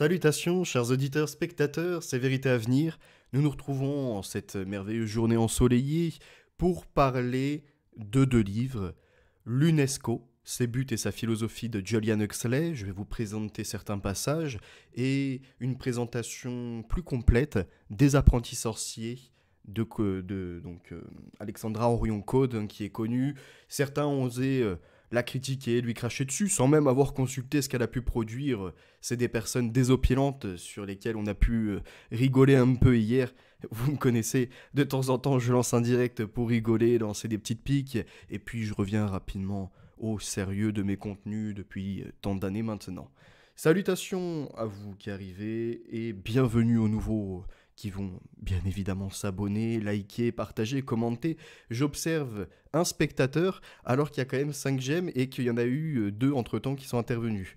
Salutations, chers auditeurs, spectateurs, c'est Vérité à venir. Nous nous retrouvons en cette merveilleuse journée ensoleillée pour parler de deux livres l'UNESCO, ses buts et sa philosophie de Julian Huxley. Je vais vous présenter certains passages et une présentation plus complète des apprentis sorciers de, de euh, Alexandra Orion Code, hein, qui est connue. Certains ont osé. Euh, la critiquer, lui cracher dessus, sans même avoir consulté ce qu'elle a pu produire. C'est des personnes désopilantes sur lesquelles on a pu euh, rigoler un peu hier. Vous me connaissez, de temps en temps je lance un direct pour rigoler, lancer des petites piques, et puis je reviens rapidement au sérieux de mes contenus depuis euh, tant d'années maintenant. Salutations à vous qui arrivez, et bienvenue au nouveau qui vont bien évidemment s'abonner, liker, partager, commenter. J'observe un spectateur alors qu'il y a quand même 5 j'aime et qu'il y en a eu euh, deux entre-temps qui sont intervenus.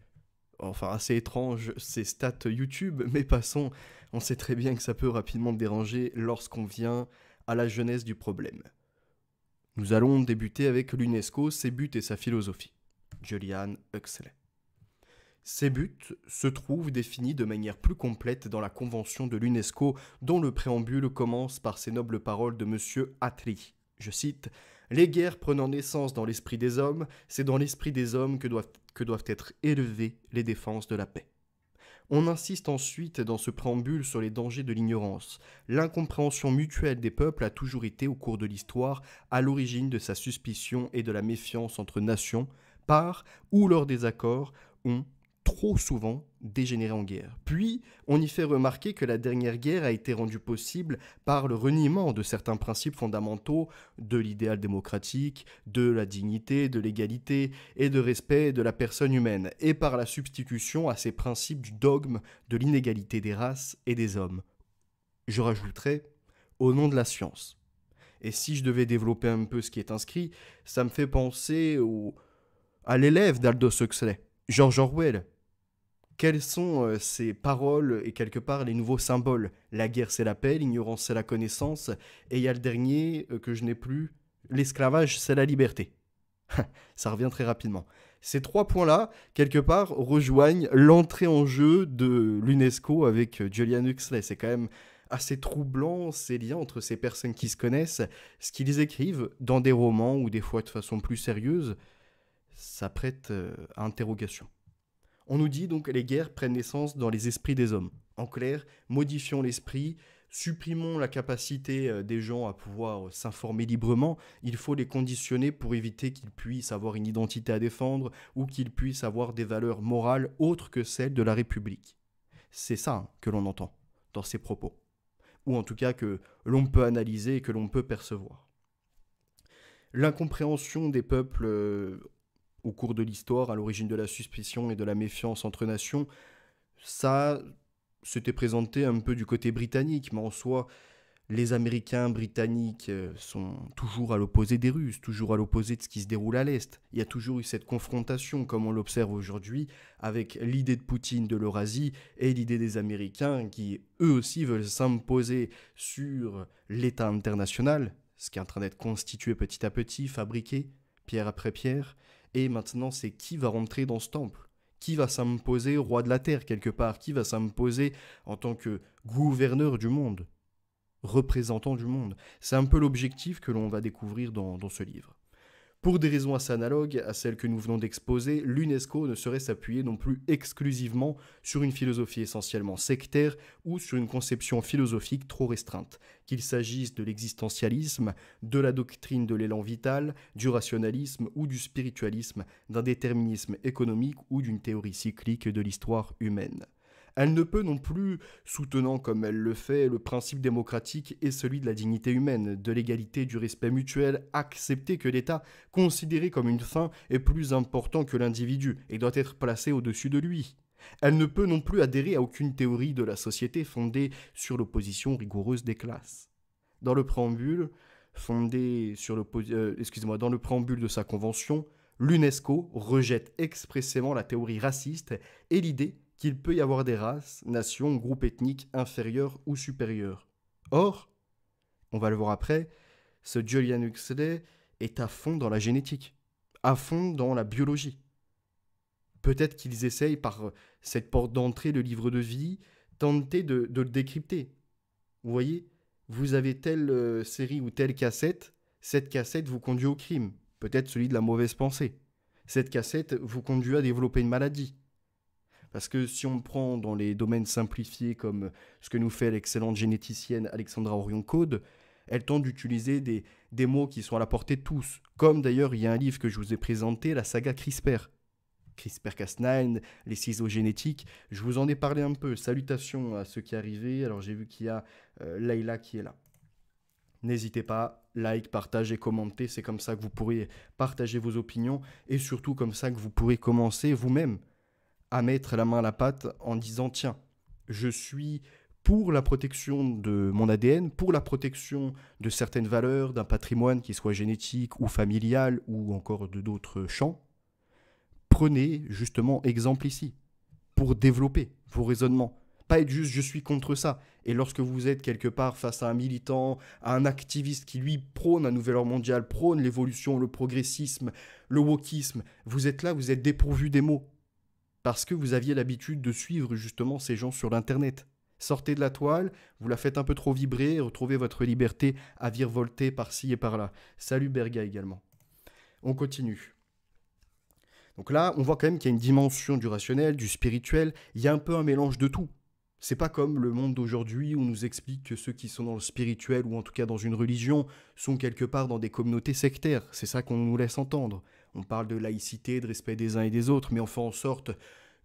Enfin, assez étrange ces stats YouTube, mais passons, on sait très bien que ça peut rapidement déranger lorsqu'on vient à la jeunesse du problème. Nous allons débuter avec l'UNESCO, ses buts et sa philosophie. Julian Huxley. Ces buts se trouvent définis de manière plus complète dans la Convention de l'UNESCO, dont le préambule commence par ces nobles paroles de M. Atri. Je cite Les guerres prenant naissance dans l'esprit des hommes, c'est dans l'esprit des hommes que doivent, que doivent être élevées les défenses de la paix. On insiste ensuite dans ce préambule sur les dangers de l'ignorance. L'incompréhension mutuelle des peuples a toujours été, au cours de l'histoire, à l'origine de sa suspicion et de la méfiance entre nations, par ou lors des accords, ont trop souvent dégénérer en guerre. Puis, on y fait remarquer que la dernière guerre a été rendue possible par le reniement de certains principes fondamentaux de l'idéal démocratique, de la dignité, de l'égalité et de respect de la personne humaine, et par la substitution à ces principes du dogme de l'inégalité des races et des hommes. Je rajouterai, au nom de la science. Et si je devais développer un peu ce qui est inscrit, ça me fait penser au... à l'élève d'Aldous Huxley, George Orwell, quelles sont euh, ces paroles et quelque part les nouveaux symboles La guerre c'est la paix, l'ignorance c'est la connaissance, et il y a le dernier euh, que je n'ai plus, l'esclavage c'est la liberté. Ça revient très rapidement. Ces trois points-là, quelque part, rejoignent l'entrée en jeu de l'UNESCO avec euh, Julian Huxley. C'est quand même assez troublant ces liens entre ces personnes qui se connaissent, ce qu'ils écrivent dans des romans ou des fois de façon plus sérieuse, ça prête à interrogation. On nous dit donc que les guerres prennent naissance dans les esprits des hommes. En clair, modifions l'esprit, supprimons la capacité euh, des gens à pouvoir euh, s'informer librement, il faut les conditionner pour éviter qu'ils puissent avoir une identité à défendre ou qu'ils puissent avoir des valeurs morales autres que celles de la République. C'est ça hein, que l'on entend dans ces propos, ou en tout cas que l'on peut analyser et que l'on peut percevoir. L'incompréhension des peuples euh, au cours de l'histoire, à l'origine de la suspicion et de la méfiance entre nations, ça s'était présenté un peu du côté britannique, mais en soi, les Américains britanniques euh, sont toujours à l'opposé des Russes, toujours à l'opposé de ce qui se déroule à l'Est. Il y a toujours eu cette confrontation, comme on l'observe aujourd'hui, avec l'idée de Poutine de l'Eurasie et l'idée des Américains qui, eux aussi, veulent s'imposer sur l'État international, ce qui est en train d'être constitué petit à petit, fabriqué, pierre après pierre. Et maintenant, c'est qui va rentrer dans ce temple Qui va s'imposer roi de la terre quelque part Qui va s'imposer en tant que gouverneur du monde Représentant du monde C'est un peu l'objectif que l'on va découvrir dans, dans ce livre. Pour des raisons assez analogues à celles que nous venons d'exposer, l'UNESCO ne saurait s'appuyer non plus exclusivement sur une philosophie essentiellement sectaire ou sur une conception philosophique trop restreinte, qu'il s'agisse de l'existentialisme, de la doctrine de l'élan vital, du rationalisme ou du spiritualisme, d'un déterminisme économique ou d'une théorie cyclique de l'histoire humaine. Elle ne peut non plus, soutenant comme elle le fait le principe démocratique et celui de la dignité humaine, de l'égalité, du respect mutuel, accepter que l'État, considéré comme une fin, est plus important que l'individu et doit être placé au-dessus de lui. Elle ne peut non plus adhérer à aucune théorie de la société fondée sur l'opposition rigoureuse des classes. Dans le préambule, sur euh, dans le préambule de sa convention, l'UNESCO rejette expressément la théorie raciste et l'idée qu'il peut y avoir des races, nations, groupes ethniques inférieurs ou supérieurs. Or, on va le voir après, ce Julian Huxley est à fond dans la génétique, à fond dans la biologie. Peut-être qu'ils essayent par cette porte d'entrée, de livre de vie, tenter de, le décrypter. Vous voyez, vous avez telle euh, série ou telle cassette, cette cassette vous conduit au crime, peut-être celui de la mauvaise pensée. Cette cassette vous conduit à développer une maladie. Parce que si on prend dans les domaines simplifiés comme ce que nous fait l'excellente généticienne Alexandra Orion-Code, elle tente d'utiliser des, des mots qui sont à la portée de tous. Comme d'ailleurs, il y a un livre que je vous ai présenté, la saga CRISPR. CRISPR-Cas9, les ciseaux génétiques. Je vous en ai parlé un peu. Salutations à ceux qui arrivaient. Alors j'ai vu qu'il y a euh, qui est là. N'hésitez pas, like, partagez, commentez. C'est comme ça que vous pourrez partager vos opinions et surtout comme ça que vous pourrez commencer vous-même à mettre la main à la pâte en disant tiens, je suis pour la protection de mon ADN, pour la protection de certaines valeurs, d'un patrimoine qui soit génétique ou familial ou encore de d'autres champs, prenez justement exemple ici, pour développer vos raisonnements. Pas être juste je suis contre ça. Et lorsque vous êtes quelque part face à un militant, à un activiste qui lui prône un nouvel ordre mondial, prône l'évolution, le progressisme, le wokisme, vous êtes là, vous êtes dépourvu des mots parce que vous aviez l'habitude de suivre justement ces gens sur l'Internet. Sortez de la toile, vous la faites un peu trop vibrer, retrouvez votre liberté à virevolter par-ci et par-là. Salut Berga également. On continue. Donc là, on voit quand même qu'il y a une dimension du rationnel, du spirituel, il y a un peu un mélange de tout. C'est pas comme le monde d'aujourd'hui où on nous explique que ceux qui sont dans le spirituel ou en tout cas dans une religion sont quelque part dans des communautés sectaires. C'est ça qu'on nous laisse entendre. On parle de laïcité, de respect des uns et des autres, mais on fait en sorte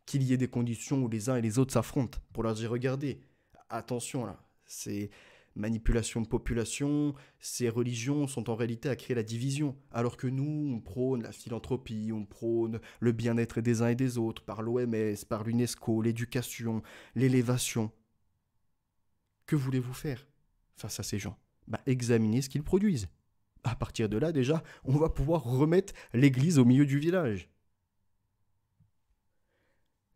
qu'il y ait des conditions où les uns et les autres s'affrontent pour leur dire regardez, attention là, c'est manipulation de population, ces religions sont en réalité à créer la division, alors que nous, on prône la philanthropie, on prône le bien-être des uns et des autres, par l'OMS, par l'UNESCO, l'éducation, l'élévation. Que voulez-vous faire face à ces gens bah, Examinez ce qu'ils produisent à partir de là déjà, on va pouvoir remettre l'église au milieu du village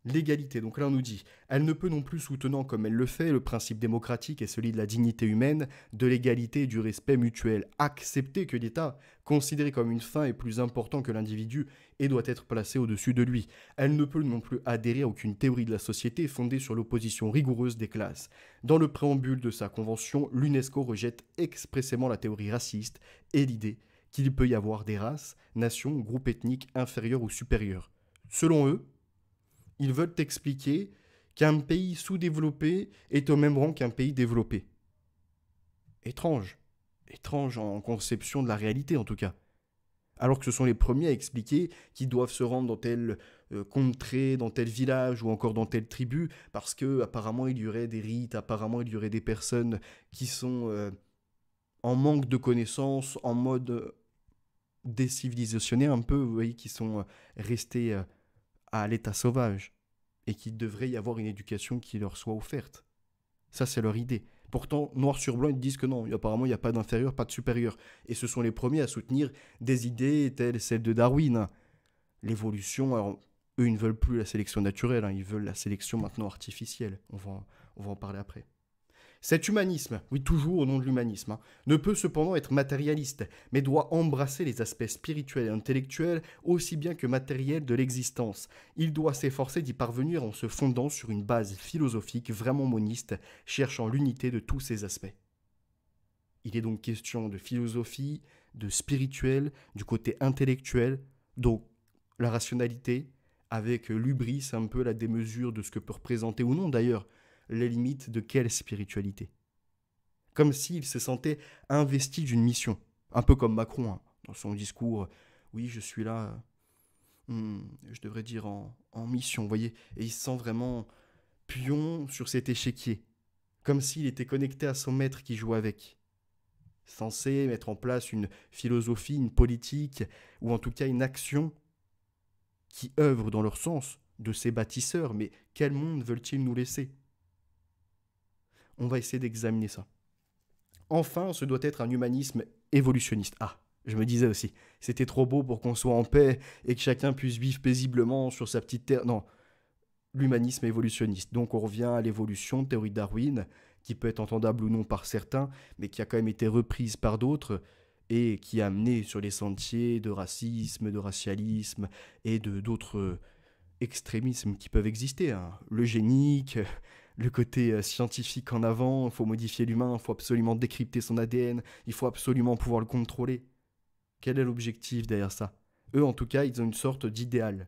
l'égalité. Donc là, on nous dit, elle ne peut non plus soutenant comme elle le fait le principe démocratique et celui de la dignité humaine, de l'égalité et du respect mutuel, accepter que l'État, considéré comme une fin, est plus important que l'individu et doit être placé au-dessus de lui. Elle ne peut non plus adhérer à aucune théorie de la société fondée sur l'opposition rigoureuse des classes. Dans le préambule de sa convention, l'UNESCO rejette expressément la théorie raciste et l'idée qu'il peut y avoir des races, nations, groupes ethniques inférieurs ou supérieurs. Selon eux, ils veulent t'expliquer qu'un pays sous-développé est au même rang qu'un pays développé. Étrange. Étrange en conception de la réalité en tout cas. Alors que ce sont les premiers à expliquer qu'ils doivent se rendre dans tel euh, contrée, dans tel village ou encore dans telle tribu, parce que apparemment il y aurait des rites, apparemment il y aurait des personnes qui sont euh, en manque de connaissances, en mode euh, décivilisationné un peu, vous voyez, qui sont restés à l'état sauvage et qu'il devrait y avoir une éducation qui leur soit offerte. Ça, c'est leur idée. Pourtant, noir sur blanc, ils disent que non, apparemment, il n'y a pas d'inférieur, pas de supérieur. Et ce sont les premiers à soutenir des idées telles celles de Darwin. L'évolution, eux, ils ne veulent plus la sélection naturelle, hein. ils veulent la sélection maintenant artificielle. on va en parler après. Cet humanisme, oui toujours au nom de l'humanisme, hein, ne peut cependant être matérialiste, mais doit embrasser les aspects spirituels et intellectuels aussi bien que matériels de l'existence. Il doit s'efforcer d'y parvenir en se fondant sur une base philosophique vraiment moniste, cherchant l'unité de tous ces aspects. Il est donc question de philosophie, de spirituel, du côté intellectuel, donc la rationalité, avec l'ubris un peu la démesure de ce que peut représenter ou non d'ailleurs les limites de quelle spiritualité. Comme s'il se sentait investi d'une mission, un peu comme Macron, hein, dans son discours, oui, je suis là, euh, hmm, je devrais dire en, mission, vous voyez, et il sent vraiment pion sur cet échiquier, comme s'il était connecté à son maître qui joue avec censé mettre en place une philosophie, une politique, ou en tout cas une action qui œuvre dans leur sens de ces bâtisseurs. Mais quel monde veulent-ils nous laisser on va essayer d'examiner ça. Enfin, ce doit être un humanisme évolutionniste. Ah, je me disais aussi, c'était trop beau pour qu'on soit en paix et que chacun puisse vivre paisiblement sur sa petite terre. Non, l'humanisme évolutionniste. Donc on revient à l'évolution, théorie Darwin, qui peut être entendable ou non par certains, mais qui a quand même été reprise par d'autres et qui a amené sur les sentiers de racisme, de racialisme et de d'autres extrémismes qui peuvent exister. Hein. Le génique le côté euh, scientifique en avant, il faut modifier l'humain, il faut absolument décrypter son ADN, il faut absolument pouvoir le contrôler. Quel est l'objectif derrière ça Eux, en tout cas, ils ont une sorte d'idéal.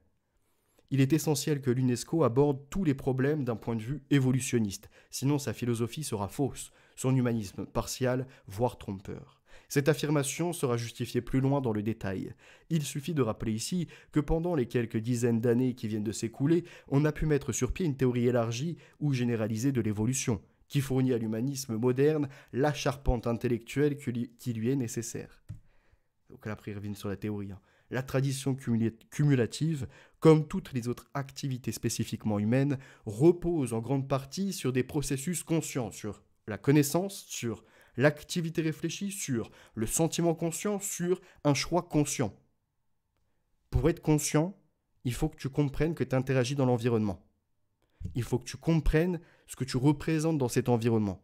Il est essentiel que l'UNESCO aborde tous les problèmes d'un point de vue évolutionniste, sinon sa philosophie sera fausse, son humanisme partial, voire trompeur. Cette affirmation sera justifiée plus loin dans le détail. Il suffit de rappeler ici que pendant les quelques dizaines d'années qui viennent de s'écouler, on a pu mettre sur pied une théorie élargie ou généralisée de l'évolution, qui fournit à l'humanisme moderne la charpente intellectuelle qui lui est nécessaire. Donc là, sur la théorie. Hein. La tradition cumulative, comme toutes les autres activités spécifiquement humaines, repose en grande partie sur des processus conscients, sur la connaissance, sur l'activité réfléchie, sur le sentiment conscient, sur un choix conscient. Pour être conscient, il faut que tu comprennes que tu interagis dans l'environnement. Il faut que tu comprennes ce que tu représentes dans cet environnement.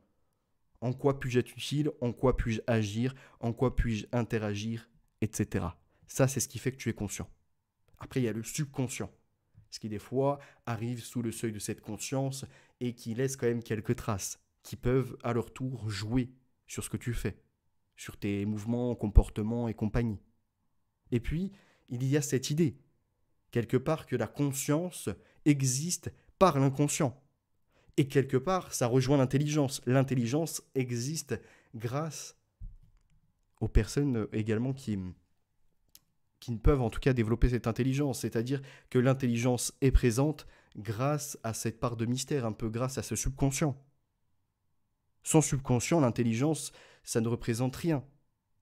En quoi puis-je être utile En quoi puis-je agir En quoi puis-je interagir Etc. Ça, c'est ce qui fait que tu es conscient. Après, il y a le subconscient, ce qui des fois arrive sous le seuil de cette conscience et qui laisse quand même quelques traces, qui peuvent à leur tour jouer sur ce que tu fais, sur tes mouvements, comportements et compagnie. Et puis, il y a cette idée, quelque part, que la conscience existe par l'inconscient. Et quelque part, ça rejoint l'intelligence. L'intelligence existe grâce aux personnes euh, également qui, qui ne peuvent en tout cas développer cette intelligence, c'est-à-dire que l'intelligence est présente grâce à cette part de mystère, un peu grâce à ce subconscient. Sans subconscient, l'intelligence, ça ne représente rien.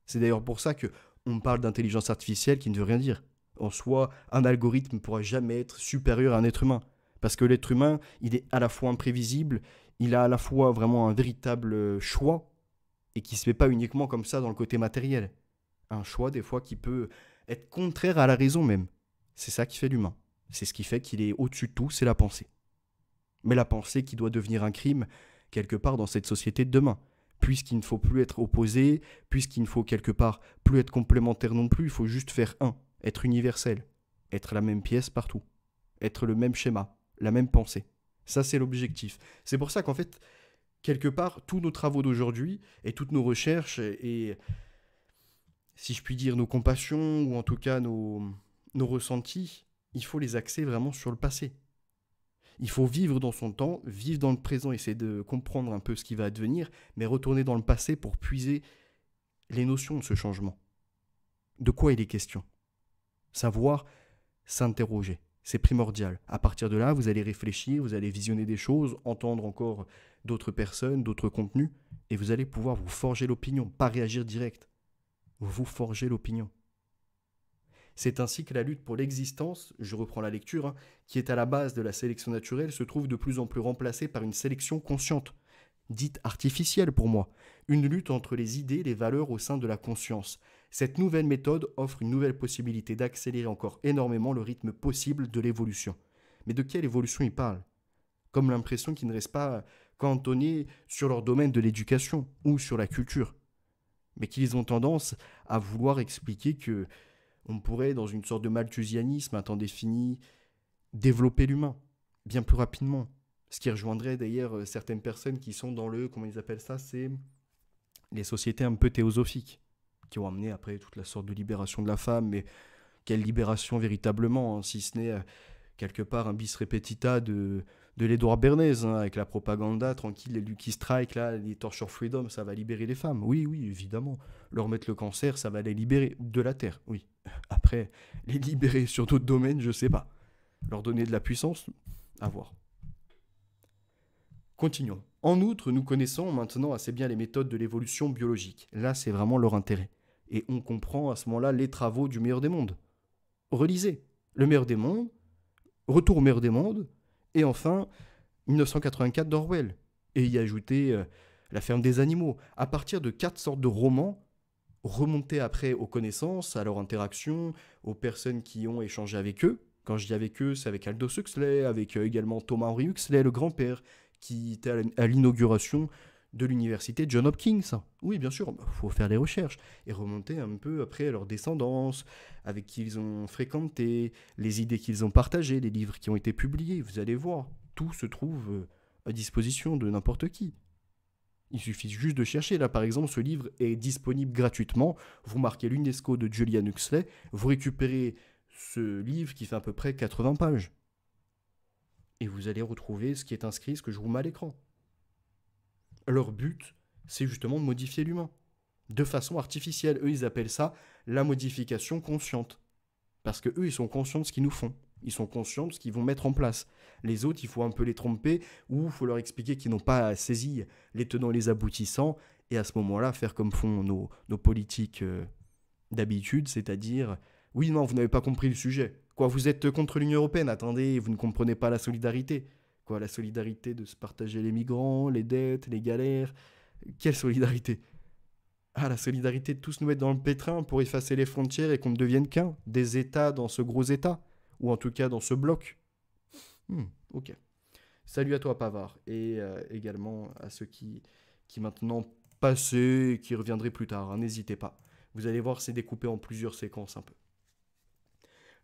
C'est d'ailleurs pour ça que on parle d'intelligence artificielle qui ne veut rien dire. En soi, un algorithme ne pourra jamais être supérieur à un être humain. Parce que l'être humain, il est à la fois imprévisible, il a à la fois vraiment un véritable euh, choix, et qui ne se fait pas uniquement comme ça dans le côté matériel. Un choix, des fois, qui peut être contraire à la raison même. C'est ça qui fait l'humain. C'est ce qui fait qu'il est au-dessus de tout, c'est la pensée. Mais la pensée qui doit devenir un crime, quelque part dans cette société de demain. Puisqu'il ne faut plus être opposé, puisqu'il ne faut quelque part plus être complémentaire non plus, il faut juste faire un, être universel, être la même pièce partout, être le même schéma, la même pensée. Ça, c'est l'objectif. C'est pour ça qu'en fait, quelque part, tous nos travaux d'aujourd'hui et toutes nos recherches et, si je puis dire, nos compassions ou en tout cas nos, nos ressentis, il faut les axer vraiment sur le passé, il faut vivre dans son temps, vivre dans le présent, essayer de comprendre un peu ce qui va advenir, mais retourner dans le passé pour puiser les notions de ce changement. De quoi il est question Savoir s'interroger. C'est primordial. À partir de là, vous allez réfléchir, vous allez visionner des choses, entendre encore d'autres personnes, d'autres contenus, et vous allez pouvoir vous forger l'opinion, pas réagir direct. Vous forger l'opinion. C'est ainsi que la lutte pour l'existence, je reprends la lecture, hein, qui est à la base de la sélection naturelle, se trouve de plus en plus remplacée par une sélection consciente, dite artificielle pour moi, une lutte entre les idées les valeurs au sein de la conscience. Cette nouvelle méthode offre une nouvelle possibilité d'accélérer encore énormément le rythme possible de l'évolution. Mais de quelle évolution il parle Comme l'impression qu'ils ne reste pas cantonné sur leur domaine de l'éducation ou sur la culture, mais qu'ils ont tendance à vouloir expliquer que on pourrait, dans une sorte de malthusianisme à temps défini, développer l'humain bien plus rapidement. Ce qui rejoindrait d'ailleurs euh, certaines personnes qui sont dans le, comment ils appellent ça, c'est les sociétés un peu théosophiques, qui ont amené après toute la sorte de libération de la femme, mais quelle libération véritablement, hein, si ce n'est euh, quelque part un bis repetita de, de l'Edouard Bernays, hein, avec la propaganda, tranquille, les Lucky Strike, là, les Torture Freedom, ça va libérer les femmes. Oui, oui, évidemment. Leur mettre le cancer, ça va les libérer de la Terre, oui, après, les libérer sur d'autres domaines, je sais pas. Leur donner de la puissance, à voir. Continuons. En outre, nous connaissons maintenant assez bien les méthodes de l'évolution biologique. Là, c'est vraiment leur intérêt. Et on comprend à ce moment-là les travaux du meilleur des mondes. Relisez. Le meilleur des mondes, Retour au meilleur des mondes, et enfin 1984 d'Orwell. Et y ajouter euh, La ferme des animaux. À partir de quatre sortes de romans remonter après aux connaissances, à leur interaction, aux personnes qui ont échangé avec eux. Quand je dis avec eux, c'est avec Aldo Huxley, avec euh, également Thomas Henry Huxley, le grand-père, qui était à l'inauguration de l'université John Hopkins. Oui, bien sûr, il faut faire des recherches et remonter un peu après à leur descendance, avec qui ils ont fréquenté, les idées qu'ils ont partagées, les livres qui ont été publiés. Vous allez voir, tout se trouve euh, à disposition de n'importe qui. Il suffit juste de chercher, là par exemple ce livre est disponible gratuitement, vous marquez l'UNESCO de Julian Huxley, vous récupérez ce livre qui fait à peu près 80 pages. Et vous allez retrouver ce qui est inscrit, ce que je vous mets à l'écran. Leur but, c'est justement de modifier l'humain. De façon artificielle, eux ils appellent ça la modification consciente. Parce que eux ils sont conscients de ce qu'ils nous font, ils sont conscients de ce qu'ils vont mettre en place. Les autres, il faut un peu les tromper ou il faut leur expliquer qu'ils n'ont pas saisi les tenants et les aboutissants. Et à ce moment-là, faire comme font nos, politiques euh, d'habitude, c'est-à-dire oui, non, vous n'avez pas compris le sujet. Quoi, vous êtes contre l'Union européenne, attendez, vous ne comprenez pas la solidarité. Quoi, la solidarité de se partager les migrants, les dettes, les galères. Quelle solidarité ah, la solidarité de tous nous mettre dans le pétrin pour effacer les frontières et qu'on ne devienne qu'un, des États dans ce gros État, ou en tout cas dans ce bloc. Hmm. ok. Salut à toi, Pavard, et euh, également à ceux qui, maintenant passaient et qui reviendraient plus tard. Hein, n'hésitez pas. Vous allez voir, c'est découpé en plusieurs séquences un peu.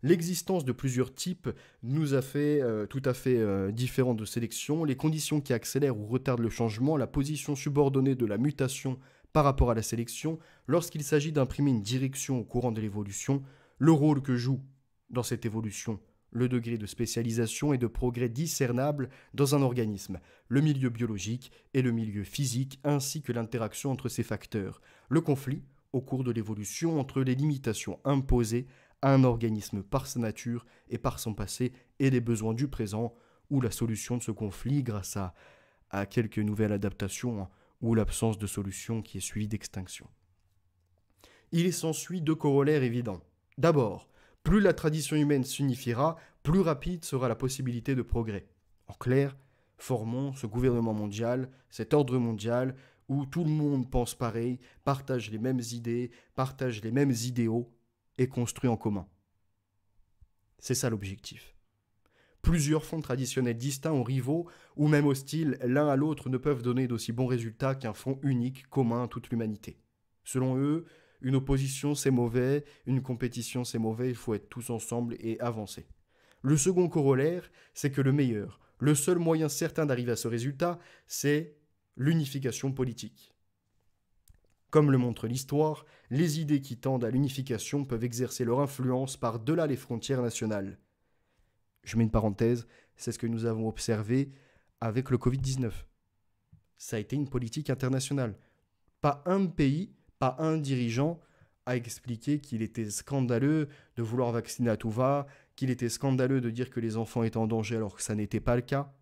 L'existence de plusieurs types nous a fait euh, tout à fait différent euh, différents de sélection, les conditions qui accélèrent ou retardent le changement, la position subordonnée de la mutation par rapport à la sélection, lorsqu'il s'agit d'imprimer une direction au courant de l'évolution, le rôle que joue dans cette évolution le degré de spécialisation et de progrès discernable dans un organisme, le milieu biologique et le milieu physique, ainsi que l'interaction entre ces facteurs, le conflit au cours de l'évolution entre les limitations imposées à un organisme par sa nature et par son passé et les besoins du présent, ou la solution de ce conflit grâce à, à quelques nouvelles adaptations hein, ou l'absence de solution qui est suivie d'extinction. Il s'ensuit deux corollaires évidents. D'abord, plus la tradition humaine s'unifiera, plus rapide sera la possibilité de progrès. En clair, formons ce gouvernement mondial, cet ordre mondial, où tout le monde pense pareil, partage les mêmes idées, partage les mêmes idéaux, et construit en commun. C'est ça l'objectif. Plusieurs fonds traditionnels distincts ou rivaux, ou même hostiles, l'un à l'autre ne peuvent donner d'aussi bons résultats qu'un fonds unique, commun à toute l'humanité. Selon eux, une opposition, c'est mauvais, une compétition, c'est mauvais, il faut être tous ensemble et avancer. Le second corollaire, c'est que le meilleur, le seul moyen certain d'arriver à ce résultat, c'est l'unification politique. Comme le montre l'histoire, les idées qui tendent à l'unification peuvent exercer leur influence par-delà les frontières nationales. Je mets une parenthèse, c'est ce que nous avons observé avec le Covid-19. Ça a été une politique internationale. Pas un pays pas un dirigeant a expliqué qu'il était scandaleux de vouloir vacciner à tout va, qu'il était scandaleux de dire que les enfants étaient en danger alors que ça n'était pas le cas.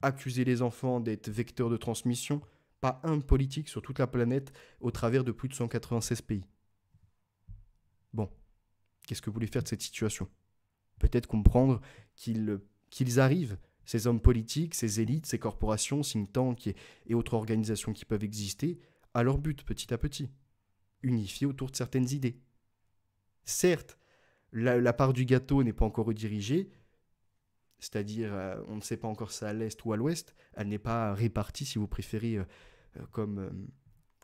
Accuser les enfants d'être vecteurs de transmission, pas un politique sur toute la planète au travers de plus de 196 pays. Bon, qu'est-ce que vous voulez faire de cette situation Peut-être comprendre qu'ils arrivent, ces hommes politiques, ces élites, ces corporations, think tanks et autres organisations qui peuvent exister, à leur but petit à petit, unifiés autour de certaines idées. Certes, la, part du gâteau n'est pas encore redirigée, c'est-à-dire euh, on ne sait pas encore ça à l'est ou à l'ouest, elle n'est pas répartie, si vous préférez, euh, euh, comme,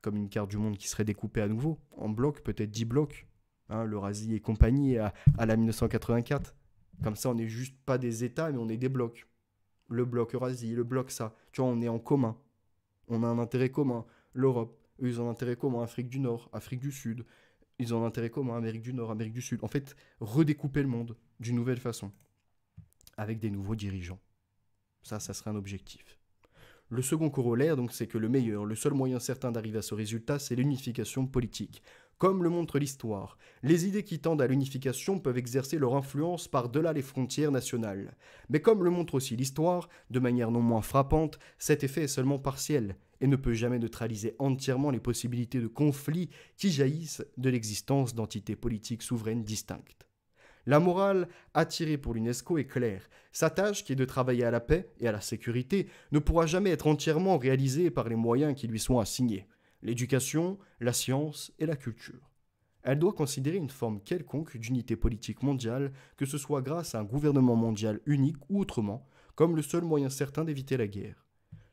comme une carte du monde qui serait découpée à nouveau, en blocs, peut-être dix blocs, hein, l'Eurasie et compagnie à, à la 1984. Comme ça, on n'est juste pas des États, mais on est des blocs. Le bloc Eurasie, le bloc ça. Tu vois, on est en commun. On a un intérêt commun l'Europe. Ils ont intérêt commun Afrique du Nord, Afrique du Sud. Ils ont intérêt commun Amérique du Nord, Amérique du Sud. En fait, redécouper le monde d'une nouvelle façon, avec des nouveaux dirigeants. Ça, ça serait un objectif. Le second corollaire, donc, c'est que le meilleur, le seul moyen certain d'arriver à ce résultat, c'est l'unification politique. Comme le montre l'histoire, les idées qui tendent à l'unification peuvent exercer leur influence par-delà les frontières nationales. Mais comme le montre aussi l'histoire, de manière non moins frappante, cet effet est seulement partiel et ne peut jamais neutraliser entièrement les possibilités de conflits qui jaillissent de l'existence d'entités politiques souveraines distinctes. La morale attirée pour l'UNESCO est claire. Sa tâche, qui est de travailler à la paix et à la sécurité, ne pourra jamais être entièrement réalisée par les moyens qui lui sont assignés l'éducation, la science et la culture. Elle doit considérer une forme quelconque d'unité politique mondiale, que ce soit grâce à un gouvernement mondial unique ou autrement, comme le seul moyen certain d'éviter la guerre.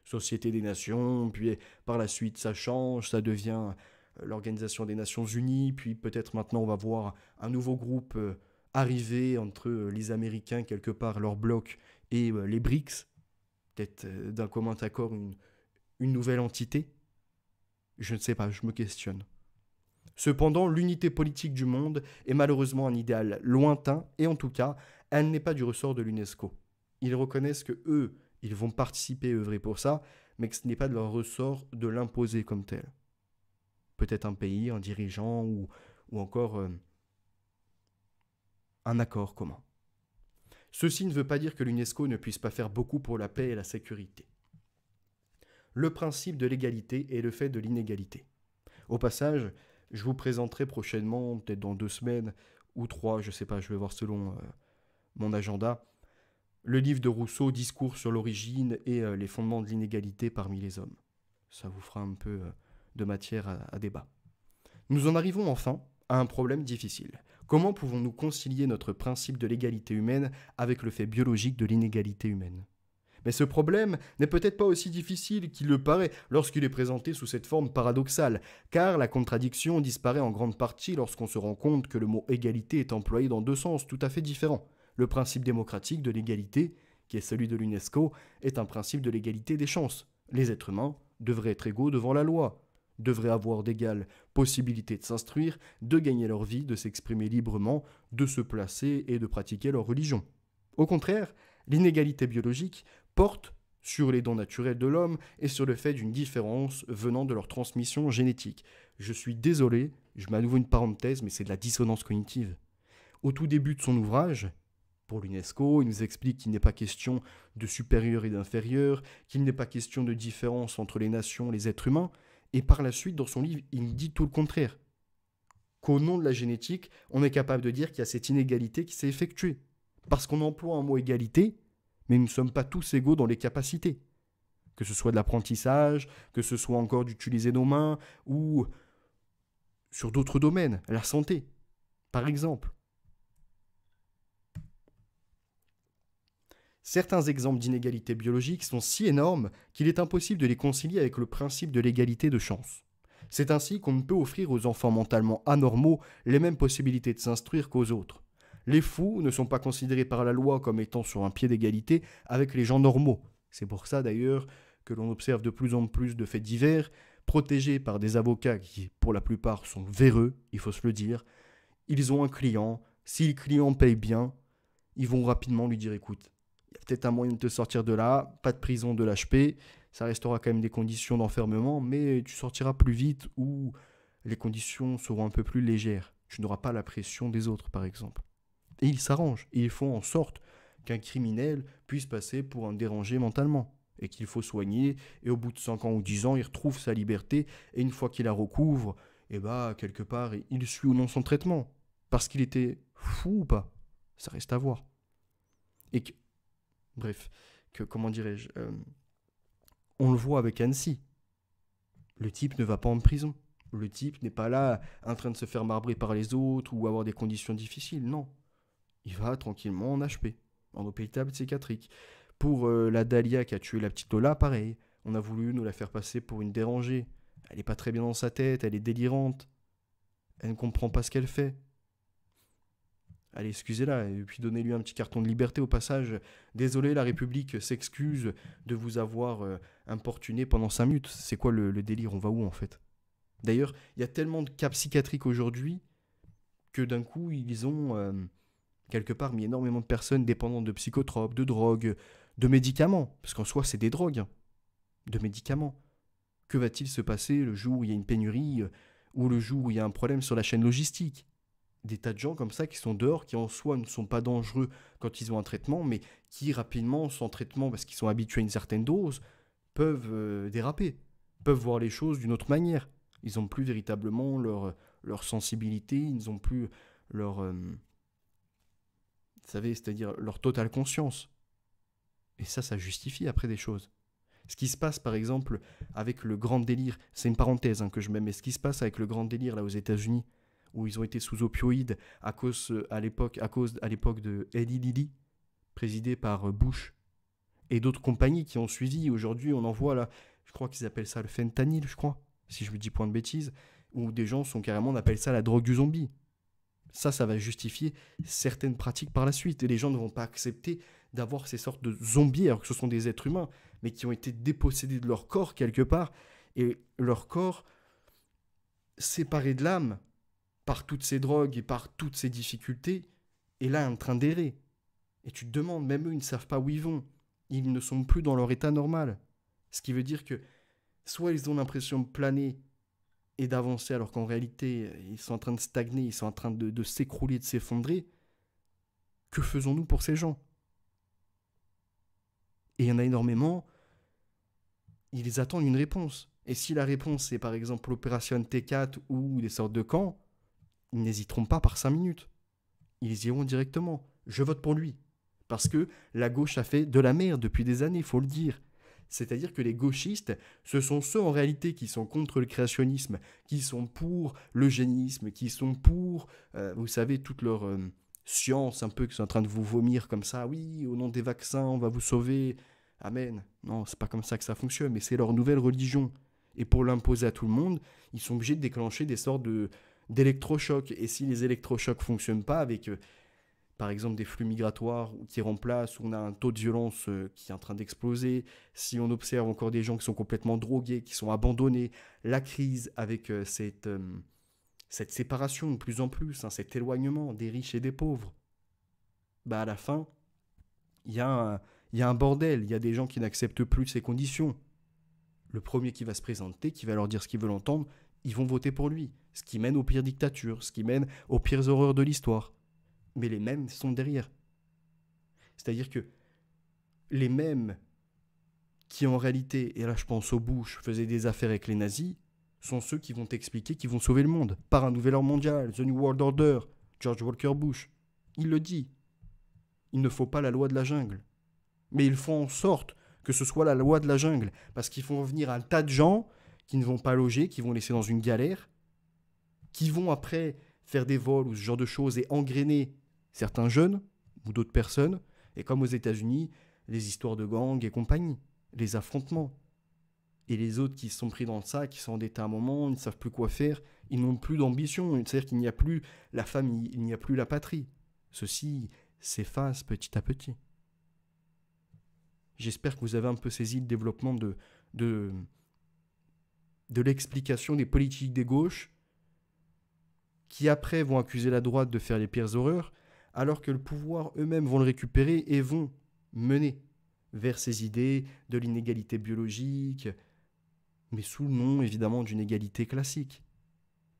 Société des Nations, puis par la suite ça change, ça devient euh, l'Organisation des Nations Unies, puis peut-être maintenant on va voir un nouveau groupe euh, arriver entre euh, les Américains quelque part, leur bloc, et les BRICS, peut-être d'un commun accord une, une nouvelle entité. Je ne sais pas, je me questionne. Cependant, l'unité politique du monde est malheureusement un idéal lointain et en tout cas, elle n'est pas du ressort de l'UNESCO. Ils reconnaissent que eux, ils vont participer, œuvrer pour ça, mais que ce n'est pas de leur ressort de l'imposer comme tel. Peut-être un pays, un dirigeant ou, encore euh, un accord commun. Ceci ne veut pas dire que l'UNESCO ne puisse pas faire beaucoup pour la paix et la sécurité. Le principe de l'égalité est le fait de l'inégalité. Au passage, je vous présenterai prochainement, peut-être dans deux semaines ou trois, je sais pas, je vais voir selon euh, mon agenda, le livre de Rousseau, Discours sur l'origine et euh, les fondements de l'inégalité parmi les hommes. Ça vous fera un peu euh, de matière à débat. Nous en arrivons enfin à un problème difficile. Comment pouvons-nous concilier notre principe de l'égalité humaine avec le fait biologique de l'inégalité humaine mais ce problème n'est peut-être pas aussi difficile qu'il le paraît lorsqu'il est présenté sous cette forme paradoxale, car la contradiction disparaît en grande partie lorsqu'on se rend compte que le mot égalité est employé dans deux sens tout à fait différents. Le principe démocratique de l'égalité, qui est celui de l'UNESCO, est un principe de l'égalité des chances. Les êtres humains devraient être égaux devant la loi, devraient avoir d'égales possibilités de s'instruire, de gagner leur vie, de s'exprimer librement, de se placer et de pratiquer leur religion. Au contraire, l'inégalité biologique porte sur les dons naturels de l'homme et sur le fait d'une différence venant de leur transmission génétique. Je suis désolé, je mets à nouveau une parenthèse, mais c'est de la dissonance cognitive. Au tout début de son ouvrage, pour l'UNESCO. Il nous explique qu'il n'est pas question de supérieur et d'inférieur, qu'il n'est pas question de différence entre les nations, les êtres humains. Et par la suite, dans son livre, il dit tout le contraire. Qu'au nom de la génétique, on est capable de dire qu'il y a cette inégalité qui s'est effectuée. Parce qu'on emploie un mot égalité, mais nous ne sommes pas tous égaux dans les capacités. Que ce soit de l'apprentissage, que ce soit encore d'utiliser nos mains, ou sur d'autres domaines, la santé, par exemple. Certains exemples d'inégalités biologiques sont si énormes qu'il est impossible de les concilier avec le principe de l'égalité de chance. C'est ainsi qu'on ne peut offrir aux enfants mentalement anormaux les mêmes possibilités de s'instruire qu'aux autres. Les fous ne sont pas considérés par la loi comme étant sur un pied d'égalité avec les gens normaux. C'est pour ça d'ailleurs que l'on observe de plus en plus de faits divers, protégés par des avocats qui, pour la plupart, sont véreux, il faut se le dire. Ils ont un client, si le client paye bien, ils vont rapidement lui dire écoute, peut-être un moyen de te sortir de là, pas de prison de l'HP, ça restera quand même des conditions d'enfermement, mais tu sortiras plus vite ou les conditions seront un peu plus légères. Tu n'auras pas la pression des autres, par exemple. Et ils s'arrangent, ils font en sorte qu'un criminel puisse passer pour un dérangé mentalement, et qu'il faut soigner, et au bout de 5 ans ou 10 ans, il retrouve sa liberté, et une fois qu'il la recouvre, et eh ben, quelque part, il suit ou non son traitement. Parce qu'il était fou ou pas, ça reste à voir. Et bref, que comment dirais-je euh, On le voit avec Annecy. Le type ne va pas en prison. Le type n'est pas là en train de se faire marbrer par les autres ou avoir des conditions difficiles. Non. Il va tranquillement en HP, en hôpital psychiatrique. Pour euh, la Dahlia qui a tué la petite Lola, pareil. On a voulu nous la faire passer pour une dérangée. Elle n'est pas très bien dans sa tête, elle est délirante. Elle ne comprend pas ce qu'elle fait. Allez, excusez-la, et puis donnez-lui un petit carton de liberté au passage. Désolé, la République s'excuse de vous avoir euh, importuné pendant cinq minutes. C'est quoi le, délire On va où en fait D'ailleurs, il y a tellement de cas psychiatriques aujourd'hui que d'un coup, ils ont euh, quelque part mis énormément de personnes dépendantes de psychotropes, de drogues, de médicaments, parce qu'en soi, c'est des drogues, hein. de médicaments. Que va-t-il se passer le jour où il y a une pénurie euh, ou le jour où il y a un problème sur la chaîne logistique des tas de gens comme ça qui sont dehors, qui en soi ne sont pas dangereux quand ils ont un traitement, mais qui rapidement, sans traitement, parce qu'ils sont habitués à une certaine dose, peuvent euh, déraper, peuvent voir les choses d'une autre manière. Ils n'ont plus véritablement leur, euh, leur sensibilité, ils n'ont plus leur... Euh, vous savez, c'est-à-dire leur totale conscience. Et ça, ça justifie après des choses. Ce qui se passe par exemple avec le grand délire, c'est une parenthèse hein, que je mets, mais ce qui se passe avec le grand délire là aux États-Unis, où ils ont été sous opioïdes à cause à l'époque à cause à l'époque de Eddie Lilly, présidé par euh, Bush, et d'autres compagnies qui ont suivi. Aujourd'hui, on en voit là, je crois qu'ils appellent ça le fentanyl, je crois, si je me dis point de bêtises, où des gens sont carrément, on appelle ça la drogue du zombie. Ça, ça va justifier certaines pratiques par la suite. Et les gens ne vont pas accepter d'avoir ces sortes de zombies, alors que ce sont des êtres humains, mais qui ont été dépossédés de leur corps quelque part. Et leur corps, séparé de l'âme, par toutes ces drogues et par toutes ces difficultés, est là en train d'errer. Et tu te demandes, même eux, ils ne savent pas où ils vont. Ils ne sont plus dans leur état normal. Ce qui veut dire que soit ils ont l'impression de planer et d'avancer alors qu'en réalité, euh, ils sont en train de stagner, ils sont en train de, s'écrouler, de s'effondrer. Que faisons-nous pour ces gens Et il y en a énormément. Ils attendent une réponse. Et si la réponse est par exemple l'opération T4 ou des sortes de camps, ils n'hésiteront pas par cinq minutes. Ils iront directement. Je vote pour lui. Parce que la gauche a fait de la merde depuis des années, il faut le dire. C'est-à-dire que les gauchistes, ce sont ceux en réalité qui sont contre le créationnisme, qui sont pour l'eugénisme, qui sont pour, euh, vous savez, toute leur euh, science un peu qui sont en train de vous vomir comme ça. Oui, au nom des vaccins, on va vous sauver. Amen. Non, c'est pas comme ça que ça fonctionne, mais c'est leur nouvelle religion. Et pour l'imposer à tout le monde, ils sont obligés de déclencher des sortes de, d'électrochocs. Et si les électrochocs fonctionnent pas avec, euh, par exemple, des flux migratoires qui remplacent, on a un taux de violence euh, qui est en train d'exploser, si on observe encore des gens qui sont complètement drogués, qui sont abandonnés, la crise avec euh, cette, cette séparation de plus en plus, hein, cet éloignement des riches et des pauvres, bah à la fin, il y, y, a un bordel, il y a des gens qui n'acceptent plus ces conditions. Le premier qui va se présenter, qui va leur dire ce qu'ils veulent entendre, ils vont voter pour lui ce qui mène aux pires dictatures, ce qui mène aux pires horreurs de l'histoire. Mais les mêmes sont derrière. C'est-à-dire que les mêmes qui en réalité, et là je pense au Bush, faisaient des affaires avec les nazis, sont ceux qui vont expliquer, qu'ils vont sauver le monde par un nouvel ordre mondial, The New World Order, George Walker Bush. Il le dit. Il ne faut pas la loi de la jungle. Mais ils font en sorte que ce soit la loi de la jungle, parce qu'ils font venir un tas de gens qui ne vont pas loger, qui vont laisser dans une galère, qui vont après faire des vols ou ce genre de choses et engrainer certains jeunes ou d'autres personnes. Et comme aux États-Unis, les histoires de gangs et compagnie, les affrontements. Et les autres qui se sont pris dans ça, qui sont endettés à un moment, ils ne savent plus quoi faire, ils n'ont plus d'ambition, c'est-à-dire qu'il n'y a plus la famille, il n'y a plus la patrie. Ceci s'efface petit à petit. J'espère que vous avez un peu saisi le développement de l'explication des politiques des gauches qui après vont accuser la droite de faire les pires horreurs, alors que le pouvoir eux-mêmes vont le récupérer et vont mener vers ces idées de l'inégalité biologique, mais sous le nom évidemment d'une égalité classique.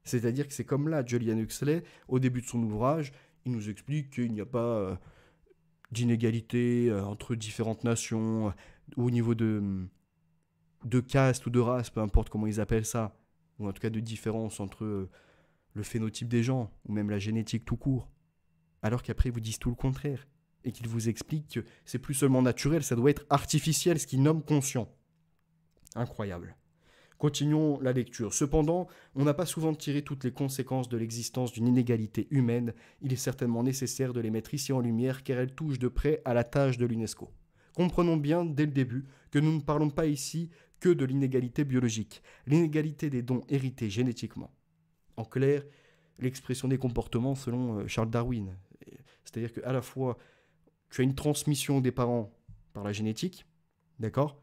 C'est-à-dire que c'est comme là, Julian Huxley, au début de son ouvrage, il nous explique qu'il n'y a pas euh, d'inégalité euh, entre différentes nations euh, au niveau de, de caste ou de race, peu importe comment ils appellent ça, ou en tout cas de différence entre le phénotype des gens, ou même la génétique tout court, alors qu'après vous disent tout le contraire, et qu'ils vous expliquent que c'est plus seulement naturel, ça doit être artificiel, ce qu'ils nomment conscient. Incroyable. Continuons la lecture. Cependant, on n'a pas souvent tiré toutes les conséquences de l'existence d'une inégalité humaine. Il est certainement nécessaire de les mettre ici en lumière car elles touchent de près à la tâche de l'UNESCO. Comprenons bien dès le début que nous ne parlons pas ici que de l'inégalité biologique, l'inégalité des dons hérités génétiquement. En clair, l'expression des comportements selon euh, Charles Darwin. C'est-à-dire qu'à la fois, tu as une transmission des parents par la génétique, d'accord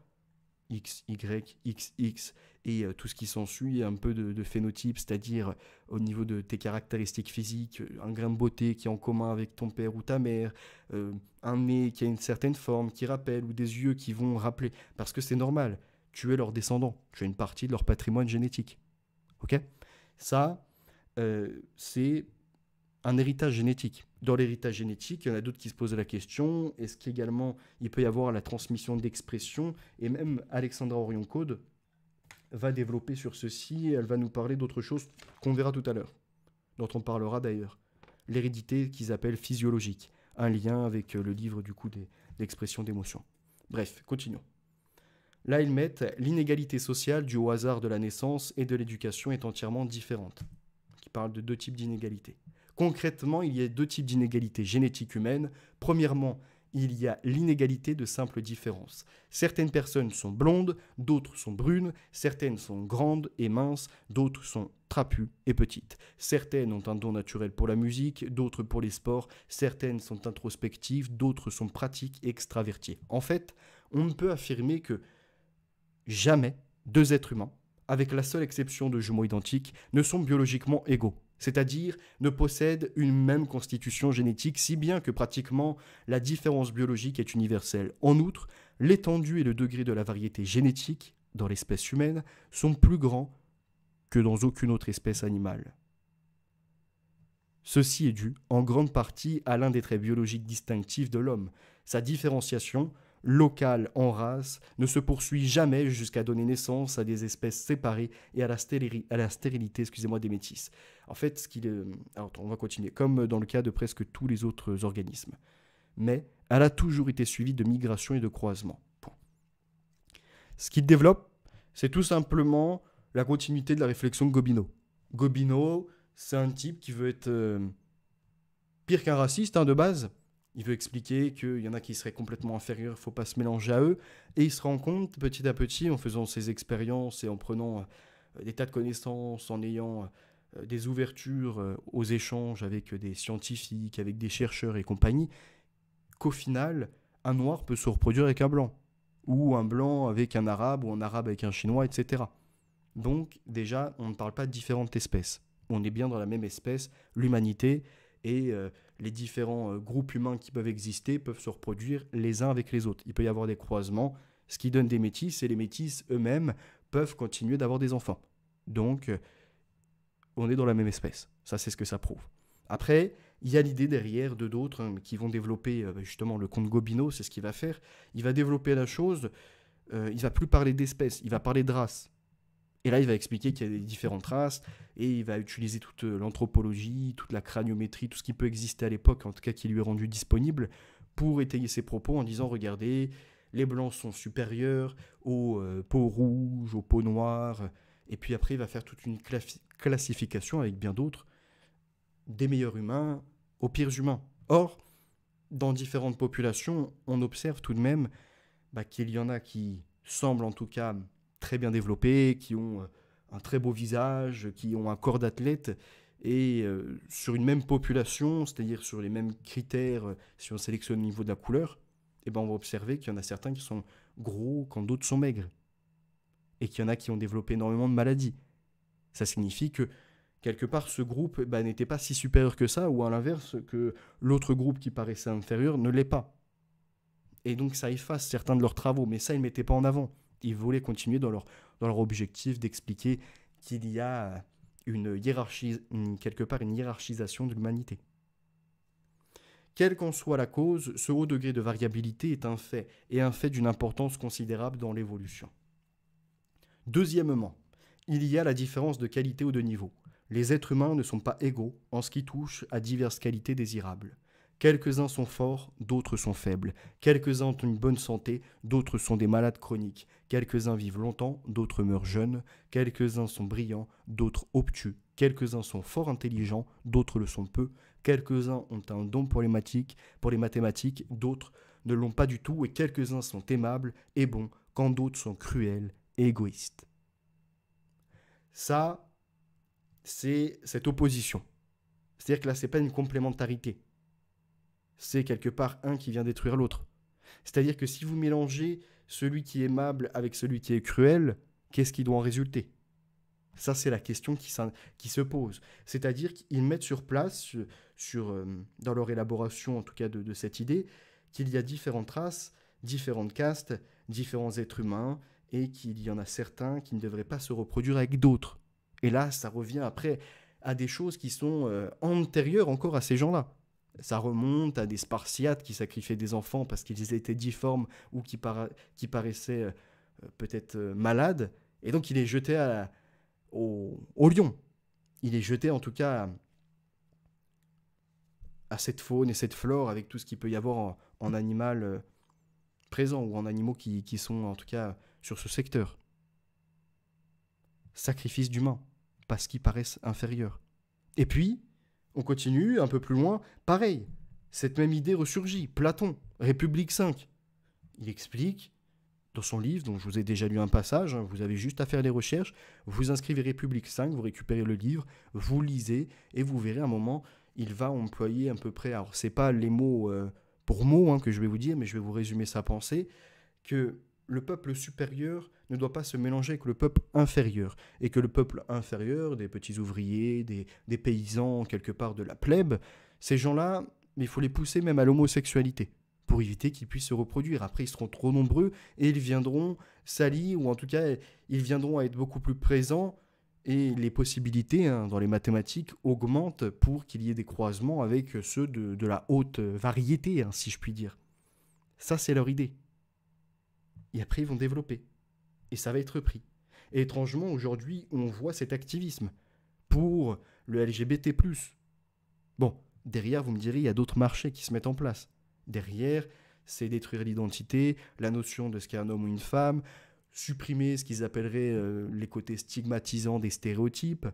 X, Y, X, X, et euh, tout ce qui s'ensuit, un peu de, phénotype, c'est-à-dire euh, au niveau de tes caractéristiques physiques, un grain de beauté qui est en commun avec ton père ou ta mère, un nez qui a une certaine forme, qui rappelle, ou des yeux qui vont rappeler, parce que c'est normal, tu es leur descendant, tu as une partie de leur patrimoine génétique. Ok ça, euh, c'est un héritage génétique. Dans l'héritage génétique, il y en a d'autres qui se posent la question, est-ce qu'également il peut y avoir la transmission d'expression Et même Alexandra Orion-Code va développer sur ceci, elle va nous parler d'autres choses qu'on verra tout à l'heure, dont on parlera d'ailleurs. L'hérédité qu'ils appellent physiologique, un lien avec le livre du coup d'expression d'émotion. Bref, continuons. Là, ils mettent l'inégalité sociale du au hasard de la naissance et de l'éducation est entièrement différente. Qui parle de deux types d'inégalités. Concrètement, il y a deux types d'inégalités génétiques humaines. Premièrement, il y a l'inégalité de simples différences. Certaines personnes sont blondes, d'autres sont brunes, certaines sont grandes et minces, d'autres sont trapues et petites. Certaines ont un don naturel pour la musique, d'autres pour les sports, certaines sont introspectives, d'autres sont pratiques et extraverties. En fait, on ne peut affirmer que jamais deux êtres humains, avec la seule exception de jumeaux identiques, ne sont biologiquement égaux, c'est-à-dire ne possèdent une même constitution génétique, si bien que pratiquement la différence biologique est universelle. En outre, l'étendue et le degré de la variété génétique dans l'espèce humaine sont plus grands que dans aucune autre espèce animale. Ceci est dû en grande partie à l'un des traits biologiques distinctifs de l'homme, sa différenciation locale en race ne se poursuit jamais jusqu'à donner naissance à des espèces séparées et à la, stérilité excusez-moi, des métisses. En fait, ce qu'il euh, Alors, on va continuer, comme dans le cas de presque tous les autres organismes. Mais elle a toujours été suivie de migrations et de croisements. Ce qu'il développe, c'est tout simplement la continuité de la réflexion de Gobineau. Gobineau, c'est un type qui veut être euh, pire qu'un raciste hein, de base, il veut expliquer qu'il y en a qui seraient complètement inférieurs, il faut pas se mélanger à eux. Et il se rend compte petit à petit, en faisant ses expériences et en prenant euh, des tas de connaissances, en ayant euh, euh, des ouvertures aux échanges avec des scientifiques, avec des chercheurs et compagnie, qu'au final, un noir peut se reproduire avec un blanc, ou un blanc avec un arabe, ou un arabe avec un chinois, etc. Donc déjà, on ne parle pas de différentes espèces. On est bien dans la même espèce, l'humanité, et les différents euh, groupes humains qui peuvent exister peuvent se reproduire les uns avec les autres. Il peut y avoir des croisements, ce qui donne des métis, et les métis eux-mêmes peuvent continuer d'avoir des enfants. Donc, euh, on est dans la même espèce. Ça, c'est ce que ça prouve. Après, il y a l'idée derrière de d'autres hein, qui vont développer, euh, bah, justement, le conte Gobineau, c'est ce qu'il va faire. Il va développer la chose, il va plus parler d'espèce, il va parler de race. Et là, il va expliquer qu'il y a des différentes races, et il va utiliser toute euh, l'anthropologie, toute la craniométrie, tout ce qui peut exister à l'époque, en tout cas qui lui est rendu disponible, pour étayer ses propos en disant, regardez, les blancs sont supérieurs aux euh, peaux rouges, aux peaux noires. Et puis après, il va faire toute une classification avec bien d'autres, des meilleurs humains aux pires humains. Or, dans différentes populations, on observe tout de même bah, qu'il y en a qui semblent en tout cas très bien développés, qui ont euh, un très beau visage, qui ont un corps d'athlète. Et euh, sur une même population, c'est-à-dire sur les mêmes critères, euh, si on sélectionne au niveau de la couleur, eh ben on va observer qu'il y en a certains qui sont gros quand d'autres sont maigres. Et qu'il y en a qui ont développé énormément de maladies. Ça signifie que quelque part ce groupe eh ben, n'était pas si supérieur que ça, ou à l'inverse, que l'autre groupe qui paraissait inférieur ne l'est pas. Et donc ça efface certains de leurs travaux, mais ça ils ne mettaient pas en avant ils voulaient continuer dans leur, dans leur objectif d'expliquer qu'il y a euh, une hiérarchie, quelque part une hiérarchisation de l'humanité. Quelle qu'en soit la cause, ce haut degré de variabilité est un fait, et un fait d'une importance considérable dans l'évolution. Deuxièmement, il y a la différence de qualité ou de niveau. Les êtres humains ne sont pas égaux en ce qui touche à diverses qualités désirables. Quelques-uns sont forts, d'autres sont faibles. Quelques-uns ont une bonne santé, d'autres sont des malades chroniques. Quelques-uns vivent longtemps, d'autres meurent jeunes. Quelques-uns sont brillants, d'autres obtus. Quelques-uns sont fort intelligents, d'autres le sont peu. Quelques-uns ont un don pour les, pour les mathématiques, d'autres ne l'ont pas du tout. Et quelques-uns sont aimables et bons, quand d'autres sont cruels et égoïstes. Ça, c'est cette opposition. C'est-à-dire que là, n'est pas une complémentarité c'est quelque part un qui vient détruire l'autre. C'est-à-dire que si vous mélangez celui qui est aimable avec celui qui est cruel, qu'est-ce qui doit en résulter Ça, c'est la question qui, se pose. C'est-à-dire qu'ils mettent sur place, sur, euh, dans leur élaboration en tout cas de, cette idée, qu'il y a différentes races, différentes castes, différents êtres humains, et qu'il y en a certains qui ne devraient pas se reproduire avec d'autres. Et là, ça revient après à des choses qui sont euh, antérieures encore à ces gens-là. Ça remonte à des Spartiates qui sacrifiaient des enfants parce qu'ils étaient difformes ou qui, paraissaient euh, peut-être euh, malades. Et donc il est jeté à au, lion. Il est jeté en tout cas à, cette faune et cette flore avec tout ce qu'il peut y avoir en, animal euh, présent ou en animaux qui, qui sont en tout cas sur ce secteur. Sacrifice d'humains parce qu'ils paraissent inférieurs. Et puis, on continue, un peu plus loin, pareil. Cette même idée ressurgit. Platon, République 5. Il explique dans son livre, dont je vous ai déjà lu un passage, hein, vous avez juste à faire les recherches, vous inscrivez République 5, vous récupérez le livre, vous lisez, et vous verrez à un moment, il va employer à peu près, alors c'est pas les mots euh, pour mots hein, que je vais vous dire, mais je vais vous résumer sa pensée, que le peuple supérieur ne doit pas se mélanger avec le peuple inférieur, et que le peuple inférieur, des petits ouvriers, des, des paysans, quelque part de la plèbe, ces gens-là, il faut les pousser même à l'homosexualité, pour éviter qu'ils puissent se reproduire. Après, ils seront trop nombreux, et ils viendront s'allier, ou en tout cas, ils viendront à être beaucoup plus présents, et les possibilités hein, dans les mathématiques augmentent pour qu'il y ait des croisements avec ceux de, de la haute variété, hein, si je puis dire. Ça, c'est leur idée. Et après, ils vont développer et ça va être pris. Et étrangement, aujourd'hui, on voit cet activisme pour le LGBT. Bon, derrière, vous me direz, il y a d'autres marchés qui se mettent en place. Derrière, c'est détruire l'identité, la notion de ce qu'est un homme ou une femme, supprimer ce qu'ils appelleraient euh, les côtés stigmatisants des stéréotypes.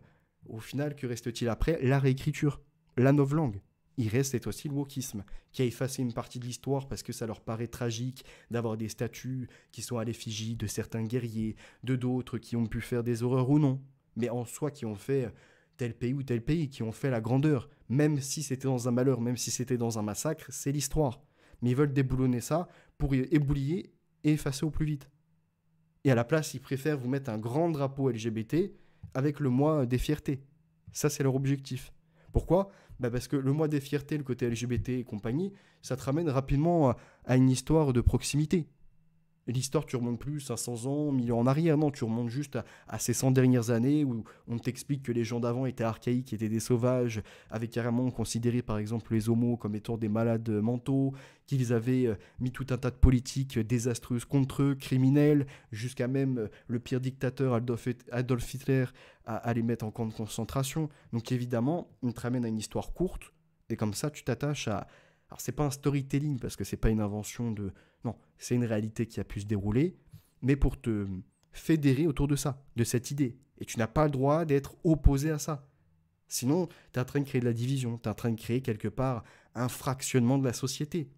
Au final, que reste-t-il après La réécriture, la langue il reste cette aussi le wokisme, qui a effacé une partie de l'histoire parce que ça leur paraît tragique d'avoir des statues qui sont à l'effigie de certains guerriers, de d'autres qui ont pu faire des horreurs ou non, mais en soi qui ont fait tel pays ou tel pays, qui ont fait la grandeur, même si c'était dans un malheur, même si c'était dans un massacre, c'est l'histoire. Mais ils veulent déboulonner ça pour ébouiller et effacer au plus vite. Et à la place, ils préfèrent vous mettre un grand drapeau LGBT avec le mois des fiertés. Ça, c'est leur objectif. Pourquoi bah, parce que le mois des fiertés, le côté LGBT et compagnie, ça te ramène rapidement à une histoire de proximité l'histoire, tu remontes plus 500 ans, 1000 ans en arrière. Non, tu remontes juste à, ces 100 dernières années où on t'explique que les gens d'avant étaient archaïques, étaient des sauvages, avec carrément considéré par exemple les homos comme étant des malades mentaux, qu'ils avaient euh, mis tout un tas de politiques désastreuses contre eux, criminelles, jusqu'à même euh, le pire dictateur Adolf Hitler à, à les mettre en camp de concentration. Donc évidemment, on te ramène à une histoire courte, et comme ça, tu t'attaches à alors c'est pas un storytelling parce que c'est pas une invention de non, c'est une réalité qui a pu se dérouler, mais pour te fédérer autour de ça, de cette idée. Et tu n'as pas le droit d'être opposé à ça. Sinon, tu es en train de créer de la division, tu es en train de créer quelque part un fractionnement de la société.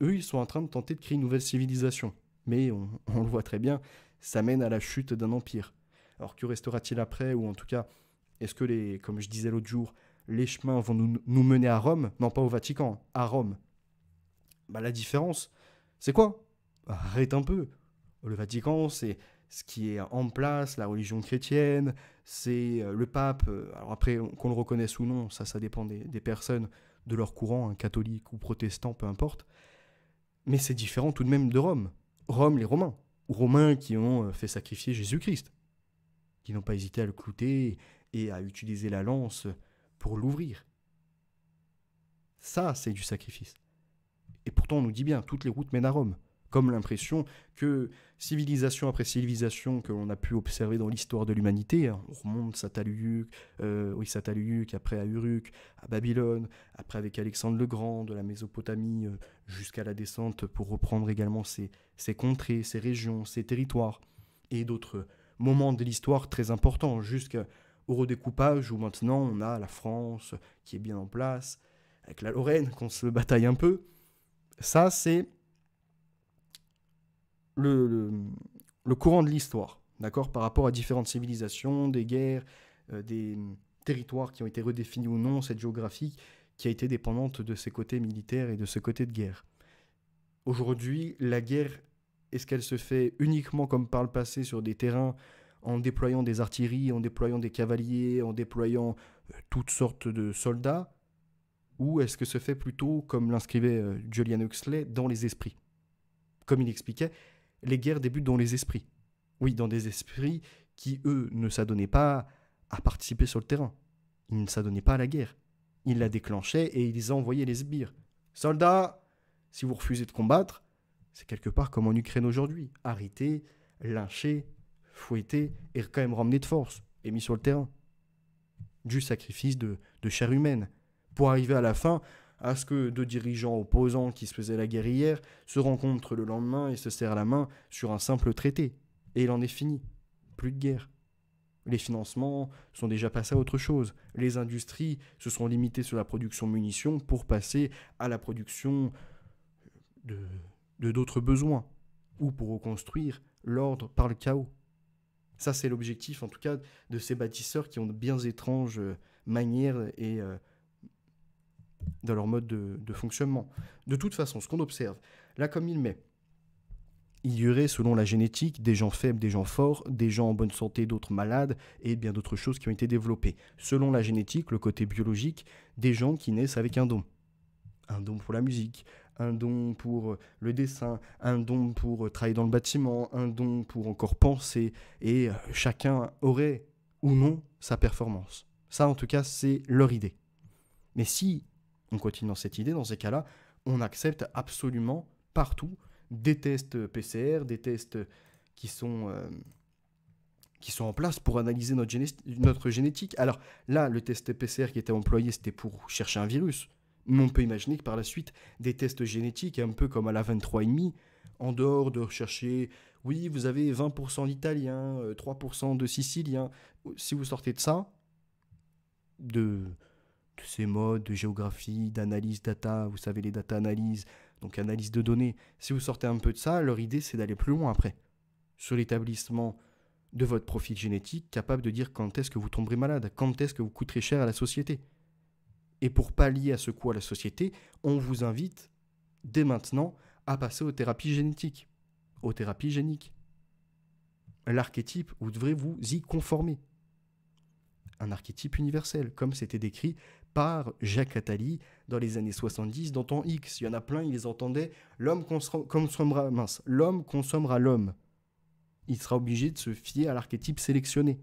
Eux, ils sont en train de tenter de créer une nouvelle civilisation. Mais on, on le voit très bien, ça mène à la chute d'un empire. Alors que restera-t-il après Ou en tout cas, est-ce que les, comme je disais l'autre jour, les chemins vont nous, mener à Rome, non pas au Vatican, à Rome. Bah, la différence, c'est quoi bah, Arrête un peu. Le Vatican, c'est ce qui est en place, la religion chrétienne, c'est euh, le pape. Euh, alors après, qu'on le reconnaisse ou non, ça, ça dépend des, personnes, de leur courant, hein, catholique ou protestant, peu importe. Mais c'est différent tout de même de Rome. Rome, les Romains. Romains qui ont euh, fait sacrifier Jésus-Christ. Qui n'ont pas hésité à le clouter et à utiliser la lance pour l'ouvrir. Ça, c'est du sacrifice. Et pourtant, on nous dit bien, toutes les routes mènent à Rome. Comme l'impression que civilisation après civilisation que l'on a pu observer dans l'histoire de l'humanité, hein, on remonte Sataluuk, euh, oui, après à Uruk, à Babylone, après avec Alexandre le Grand, de la Mésopotamie euh, jusqu'à la descente pour reprendre également ses contrées, ces régions, ces territoires et d'autres moments de l'histoire très importants, jusqu'à au redécoupage où maintenant on a la France qui est bien en place, avec la Lorraine qu'on se bataille un peu. Ça, c'est le, courant de l'histoire, d'accord Par rapport à différentes civilisations, des guerres, euh, des territoires qui ont été redéfinis ou non, cette géographie qui a été dépendante de ces côtés militaires et de ce côté de guerre. Aujourd'hui, la guerre, est-ce qu'elle se fait uniquement comme par le passé sur des terrains en déployant des artilleries, en déployant des cavaliers, en déployant euh, toutes sortes de soldats Ou est-ce que se fait plutôt, comme l'inscrivait euh, Julian Huxley, dans les esprits Comme il expliquait, les guerres débutent dans les esprits. Oui, dans des esprits qui, eux, ne s'adonnaient pas à participer sur le terrain. Ils ne s'adonnaient pas à la guerre. Ils la déclenchaient et ils envoyaient les sbires. Soldats, si vous refusez de combattre, c'est quelque part comme en Ukraine aujourd'hui. Arrêtez, lynchés, fouetté et quand même ramené de force et mis sur le terrain. Du sacrifice de, chair humaine. Pour arriver à la fin à ce que deux dirigeants opposants qui se faisaient la guerre hier se rencontrent le lendemain et se serrent la main sur un simple traité. Et il en est fini. Plus de guerre. Les financements sont déjà passés à autre chose. Les industries se sont limitées sur la production de munitions pour passer à la production de d'autres besoins, ou pour reconstruire l'ordre par le chaos. Ça, c'est l'objectif, en tout cas, de ces bâtisseurs qui ont de bien étranges euh, manières et euh, dans leur mode de, fonctionnement. De toute façon, ce qu'on observe, là comme il met, il y aurait, selon la génétique, des gens faibles, des gens forts, des gens en bonne santé, d'autres malades, et bien d'autres choses qui ont été développées. Selon la génétique, le côté biologique, des gens qui naissent avec un don. Un don pour la musique, un don pour euh, le dessin, un don pour euh, travailler dans le bâtiment, un don pour encore penser, et euh, chacun aurait ou non sa performance. Ça, en tout cas, c'est leur idée. Mais si on continue dans cette idée, dans ces cas-là, on accepte absolument partout des tests PCR, des tests qui sont, qui sont en place pour analyser notre génétique. Alors là, le test PCR qui était employé, c'était pour chercher un virus. Mais on peut imaginer que par la suite, des tests génétiques, un peu comme à la 23,5, en dehors de rechercher, oui, vous avez 20% d'Italiens, 3% euh, de Siciliens, si vous sortez de ça, de, de ces modes de géographie, d'analyse data, vous savez, les data analyses, donc analyse de données, si vous sortez un peu de ça, leur idée, c'est d'aller plus loin après, sur l'établissement de votre profil génétique, capable de dire quand est-ce que vous tomberez malade, quand est-ce que vous coûterez cher à la société. Et pour pallier à ce coup à la société, on vous invite dès maintenant à passer aux thérapies génétiques, aux thérapies géniques. L'archétype, vous devrez vous y conformer. Un archétype universel, comme c'était décrit par Jacques Attali dans les années 70 dans Temps X. Il y en a plein, il les entendait. L'homme mince, l'homme consommera l'homme. Il sera obligé de se fier à l'archétype sélectionné.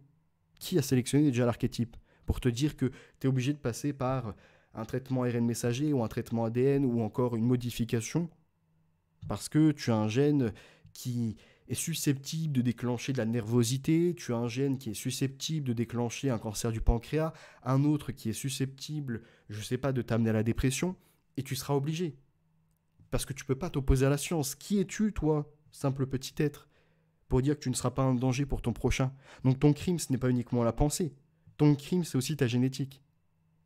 Qui a sélectionné déjà l'archétype pour te dire que tu es obligé de passer par un traitement ARN messager ou un traitement ADN ou encore une modification parce que tu as un gène qui est susceptible de déclencher de la nervosité, tu as un gène qui est susceptible de déclencher un cancer du pancréas, un autre qui est susceptible, je sais pas, de t'amener à la dépression, et tu seras obligé. Parce que tu peux pas t'opposer à la science. Qui es-tu, toi, simple petit être, pour dire que tu ne seras pas un danger pour ton prochain Donc ton crime, ce n'est pas uniquement la pensée, ton crime, c'est aussi ta génétique.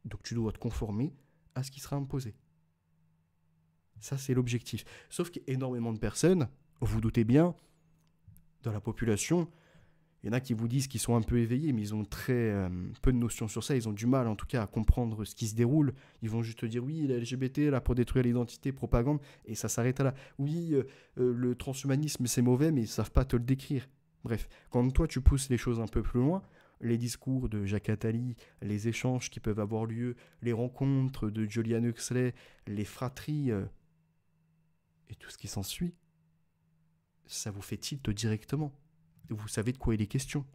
Donc tu dois te conformer à ce qui sera imposé. Ça, c'est l'objectif. Sauf qu'énormément de personnes, vous, doutez bien, dans la population, il y en a qui vous disent qu'ils sont un peu éveillés, mais ils ont très euh, peu de notions sur ça. Ils ont du mal, en tout cas, à comprendre ce qui se déroule. Ils vont juste dire oui, llgbt LGBT, là, pour détruire l'identité, propagande, et ça s'arrête là. Oui, euh, euh, le transhumanisme, c'est mauvais, mais ils savent pas te le décrire. Bref, quand toi, tu pousses les choses un peu plus loin, les discours de Jacques Attali, les échanges qui peuvent avoir lieu, les rencontres de Julian Huxley, les fratries euh, et tout ce qui s'ensuit, ça vous fait tilt directement. Vous savez de quoi il est question.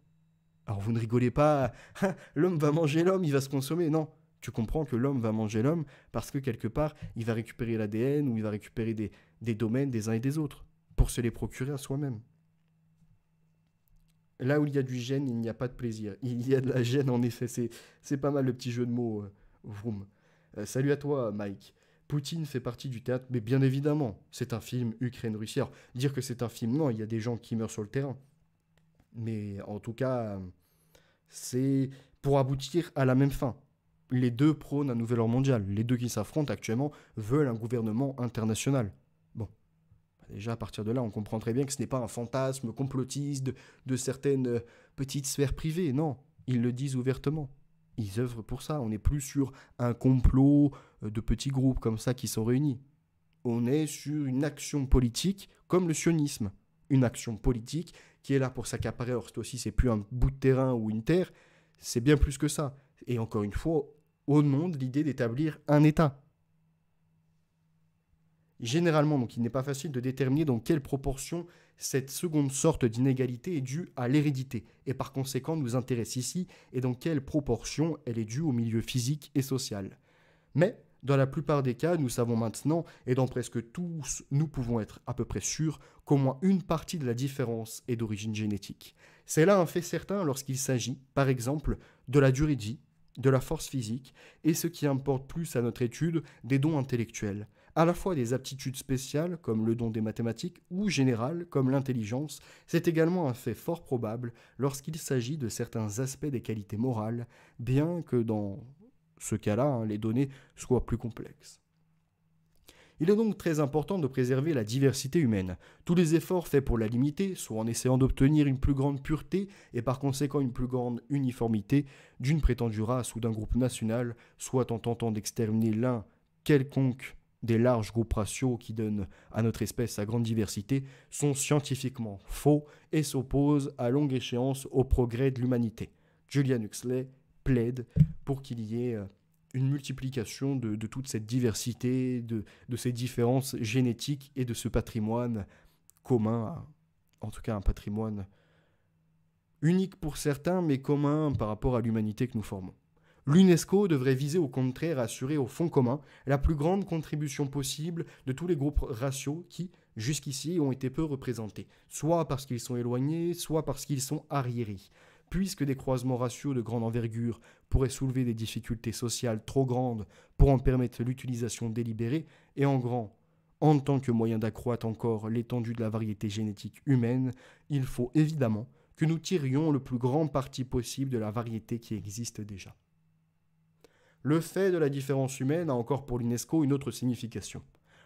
Alors vous ne rigolez pas, hein, l'homme va manger l'homme, il va se consommer. Non, tu comprends que l'homme va manger l'homme parce que quelque part, il va récupérer l'ADN ou il va récupérer des, des domaines des uns et des autres pour se les procurer à soi-même. Là où il y a du gène, il n'y a pas de plaisir. Il y a de la gêne, en effet. C'est pas mal le petit jeu de mots. Euh, vroom. Euh, salut à toi, Mike. Poutine fait partie du théâtre, mais bien évidemment, c'est un film Ukraine-Russie. Alors, dire que c'est un film, non, il y a des gens qui meurent sur le terrain. Mais en tout cas, c'est pour aboutir à la même fin. Les deux prônent un nouvel ordre mondial. Les deux qui s'affrontent actuellement veulent un gouvernement international. Déjà, à partir de là, on comprend très bien que ce n'est pas un fantasme complotiste de, certaines euh, petites sphères privées. Non, ils le disent ouvertement. Ils œuvrent pour ça. On n'est plus sur un complot euh, de petits groupes comme ça qui sont réunis. On est sur une action politique comme le sionisme. Une action politique qui est là pour s'accaparer. Or, aussi, c'est plus un bout de terrain ou une terre. C'est bien plus que ça. Et encore une fois, au monde, l'idée d'établir un État. Généralement, donc il n'est pas facile de déterminer dans quelle proportion cette seconde sorte d'inégalité est due à l'hérédité, et par conséquent nous intéresse ici, et dans quelle proportion elle est due au milieu physique et social. Mais, dans la plupart des cas, nous savons maintenant, et dans presque tous, nous pouvons être à peu près sûrs qu'au moins une partie de la différence est d'origine génétique. C'est là un fait certain lorsqu'il s'agit, par exemple, de la durée de vie, de la force physique, et ce qui importe plus à notre étude, des dons intellectuels à la fois des aptitudes spéciales, comme le don des mathématiques, ou générales, comme l'intelligence, c'est également un fait fort probable lorsqu'il s'agit de certains aspects des qualités morales, bien que dans ce cas-là, hein, les données soient plus complexes. Il est donc très important de préserver la diversité humaine. Tous les efforts faits pour la limiter, soit en essayant d'obtenir une plus grande pureté et par conséquent une plus grande uniformité d'une prétendue race ou d'un groupe national, soit en tentant d'exterminer l'un quelconque des larges groupes ratios qui donnent à notre espèce sa grande diversité sont scientifiquement faux et s'opposent à longue échéance au progrès de l'humanité. Julian Huxley plaide pour qu'il y ait euh, une multiplication de, toute cette diversité, de, ces différences génétiques et de ce patrimoine commun, en tout cas un patrimoine unique pour certains, mais commun par rapport à l'humanité que nous formons. L'UNESCO devrait viser au contraire à assurer au Fonds commun la plus grande contribution possible de tous les groupes raciaux qui, jusqu'ici, ont été peu représentés, soit parce qu'ils sont éloignés, soit parce qu'ils sont arriérés. Puisque des croisements raciaux de grande envergure pourraient soulever des difficultés sociales trop grandes pour en permettre l'utilisation délibérée et en grand en tant que moyen d'accroître encore l'étendue de la variété génétique humaine, il faut évidemment que nous tirions le plus grand parti possible de la variété qui existe déjà le fait de la différence humaine a encore pour l'UNESCO une autre signification.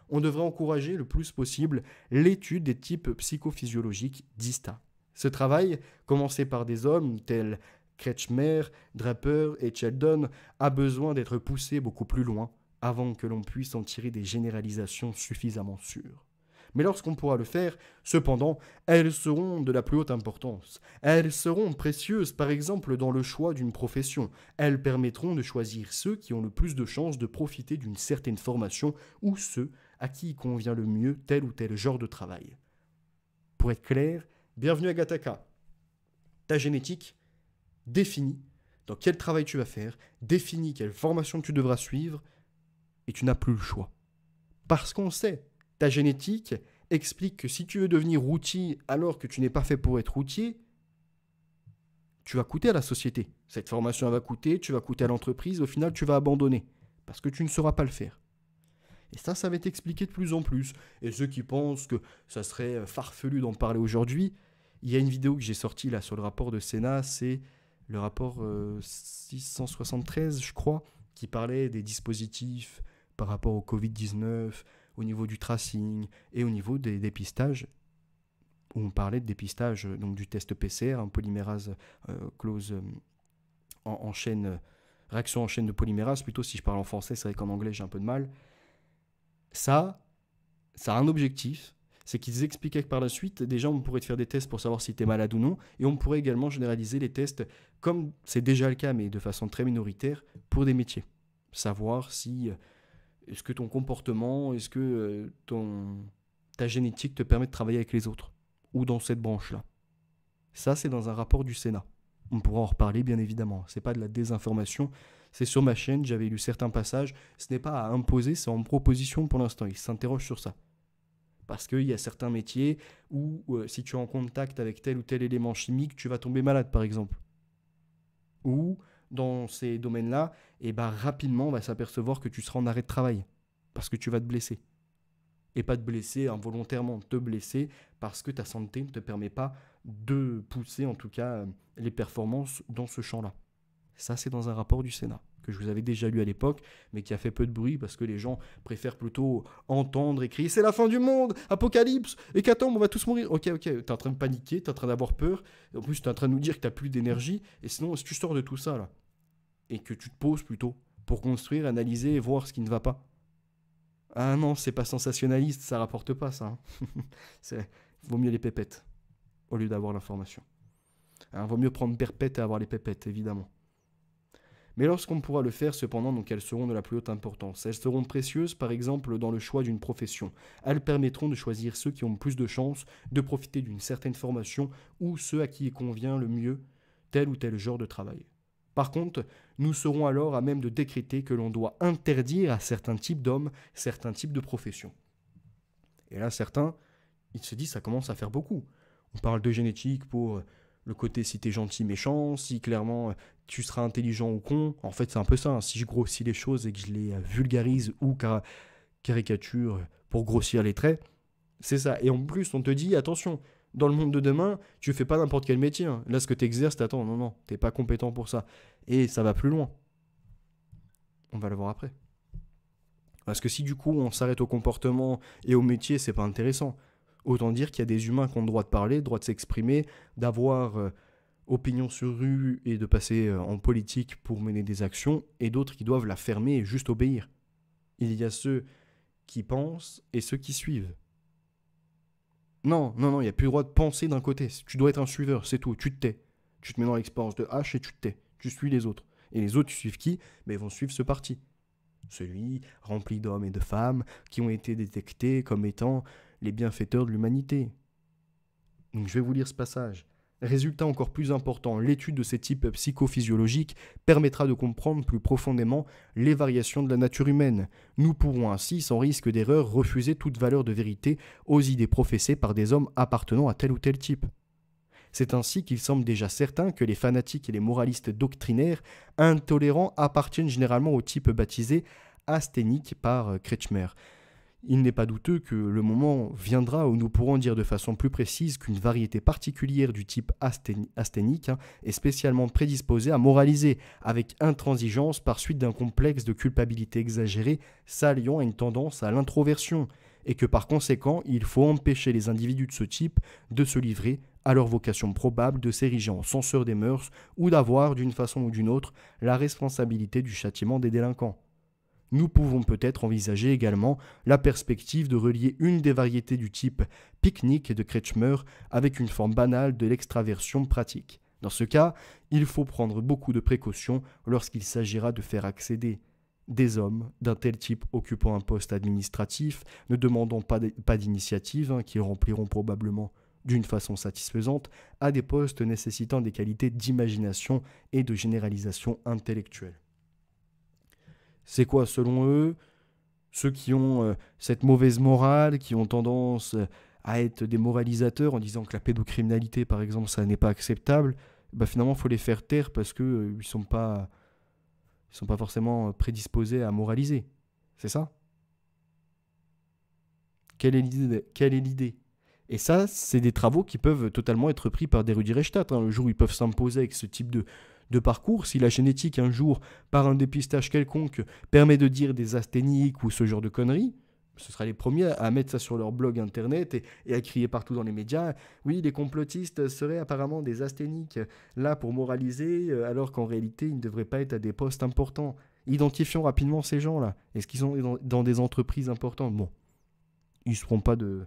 On devrait encourager le plus possible l'étude des types psychophysiologiques distincts. Ce travail, commencé par des hommes tels Kretschmer, Draper et Sheldon, a besoin d'être poussé beaucoup plus loin avant que l'on puisse en tirer des généralisations suffisamment sûres mais lorsqu'on pourra le faire, cependant, elles seront de la plus haute importance. Elles seront précieuses, par exemple, dans le choix d'une profession. Elles permettront de choisir ceux qui ont le plus de chances de profiter d'une certaine formation ou ceux à qui convient le mieux tel ou tel genre de travail. Pour être clair, bienvenue à Gataka. Ta génétique définit dans quel travail tu vas faire, définit quelle formation tu devras suivre, et tu n'as plus le choix. Parce qu'on sait la génétique explique que si tu veux devenir routier alors que tu n'es pas fait pour être routier, tu vas coûter à la société. Cette formation va coûter, tu vas coûter à l'entreprise, au final tu vas abandonner parce que tu ne sauras pas le faire. Et ça, ça va être expliqué de plus en plus. Et ceux qui pensent que ça serait euh, farfelu d'en parler aujourd'hui, il y a une vidéo que j'ai sortie là sur le rapport de Sénat, c'est le rapport 673, euh, je crois, qui parlait des dispositifs par rapport au Covid-19, au niveau du tracing et au niveau des dépistages où on parlait de dépistage euh, donc du test PCR, en hein, polymérase euh, close euh, en, en, chaîne, euh, réaction en chaîne de polymérase, plutôt si je parle en français, c'est vrai qu'en anglais j'ai un peu de mal. Ça, ça a un objectif, c'est qu'ils expliquaient que par la suite, déjà, on pourrait te faire des tests pour savoir si tu es malade ou non, et on pourrait également généraliser les tests, comme c'est déjà le cas, mais de façon très minoritaire, pour des métiers. Savoir si est-ce que ton comportement, est-ce que euh, ton, ta génétique te permet de travailler avec les autres Ou dans cette branche-là Ça, c'est dans un rapport du Sénat. On pourra en reparler, bien évidemment. Ce n'est pas de la désinformation. C'est sur ma chaîne, j'avais lu certains passages. Ce n'est pas à imposer, c'est en proposition pour l'instant. Ils s'interrogent sur ça. Parce qu'il y a certains métiers où, euh, si tu es en contact avec tel ou tel élément chimique, tu vas tomber malade, par exemple. Ou dans ces domaines-là, et eh bah ben, rapidement, on va s'apercevoir que tu seras en arrêt de travail parce que tu vas te blesser. Et pas te blesser involontairement, te blesser parce que ta santé ne te permet pas de pousser en tout cas euh, les performances dans ce champ-là. Ça, c'est dans un rapport du Sénat que je vous avais déjà lu à l'époque, mais qui a fait peu de bruit parce que les gens préfèrent plutôt entendre et crier C'est la fin du monde Apocalypse et qu'attends on va tous mourir Ok, ok, t'es en train de paniquer, t'es en train d'avoir peur, en plus t'es en train de nous dire que t'as plus d'énergie, et sinon, si tu sors de tout ça, là, et que tu te poses plutôt pour construire, analyser et voir ce qui ne va pas. Ah non, c'est pas sensationnaliste, ça rapporte pas ça. Hein. c'est vaut mieux les pépettes au lieu d'avoir l'information. Hein, vaut mieux prendre perpète et avoir les pépettes, évidemment. Mais lorsqu'on pourra le faire, cependant, donc elles seront de la plus haute importance. Elles seront précieuses, par exemple, dans le choix d'une profession. Elles permettront de choisir ceux qui ont plus de chances de profiter d'une certaine formation ou ceux à qui convient le mieux tel ou tel genre de travail. Par contre, nous serons alors à même de décréter que l'on doit interdire à certains types d'hommes certains types de professions. Et là, certains, ils se disent, ça commence à faire beaucoup. On parle de génétique pour euh, le côté si t'es gentil, méchant, si clairement euh, tu seras intelligent ou con. En fait, c'est un peu ça. Hein. Si je grossis les choses et que je les euh, vulgarise ou caricature pour grossir les traits, c'est ça. Et en plus, on te dit, attention, dans le monde de demain, tu fais pas n'importe quel métier. Hein. Là, ce que tu exerces, t'attends, non, non, t'es pas compétent pour ça. Et ça va plus loin. On va le voir après. Parce que si du coup on s'arrête au comportement et au métier, c'est pas intéressant. Autant dire qu'il y a des humains qui ont le droit de parler, le droit de s'exprimer, d'avoir euh, opinion sur rue et de passer euh, en politique pour mener des actions, et d'autres qui doivent la fermer et juste obéir. Il y a ceux qui pensent et ceux qui suivent. Non, non, non, il n'y a plus le droit de penser d'un côté. Tu dois être un suiveur, c'est tout. Tu te tais. Tu te mets dans l'expérience de H et tu te tais. Tu suis les autres. Et les autres, tu suivent qui Mais ben, ils vont suivre ce parti. Celui rempli d'hommes et de femmes qui ont été détectés comme étant les bienfaiteurs de l'humanité. Donc je vais vous lire ce passage. Résultat encore plus important, l'étude de ces types psychophysiologiques permettra de comprendre plus profondément les variations de la nature humaine. Nous pourrons ainsi, sans risque d'erreur, refuser toute valeur de vérité aux idées professées par des hommes appartenant à tel ou tel type. C'est ainsi qu'il semble déjà certain que les fanatiques et les moralistes doctrinaires intolérants appartiennent généralement au type baptisé asthénique par Kretschmer. Il n'est pas douteux que le moment viendra où nous pourrons dire de façon plus précise qu'une variété particulière du type asthénique hein, est spécialement prédisposée à moraliser avec intransigeance par suite d'un complexe de culpabilité exagérée s'alliant à une tendance à l'introversion, et que par conséquent il faut empêcher les individus de ce type de se livrer à leur vocation probable de s'ériger en censeur des mœurs ou d'avoir d'une façon ou d'une autre la responsabilité du châtiment des délinquants nous pouvons peut-être envisager également la perspective de relier une des variétés du type pique-nique de Kretschmer avec une forme banale de l'extraversion pratique. Dans ce cas, il faut prendre beaucoup de précautions lorsqu'il s'agira de faire accéder des hommes d'un tel type occupant un poste administratif, ne demandant pas d'initiative, hein, qui rempliront probablement d'une façon satisfaisante, à des postes nécessitant des qualités d'imagination et de généralisation intellectuelle. C'est quoi selon eux Ceux qui ont euh, cette mauvaise morale, qui ont tendance euh, à être des moralisateurs en disant que la pédocriminalité, par exemple, ça n'est pas acceptable, bah finalement, il faut les faire taire parce qu'ils euh, ils sont pas sont pas forcément prédisposés à moraliser. C'est ça Quelle est l'idée Quelle est l'idée et ça, c'est des travaux qui peuvent totalement être pris par des Rudi hein. Le jour où ils peuvent s'imposer avec ce type de, de parcours. Si la génétique, un jour, par un dépistage quelconque, permet de dire des asthéniques ou ce genre de conneries, ce sera les premiers à mettre ça sur leur blog internet et, à crier partout dans les médias. Oui, les complotistes seraient apparemment des asthéniques, là pour moraliser, euh, alors qu'en réalité, ils ne devraient pas être à des postes importants. Identifions rapidement ces gens-là. Est-ce qu'ils sont dans, des entreprises importantes Bon, ils ne feront pas de,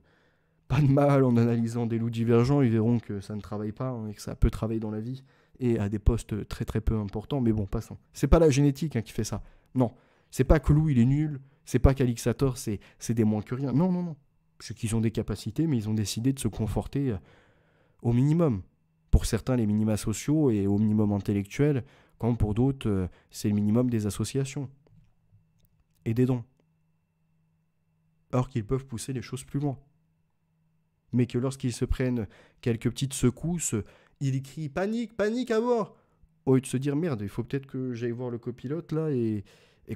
pas de mal en analysant des loups divergents, ils verront que ça ne travaille pas hein, et que ça peut travailler dans la vie et à des postes très très peu importants. Mais bon, passons. C'est pas la génétique hein, qui fait ça. Non. C'est pas que Lou, il est nul. C'est pas qu'Alixator, c'est, c'est des moins que rien. Non, non, non. C'est qu'ils ont des capacités, mais ils ont décidé de se conforter euh, au minimum. Pour certains, les minima sociaux et au minimum intellectuel, quand pour d'autres, euh, c'est le minimum des associations et des dons. Or qu'ils peuvent pousser les choses plus loin. Mais que lorsqu'ils se prennent quelques petites secousses, il écrit « panique, panique à bord. Au lieu de se dire merde, il faut peut-être que j'aille voir le copilote là et,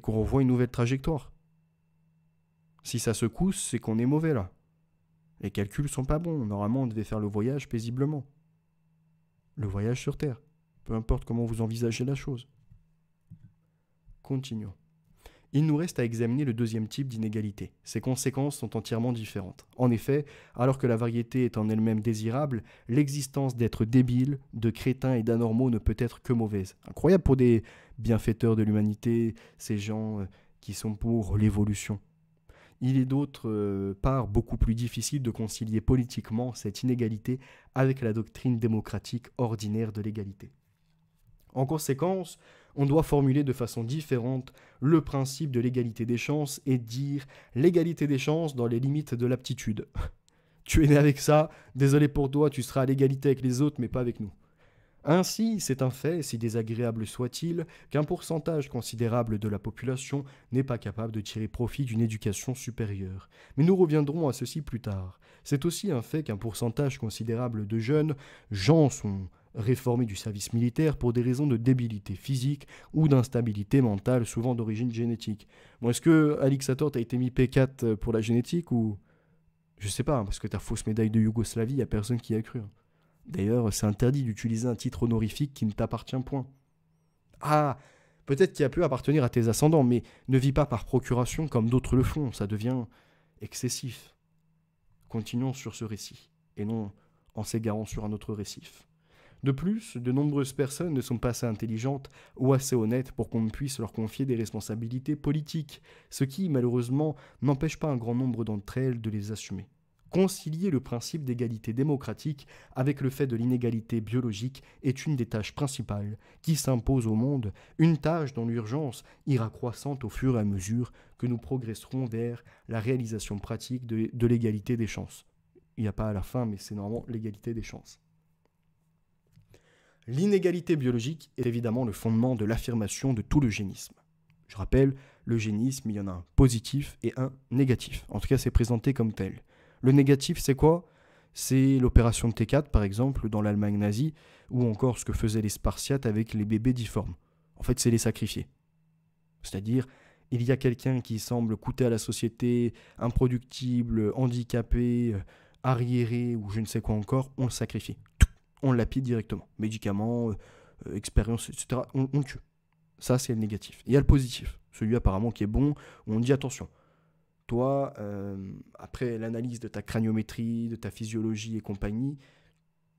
qu'on revoie une nouvelle trajectoire. Si ça se c'est qu'on est mauvais là. Les calculs sont pas bons. Normalement, on devait faire le voyage paisiblement. Le voyage sur Terre. Peu importe comment vous envisagez la chose. Continuons il nous reste à examiner le deuxième type d'inégalité. Ses conséquences sont entièrement différentes. En effet, alors que la variété est en elle-même désirable, l'existence d'êtres débiles, de crétins et d'anormaux ne peut être que mauvaise. Incroyable pour des bienfaiteurs de l'humanité, ces gens euh, qui sont pour l'évolution. Il est d'autre euh, part beaucoup plus difficile de concilier politiquement cette inégalité avec la doctrine démocratique ordinaire de l'égalité. En conséquence, on doit formuler de façon différente le principe de l'égalité des chances et dire l'égalité des chances dans les limites de l'aptitude. tu es né avec ça, désolé pour toi, tu seras à l'égalité avec les autres mais pas avec nous. Ainsi, c'est un fait, si désagréable soit-il, qu'un pourcentage considérable de la population n'est pas capable de tirer profit d'une éducation supérieure. Mais nous reviendrons à ceci plus tard. C'est aussi un fait qu'un pourcentage considérable de jeunes gens sont « Réformé du service militaire pour des raisons de débilité physique ou d'instabilité mentale, souvent d'origine génétique. Bon, est-ce que Alixator t'a été mis P4 pour la génétique ou. Je sais pas, hein, parce que ta fausse médaille de Yougoslavie, y a personne qui y a cru. Hein. D'ailleurs, c'est interdit d'utiliser un titre honorifique qui ne t'appartient point. Ah Peut-être qu'il a pu appartenir à tes ascendants, mais ne vis pas par procuration comme d'autres le font, ça devient excessif. Continuons sur ce récit, et non en s'égarant sur un autre récif. De plus, de nombreuses personnes ne sont pas assez intelligentes ou assez honnêtes pour qu'on puisse leur confier des responsabilités politiques, ce qui, malheureusement, n'empêche pas un grand nombre d'entre elles de les assumer. Concilier le principe d'égalité démocratique avec le fait de l'inégalité biologique est une des tâches principales qui s'impose au monde, une tâche dont l'urgence ira croissante au fur et à mesure que nous progresserons vers la réalisation pratique de, l'égalité des chances. Il n'y a pas à la fin, mais c'est normalement l'égalité des chances l'inégalité biologique est évidemment le fondement de l'affirmation de tout le génisme. Je rappelle, le génisme, il y en a un positif et un négatif. En tout cas, c'est présenté comme tel. Le négatif, c'est quoi C'est l'opération de T4, par exemple, dans l'Allemagne nazie, ou encore ce que faisaient les Spartiates avec les bébés difformes. En fait, c'est les sacrifier. C'est-à-dire, il y a quelqu'un qui semble coûter à la société, improductible, handicapé, euh, arriéré, ou je ne sais quoi encore, on le sacrifie on directement. Médicaments, euh, euh, expérience, etc. On, tue. Ça, c'est le négatif. Il y a le positif, celui apparemment qui est bon. On dit attention. Toi, euh, après l'analyse de ta craniométrie, de ta physiologie et compagnie,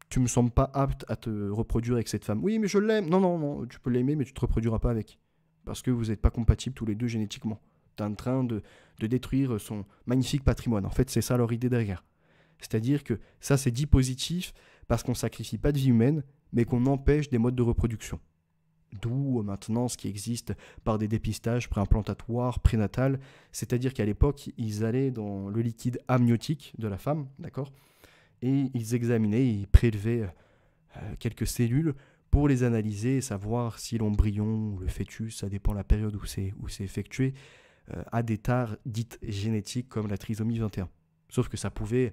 tu me sembles pas apte à te reproduire avec cette femme. Oui, mais je l'aime. Non, non, non, tu peux l'aimer, mais tu te reproduiras pas avec. Parce que vous n'êtes pas compatibles tous les deux génétiquement. Tu es en train de, de, détruire son magnifique patrimoine. En fait, c'est ça leur idée derrière. C'est-à-dire que ça, c'est dit positif, parce qu'on ne sacrifie pas de vie humaine, mais qu'on empêche des modes de reproduction. D'où euh, maintenant ce qui existe par des dépistages préimplantatoires, prénatales, c'est-à-dire qu'à l'époque, ils allaient dans le liquide amniotique de la femme, d'accord Et ils examinaient, ils prélevaient euh, euh, quelques cellules pour les analyser et savoir si l'embryon ou le fœtus, ça dépend la période où c'est, où c'est effectué, a des tares dites génétiques comme la trisomie 21. Sauf que ça pouvait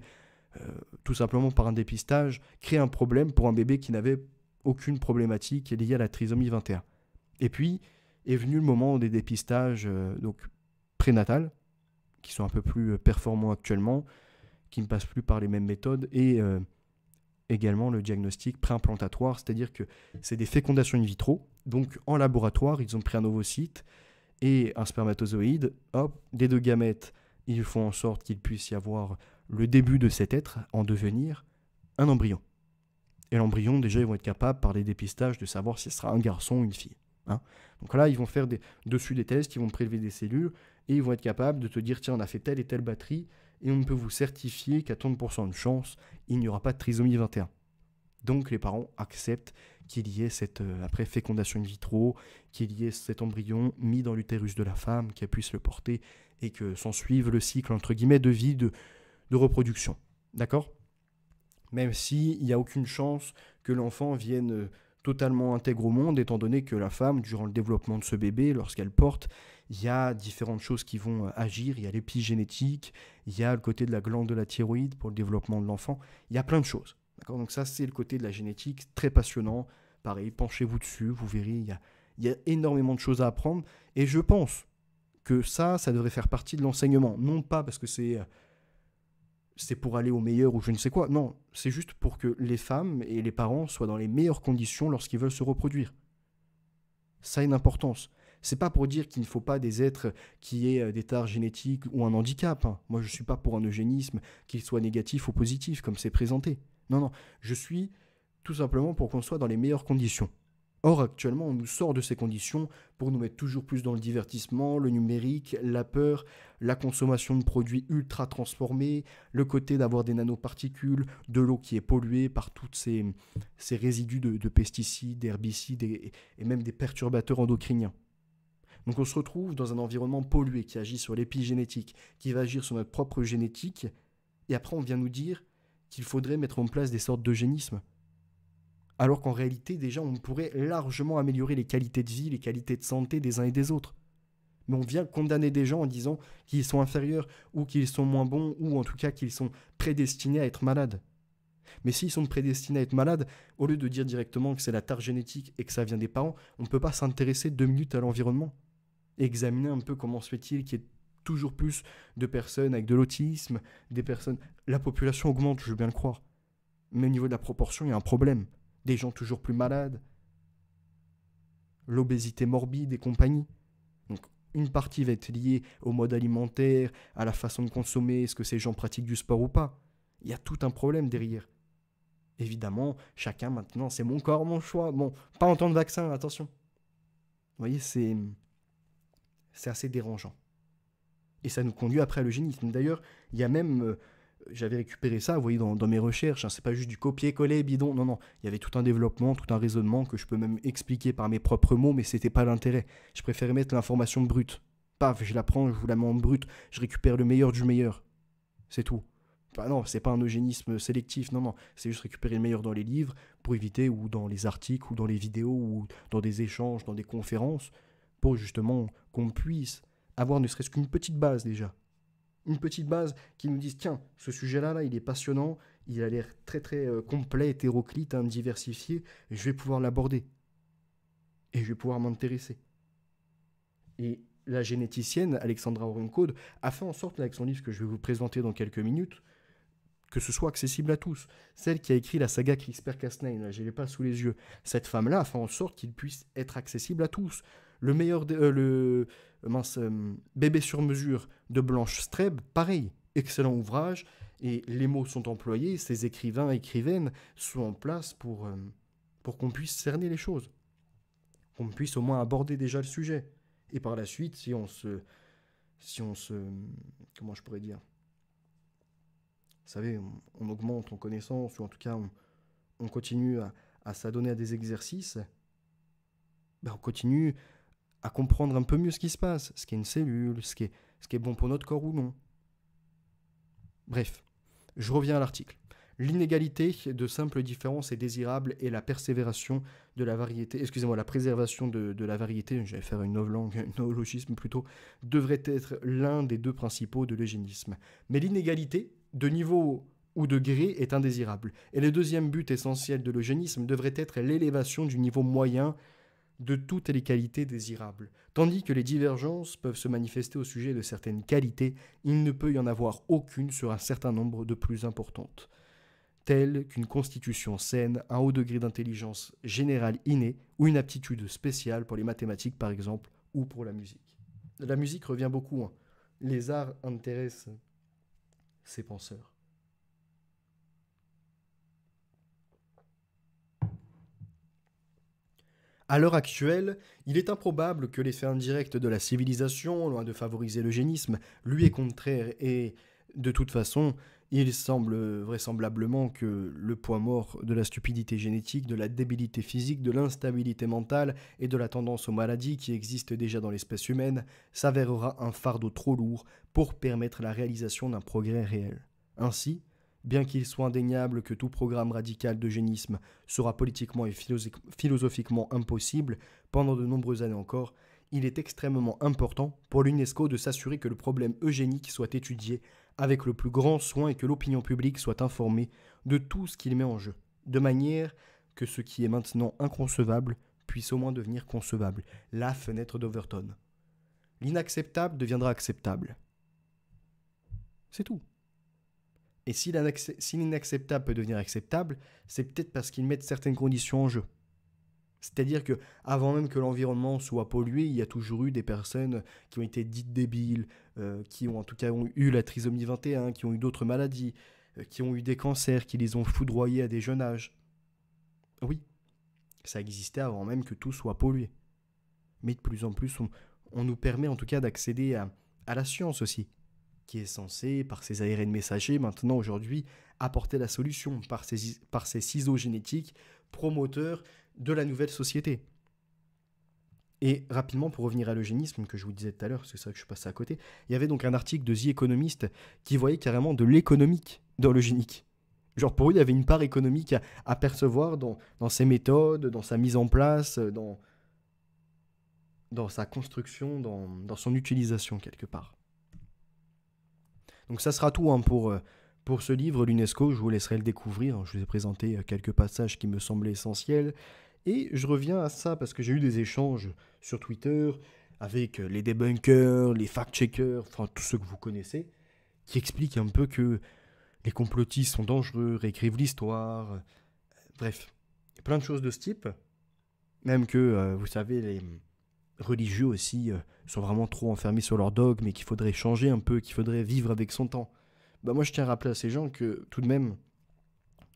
euh, tout simplement par un dépistage, créer un problème pour un bébé qui n'avait aucune problématique liée à la trisomie 21. Et puis est venu le moment des dépistages euh, donc prénatales, qui sont un peu plus euh, performants actuellement, qui ne passent plus par les mêmes méthodes, et également le diagnostic préimplantatoire, c'est-à-dire que c'est des fécondations in vitro. Donc en laboratoire, ils ont pris un ovocyte et un spermatozoïde, hop, des deux gamètes, ils font en sorte qu'il puisse y avoir le début de cet être en devenir un embryon. Et l'embryon, déjà, ils vont être capables, par les dépistages, de savoir si ce sera un garçon ou une fille. Hein. Donc là, ils vont faire des, dessus des tests, ils vont prélever des cellules, et ils vont être capables de te dire, tiens, on a fait telle et telle batterie, et on peut vous certifier qu'à 30% de chance, il n'y aura pas de trisomie 21. Donc les parents acceptent qu'il y ait cette euh, après fécondation in vitro, qu'il y ait cet embryon mis dans l'utérus de la femme, qu'elle puisse le porter et que s'en le cycle entre guillemets de vie de, de reproduction. D'accord Même s'il n'y a aucune chance que l'enfant vienne euh, totalement intègre au monde, étant donné que la femme, durant le développement de ce bébé, lorsqu'elle porte, il y a différentes choses qui vont euh, agir. Il y a l'épigénétique, il y a le côté de la glande de la thyroïde pour le développement de l'enfant. Il y a plein de choses. D'accord Donc ça, c'est le côté de la génétique, très passionnant. Pareil, penchez-vous dessus, vous verrez, il y, a, il y a énormément de choses à apprendre. Et je pense que ça, ça devrait faire partie de l'enseignement. Non pas parce que c'est euh, c'est pour aller au meilleur ou je ne sais quoi. Non, c'est juste pour que les femmes et les parents soient dans les meilleures conditions lorsqu'ils veulent se reproduire. Ça a une importance. C'est pas pour dire qu'il ne faut pas des êtres qui aient euh, des tares génétiques ou un handicap. Hein. Moi, je ne suis pas pour un eugénisme, qu'il soit négatif ou positif, comme c'est présenté. Non, non, je suis tout simplement pour qu'on soit dans les meilleures conditions. Or, actuellement, on nous sort de ces conditions pour nous mettre toujours plus dans le divertissement, le numérique, la peur, la consommation de produits ultra transformés, le côté d'avoir des nanoparticules, de l'eau qui est polluée par tous ces, résidus de, pesticides, d'herbicides et, même des perturbateurs endocriniens. Donc on se retrouve dans un environnement pollué qui agit sur l'épigénétique, qui va agir sur notre propre génétique, et après on vient nous dire qu'il faudrait mettre en place des sortes d'eugénisme alors qu'en réalité, déjà, on pourrait largement améliorer les qualités de vie, les qualités de santé des uns et des autres. Mais on vient condamner des gens en disant qu'ils sont inférieurs, ou qu'ils sont moins bons, ou en tout cas qu'ils sont prédestinés à être malades. Mais s'ils sont prédestinés à être malades, au lieu de dire directement que c'est la tare génétique et que ça vient des parents, on ne peut pas s'intéresser deux minutes à l'environnement. Examiner un peu comment se fait-il qu'il y ait toujours plus de personnes avec de l'autisme, des personnes... La population augmente, je veux bien le croire. Mais au niveau de la proportion, il y a un problème des gens toujours plus malades, l'obésité morbide et compagnie. Donc une partie va être liée au mode alimentaire, à la façon de consommer, est-ce que ces gens pratiquent du sport ou pas. Il y a tout un problème derrière. Évidemment, chacun maintenant, c'est mon corps, mon choix. Bon, pas en temps de vaccin, attention. Vous voyez, c'est c'est assez dérangeant. Et ça nous conduit après à l'eugénisme. D'ailleurs, il y a même euh, j'avais récupéré ça, vous voyez, dans, mes recherches. Hein. c'est pas juste du copier-coller, bidon. Non, non. Il y avait tout un développement, tout un raisonnement que je peux même expliquer par mes propres mots, mais c'était pas l'intérêt. Je préférais mettre l'information brute. Paf, je la prends, je vous la mets en brute. Je récupère le meilleur du meilleur. C'est tout. Bah non, c'est pas un eugénisme sélectif, non, non. C'est juste récupérer le meilleur dans les livres pour éviter, ou dans les articles, ou dans les vidéos, ou dans des échanges, dans des conférences, pour justement qu'on puisse avoir ne serait-ce qu'une petite base déjà une petite base qui nous dise tiens, ce sujet-là, là, il est passionnant, il a l'air très très euh, complet, hétéroclite, hein, diversifié, je vais pouvoir l'aborder. Et je vais pouvoir m'intéresser. Et la généticienne Alexandra Orencode a fait en sorte, avec son livre que je vais vous présenter dans quelques minutes, que ce soit accessible à tous. Celle qui a écrit la saga CRISPR-Cas9, je ne l'ai pas sous les yeux. Cette femme-là a fait en sorte qu'il puisse être accessible à tous. Le meilleur, euh, le mince, euh, bébé sur mesure de Blanche Streb, pareil, excellent ouvrage. Et les mots sont employés, ces écrivains, écrivaines sont en place pour, euh, pour qu'on puisse cerner les choses, qu'on puisse au moins aborder déjà le sujet. Et par la suite, si on se, si on se, comment je pourrais dire, vous savez, on, augmente en connaissance, ou en tout cas, on, continue à, s'adonner à des exercices, ben on continue à comprendre un peu mieux ce qui se passe, ce qui est une cellule, ce qui est, bon pour notre corps ou non. Bref, je reviens à l'article. L'inégalité de simples différences est désirable et la persévération de la variété, excusez-moi, la préservation de, la variété, j'allais faire une neologisme plutôt, devrait être l'un des deux principaux de l'eugénisme. Mais l'inégalité, de niveau ou de gré, est indésirable. Et le deuxième but essentiel de l'eugénisme devrait être l'élévation du niveau moyen de toutes les qualités désirables. Tandis que les divergences peuvent se manifester au sujet de certaines qualités, il ne peut y en avoir aucune sur un certain nombre de plus importantes, telles qu'une constitution saine, un haut degré d'intelligence générale innée ou une aptitude spéciale pour les mathématiques par exemple ou pour la musique. La musique revient beaucoup. Hein. Les arts intéressent ces penseurs. À l'heure actuelle, il est improbable que l'effet indirect de la civilisation, loin de favoriser l'eugénisme, lui est contraire et, de toute façon, il semble vraisemblablement que le poids mort de la stupidité génétique, de la débilité physique, de l'instabilité mentale et de la tendance aux maladies qui existent déjà dans l'espèce humaine s'avérera un fardeau trop lourd pour permettre la réalisation d'un progrès réel. Ainsi, Bien qu'il soit indéniable que tout programme radical d'eugénisme sera politiquement et philosophiquement impossible pendant de nombreuses années encore, il est extrêmement important pour l'UNESCO de s'assurer que le problème eugénique soit étudié avec le plus grand soin et que l'opinion publique soit informée de tout ce qu'il met en jeu, de manière que ce qui est maintenant inconcevable puisse au moins devenir concevable, la fenêtre d'Overton. L'inacceptable deviendra acceptable. C'est tout. Et si l'inacceptable peut devenir acceptable, c'est peut-être parce qu'ils mettent certaines conditions en jeu. C'est-à-dire que avant même que l'environnement soit pollué, il y a toujours eu des personnes qui ont été dites débiles, euh, qui ont en tout cas ont eu la trisomie 21, qui ont eu d'autres maladies, euh, qui ont eu des cancers, qui les ont foudroyés à des jeunes âges. Oui, ça existait avant même que tout soit pollué. Mais de plus en plus, on, nous permet en tout cas d'accéder à la science aussi, qui est censé, par ses ARN messagers, maintenant aujourd'hui apporter la solution par ses, par ciseaux génétiques, promoteurs de la nouvelle société. Et rapidement, pour revenir à l'eugénisme que je vous disais tout à l'heure, c'est ça que je suis passé à côté, il y avait donc un article de The Economist qui voyait carrément de l'économique dans l'eugénique. Genre pour lui, il y avait une part économique à, percevoir dans, ses méthodes, dans sa mise en place, dans, dans sa construction, dans son utilisation quelque part. Donc ça sera tout hein, pour, euh, pour ce livre, l'UNESCO. Je vous laisserai le découvrir. Je vous ai présenté euh, quelques passages qui me semblaient essentiels. Et je reviens à ça parce que j'ai eu des échanges sur Twitter avec euh, les debunkers, les fact-checkers, enfin tous ceux que vous connaissez, qui expliquent un peu que les complotistes sont dangereux, réécrivent l'histoire. Bref, plein de choses de ce type. Même que, vous savez, les, religieux aussi euh, sont vraiment trop enfermés sur leur dogme et qu'il faudrait changer un peu, qu'il faudrait vivre avec son temps. Bah moi je tiens à rappeler à ces gens que tout de même,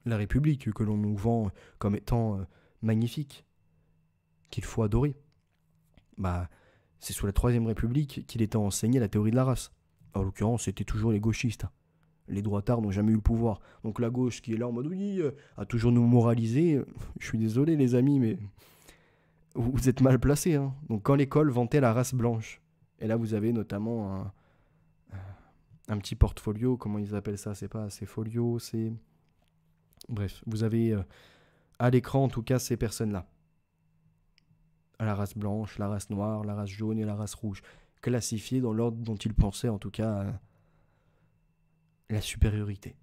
la République que l'on nous vend comme étant euh, magnifique, qu'il faut adorer, bah c'est sous la Troisième République qu'il était enseigné la théorie de la race. En l'occurrence, c'était toujours les gauchistes. Les droitards n'ont jamais eu le pouvoir. Donc la gauche qui est là en mode oui, euh, a toujours nous moraliser. Je suis désolé les amis, mais vous êtes mal placé. Hein. Donc quand l'école vantait la race blanche, et là vous avez notamment un, petit portfolio, comment ils appellent ça C'est pas assez folio, c'est bref, vous avez euh, à l'écran en tout cas ces personnes-là. La race blanche, la race noire, la race jaune et la race rouge, classifiées dans l'ordre dont ils pensaient en tout cas euh, la supériorité.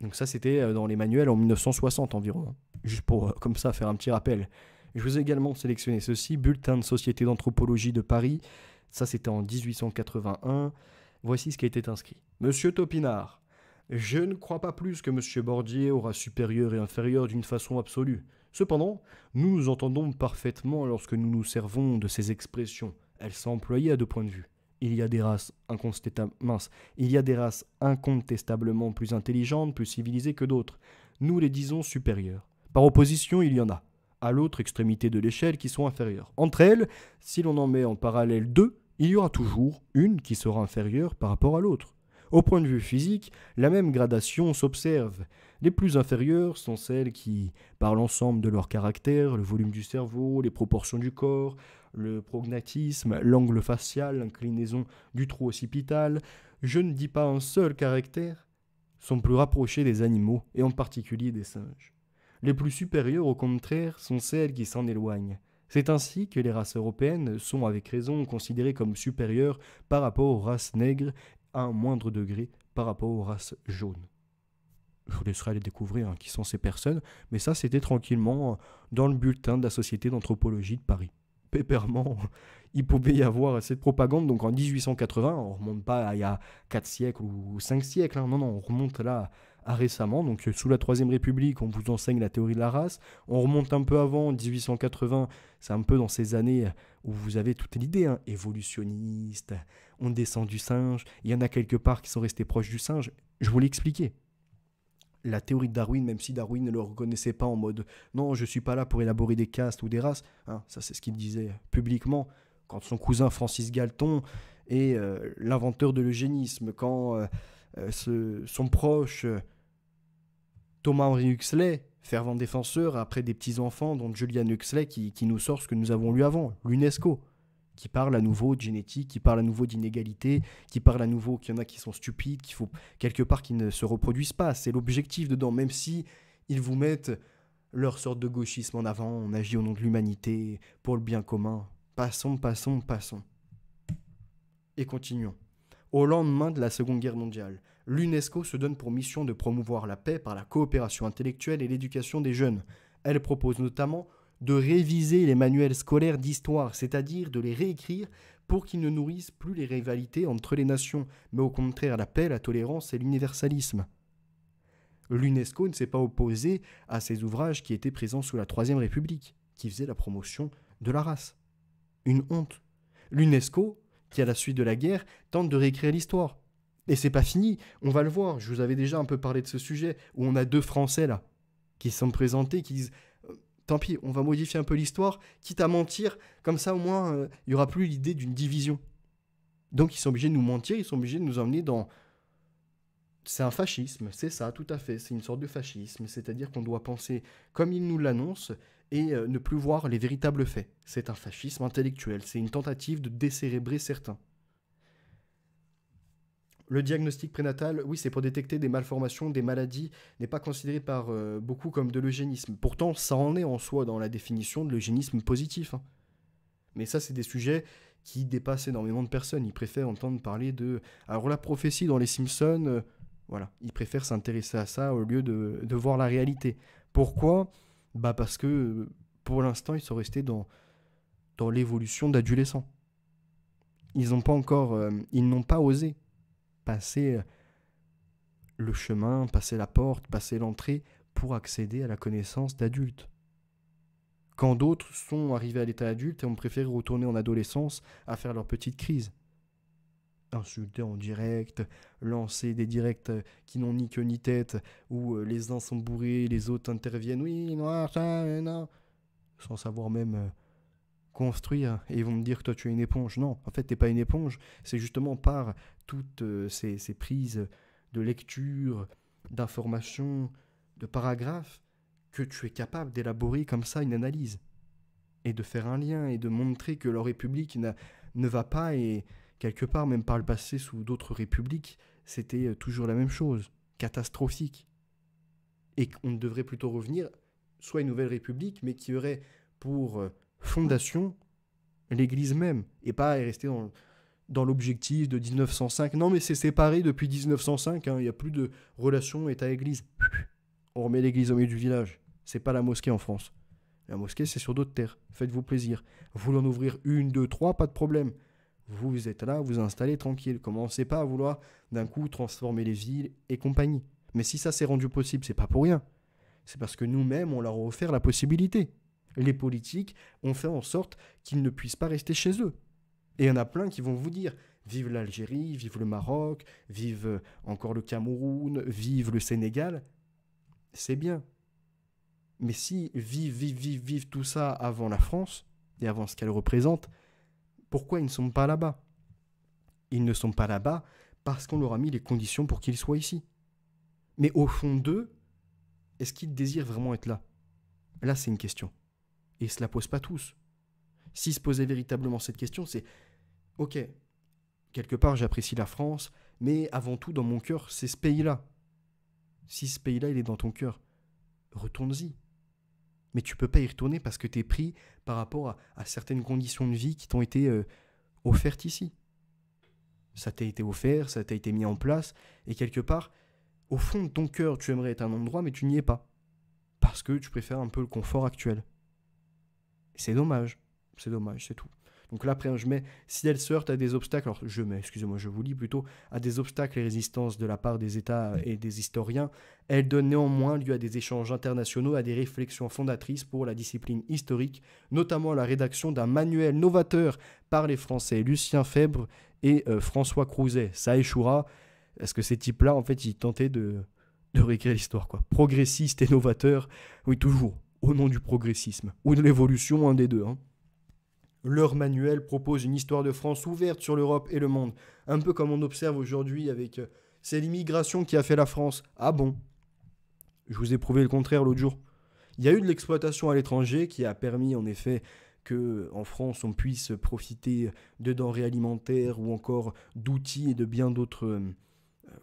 Donc ça c'était euh, dans les manuels en 1960 environ, hein. juste pour comme ça faire un petit rappel. Je vous ai également sélectionné ceci, Bulletin de Société d'Anthropologie de Paris. Ça, c'était en 1881. Voici ce qui a été inscrit. Monsieur Topinard, je ne crois pas plus que Monsieur Bordier aura supérieur et inférieur d'une façon absolue. Cependant, nous nous entendons parfaitement lorsque nous nous servons de ces expressions. Elles sont employées à deux points de vue. Il y a des races il y a des races incontestablement plus intelligentes, plus civilisées que d'autres. Nous les disons supérieures. Par opposition, il y en a à l'autre extrémité de l'échelle qui sont inférieures. Entre elles, si l'on en met en parallèle deux, il y aura toujours une qui sera inférieure par rapport à l'autre. Au point de vue physique, la même gradation s'observe. Les plus inférieures sont celles qui, par l'ensemble de leur caractère, le volume du cerveau, les proportions du corps, le prognatisme, l'angle facial, l'inclinaison du trou occipital, je ne dis pas un seul caractère, sont plus rapprochés des animaux et en particulier des singes. Les plus supérieures, au contraire, sont celles qui s'en éloignent. C'est ainsi que les races européennes sont avec raison considérées comme supérieures par rapport aux races nègres, à un moindre degré par rapport aux races jaunes. Je vous laisserai aller découvrir hein, qui sont ces personnes, mais ça c'était tranquillement euh, dans le bulletin de la Société d'anthropologie de Paris péperment, il pouvait y avoir cette propagande. Donc en 1880, on remonte pas à il y a 4 siècles ou 5 siècles, hein, non, non, on remonte là à récemment. Donc euh, sous la Troisième République, on vous enseigne la théorie de la race. On remonte un peu avant, 1880, c'est un peu dans ces années euh, où vous avez toute l'idée hein, évolutionniste, on descend du singe, il y en a quelque part qui sont restés proches du singe. Je vous l'ai expliqué, la théorie de Darwin, même si Darwin ne le reconnaissait pas en mode non, je suis pas là pour élaborer des castes ou des races, hein, ça c'est ce qu'il disait publiquement quand son cousin Francis Galton est euh, l'inventeur de l'eugénisme, quand euh, son proche euh, Thomas-Henri Huxley, fervent défenseur après des petits-enfants, dont Julian Huxley, qui, qui, nous sort ce que nous avons lu avant, l'UNESCO, qui parle à nouveau de génétique, qui parle à nouveau d'inégalité, qui parle à nouveau qu'il y en a qui sont stupides, qu'il faut quelque part qu'ils ne se reproduisent pas. C'est l'objectif dedans, même si ils vous mettent leur sorte de gauchisme en avant, on agit au nom de l'humanité, pour le bien commun. Passons, passons, passons. Et continuons au lendemain de la Seconde Guerre mondiale. L'UNESCO se donne pour mission de promouvoir la paix par la coopération intellectuelle et l'éducation des jeunes. Elle propose notamment de réviser les manuels scolaires d'histoire, c'est-à-dire de les réécrire pour qu'ils ne nourrissent plus les rivalités entre les nations, mais au contraire la paix, la tolérance et l'universalisme. L'UNESCO ne s'est pas opposé à ces ouvrages qui étaient présents sous la Troisième République, qui faisaient la promotion de la race. Une honte. L'UNESCO qui, à la suite de la guerre, tente de réécrire l'histoire. Et c'est pas fini, on va le voir, je vous avais déjà un peu parlé de ce sujet, où on a deux Français là, qui sont présentés, qui disent euh, tant pis, on va modifier un peu l'histoire, quitte à mentir, comme ça au moins euh, il n'y aura plus l'idée d'une division. Donc ils sont obligés de nous mentir, ils sont obligés de nous emmener dans... C'est un fascisme, c'est ça, tout à fait, c'est une sorte de fascisme, c'est-à-dire qu'on doit penser comme ils nous l'annoncent, et euh, ne plus voir les véritables faits. C'est un fascisme intellectuel, c'est une tentative de décérébrer certains. Le diagnostic prénatal, oui, c'est pour détecter des malformations, des maladies, n'est pas considéré par euh, beaucoup comme de l'eugénisme. Pourtant, ça en est en soi dans la définition de l'eugénisme positif. Hein. Mais ça, c'est des sujets qui dépassent énormément de personnes. Ils préfèrent entendre parler de... Alors la prophétie dans les Simpsons, euh, voilà, ils préfèrent s'intéresser à ça au lieu de voir la réalité. Pourquoi bah, parce que euh, pour l'instant, ils sont restés dans, dans l'évolution d'adolescents. Ils n'ont pas encore, euh, ils n'ont pas osé passer euh, le chemin, passer la porte, passer l'entrée pour accéder à la connaissance d'adultes. Quand d'autres sont arrivés à l'état adulte et ont préféré retourner en adolescence à faire leur petite crise insulter en direct, lancer des directs euh, qui n'ont ni queue ni tête, où euh, les uns sont bourrés, les autres interviennent, oui, noir, euh, non, sans savoir même construire, et ils vont me dire que toi tu es une éponge. Non, en fait, tu n'es pas une éponge, c'est justement par toutes ces, ces prises de lecture, d'informations, de paragraphes, que tu es capable d'élaborer comme ça une analyse, et de faire un lien, et de montrer que leur république ne va pas et quelque part, même par le passé sous d'autres républiques, c'était euh, toujours la même chose, catastrophique. Et on devrait plutôt revenir soit une nouvelle république, mais qui aurait pour euh, fondation l'Église même, et pas rester dans, dans l'objectif de 1905. Non, mais c'est séparé depuis 1905, hein, il y n'y a plus de relation État-Église. On remet l'Église au milieu du village. C'est pas la mosquée en France. La mosquée, c'est sur d'autres terres. Faites-vous plaisir. Vous en ouvrir une, deux, trois, pas de problème. Vous êtes là, vous installez tranquille. Commencez pas à vouloir d'un coup transformer les villes et compagnie. Mais si ça s'est rendu possible, c'est pas pour rien. C'est parce que nous-mêmes, on leur a offert la possibilité. Les politiques ont fait en sorte qu'ils ne puissent pas rester chez eux. Et il y en a plein qui vont vous dire vive l'Algérie, vive le Maroc, vive euh, encore le Cameroun, vive le Sénégal. C'est bien. Mais si vive, vive, vive, vive tout ça avant la France et avant ce qu'elle représente, pourquoi ils ne sont pas là-bas Ils ne sont pas là-bas parce qu'on leur a mis les conditions pour qu'ils soient ici. Mais au fond d'eux, est-ce qu'ils désirent vraiment être là Là, c'est une question. Et ils ne se la posent pas tous. S'ils se posaient véritablement cette question, c'est Ok, quelque part, j'apprécie la France, mais avant tout, dans mon cœur, c'est ce pays-là. Si ce pays-là, il est dans ton cœur, retourne-y mais tu peux pas y retourner parce que tu es pris par rapport à, certaines conditions de vie qui t'ont été euh, offertes ici. Ça t'a été offert, ça t'a été mis en place, et quelque part, au fond de ton cœur, tu aimerais être un endroit, mais tu n'y es pas. Parce que tu préfères un peu le confort actuel. C'est dommage, c'est dommage, c'est tout. Donc là, après, je mets si elle se heurte à des obstacles, alors je mets, excusez-moi, je vous lis plutôt, à des obstacles et résistances de la part des États et des historiens, elle donne néanmoins lieu à des échanges internationaux, à des réflexions fondatrices pour la discipline historique, notamment la rédaction d'un manuel novateur par les Français Lucien Febvre et euh, François Crouzet. Ça échouera, parce que ces types-là, en fait, ils tentaient de, de réécrire l'histoire, quoi. Progressiste et novateur, oui, toujours, au nom du progressisme, ou de l'évolution, un des deux, hein. Leur manuel propose une histoire de France ouverte sur l'Europe et le monde, un peu comme on observe aujourd'hui avec euh, c'est l'immigration qui a fait la France. Ah bon Je vous ai prouvé le contraire l'autre jour. Il y a eu de l'exploitation à l'étranger qui a permis en effet que en France on puisse profiter de denrées alimentaires ou encore d'outils et de bien d'autres euh,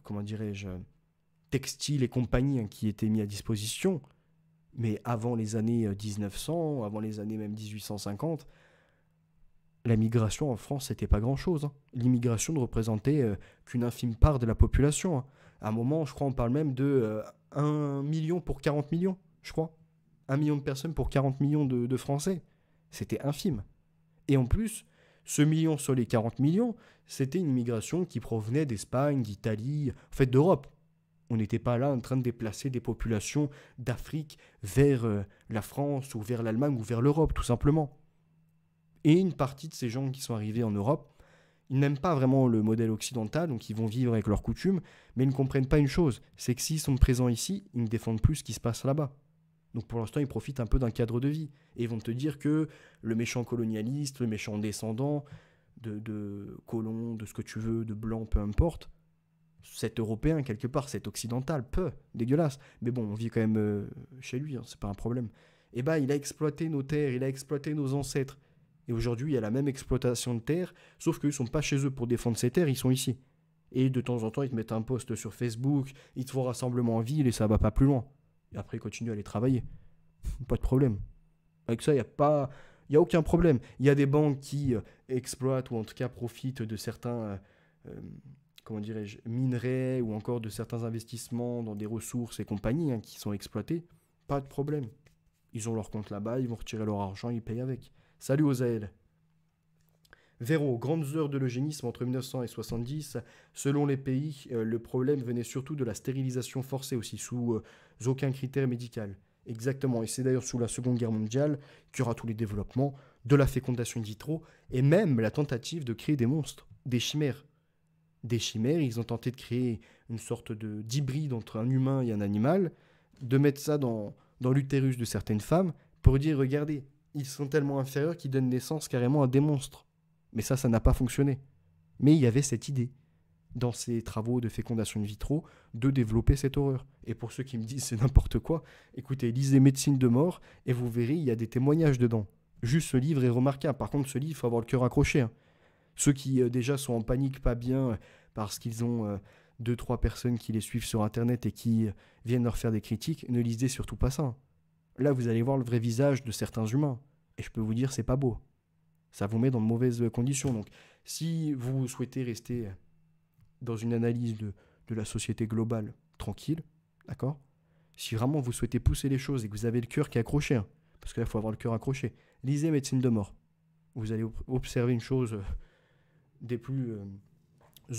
comment dirais-je textiles et compagnies hein, qui étaient mis à disposition. Mais avant les années 1900, euh, avant les années même 1850, la migration en France, c'était pas grand-chose. Hein. L'immigration ne représentait euh, qu'une infime part de la population. Hein. À un moment, je crois, on parle même de 1 euh, million pour 40 millions, je crois. 1 million de personnes pour 40 millions de, Français. C'était infime. Et en plus, ce million sur les 40 millions, c'était une immigration qui provenait d'Espagne, d'Italie, en fait d'Europe. On n'était pas là en train de déplacer des populations d'Afrique vers euh, la France ou vers l'Allemagne ou vers l'Europe, tout simplement. Et une partie de ces gens qui sont arrivés en Europe, ils n'aiment pas vraiment le modèle occidental, donc ils vont vivre avec leurs coutumes, mais ils ne comprennent pas une chose, c'est que s'ils sont présents ici, ils ne défendent plus ce qui se passe là-bas. Donc pour l'instant, ils profitent un peu d'un cadre de vie. Et ils vont te dire que le méchant colonialiste, le méchant descendant, de, colons, de ce que tu veux, de blanc, peu importe, cet Européen, quelque part, cet Occidental, peu, dégueulasse. Mais bon, on vit quand même euh, chez lui, hein, c'est pas un problème. Eh bah, il a exploité nos terres, il a exploité nos ancêtres. Et aujourd'hui, il y a la même exploitation de terres, sauf qu'ils ne sont pas chez eux pour défendre ces terres, ils sont ici. Et de temps en temps, ils te mettent un post sur Facebook, ils te font rassemblement en ville et ça va pas plus loin. Et après, ils continuent à aller travailler. pas de problème. Avec ça, il n'y a pas. Il a aucun problème. Il y a des banques qui euh, exploitent ou en tout cas profitent de certains euh, euh, comment dirais-je, minerais ou encore de certains investissements dans des ressources et compagnies hein, qui sont exploitées. Pas de problème. Ils ont leur compte là-bas, ils vont retirer leur argent, ils payent avec. Salut Ozaël Véro, grandes heures de l'eugénisme entre 1900 et 70. Selon les pays, euh, le problème venait surtout de la stérilisation forcée aussi, sous euh, aucun critère médical. Exactement, et c'est d'ailleurs sous la Seconde Guerre mondiale qu'il y aura tous les développements de la fécondation in vitro et même la tentative de créer des monstres, des chimères. Des chimères, ils ont tenté de créer une sorte de d'hybride entre un humain et un animal, de mettre ça dans, dans l'utérus de certaines femmes pour dire regardez, ils sont tellement inférieurs qu'ils donnent naissance carrément à des monstres. Mais ça, ça n'a pas fonctionné. Mais il y avait cette idée, dans ces travaux de fécondation de vitraux de développer cette horreur. Et pour ceux qui me disent c'est n'importe quoi, écoutez, lisez Médecine de mort et vous verrez, il y a des témoignages dedans. Juste ce livre est remarquable. Par contre, ce livre, il faut avoir le cœur accroché. Hein. Ceux qui euh, déjà sont en panique, pas bien, euh, parce qu'ils ont euh, deux, trois personnes qui les suivent sur Internet et qui viennent leur faire des critiques, ne lisez surtout pas ça. Hein. Là, vous allez voir le vrai visage de certains humains. Et je peux vous dire, c'est pas beau. Ça vous met dans de mauvaises conditions. Donc, si vous souhaitez rester dans une analyse de, la société globale tranquille, d'accord Si vraiment vous souhaitez pousser les choses et que vous avez le cœur qui est accroché, hein, parce que là, il faut avoir le cœur accroché, lisez Médecine de mort. Vous allez observer une chose euh, des plus euh,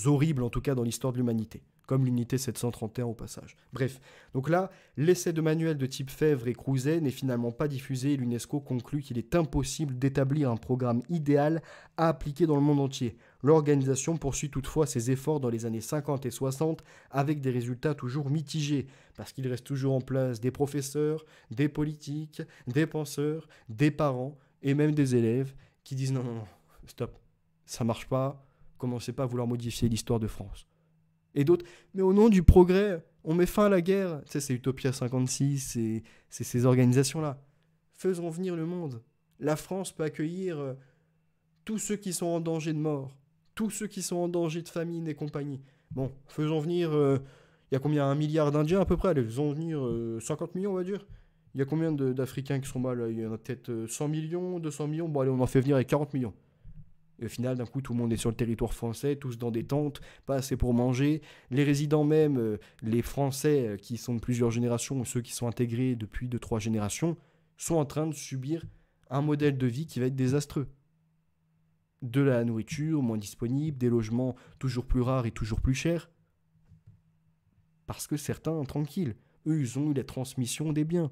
horribles, en tout cas, dans l'histoire de l'humanité comme l'unité 731 au passage. Bref, donc là, l'essai de manuel de type Fèvre et Crouzet n'est finalement pas diffusé et l'UNESCO conclut qu'il est impossible d'établir un programme idéal à appliquer dans le monde entier. L'organisation poursuit toutefois ses efforts dans les années 50 et 60 avec des résultats toujours mitigés, parce qu'il reste toujours en place des professeurs, des politiques, des penseurs, des parents et même des élèves qui disent non, non, non, stop, ça marche pas, commencez pas à vouloir modifier l'histoire de France. Et d'autres, mais au nom du progrès, on met fin à la guerre. Tu sais, c'est Utopia 56, c'est ces organisations-là. Faisons venir le monde. La France peut accueillir euh, tous ceux qui sont en danger de mort, tous ceux qui sont en danger de famine et compagnie. Bon, faisons venir. Euh, il y a combien Un milliard d'Indiens à peu près Allez, faisons venir 50 euh, millions, on va dire. Il y a combien d'Africains qui sont mal Il y en a peut-être 100 millions, 200 millions. Bon, allez, on en fait venir avec 40 millions. Et au final, d'un coup, tout le monde est sur le territoire français, tous dans des tentes, pas assez pour manger. Les résidents même, euh, les Français euh, qui sont de plusieurs générations, ou ceux qui sont intégrés depuis deux, trois générations, sont en train de subir un modèle de vie qui va être désastreux. De la nourriture moins disponible, des logements toujours plus rares et toujours plus chers. Parce que certains, tranquilles, eux, ils ont eu la transmission des biens.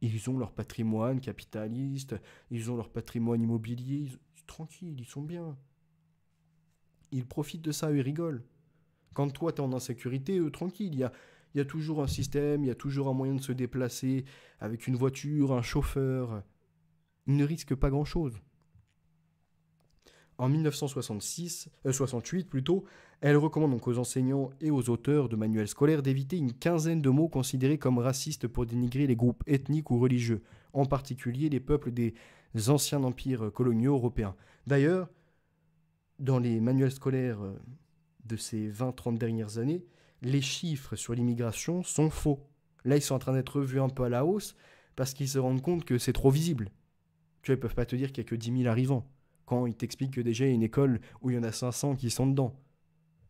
Ils ont leur patrimoine capitaliste, ils ont leur patrimoine immobilier, tranquille, ils sont bien. Ils profitent de ça, eux, ils rigolent. Quand toi, t'es en insécurité, eux, tranquille, il y a, toujours un système, il y a toujours un moyen de se déplacer avec une voiture, un chauffeur. Ils ne risquent pas grand-chose. En 1968, euh, plutôt, elle recommande donc aux enseignants et aux auteurs de manuels scolaires d'éviter une quinzaine de mots considérés comme racistes pour dénigrer les groupes ethniques ou religieux, en particulier les peuples des anciens empires coloniaux européens. D'ailleurs, dans les manuels scolaires euh, de ces 20-30 dernières années, les chiffres sur l'immigration sont faux. Là, ils sont en train d'être revus un peu à la hausse parce qu'ils se rendent compte que c'est trop visible. Tu vois, ils peuvent pas te dire qu'il n'y a que 10 000 arrivants quand ils t'expliquent que déjà il y a une école où il y en a 500 qui sont dedans.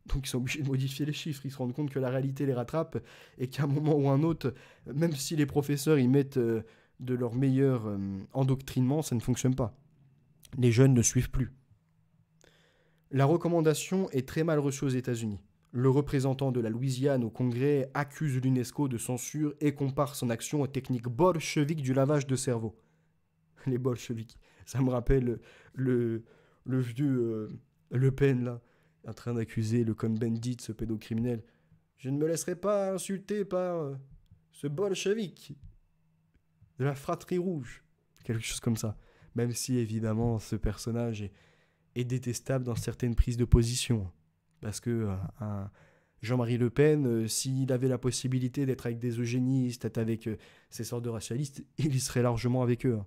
Donc ils sont obligés de modifier les chiffres, ils se rendent compte que la réalité les rattrape et qu'à un moment ou un autre, même si les professeurs ils mettent euh, de leur meilleur euh, endoctrinement, ça ne fonctionne pas. Les jeunes ne suivent plus. La recommandation est très mal reçue aux États-Unis. Le représentant de la Louisiane au Congrès accuse l'UNESCO de censure et compare son action aux techniques bolcheviques du lavage de cerveau. Les bolcheviques, ça me rappelle le, vieux euh, Le Pen, là, en train d'accuser le Cohn-Bendit, ce pédocriminel. Je ne me laisserai pas insulter par euh, ce bolchevique la fratrie rouge, quelque chose comme ça. Même si évidemment ce personnage est, détestable dans certaines prises de position, parce que euh, Jean-Marie Le Pen, euh, s'il avait la possibilité d'être avec des eugénistes, avec euh, ces sortes de racialistes, il serait largement avec eux. Hein.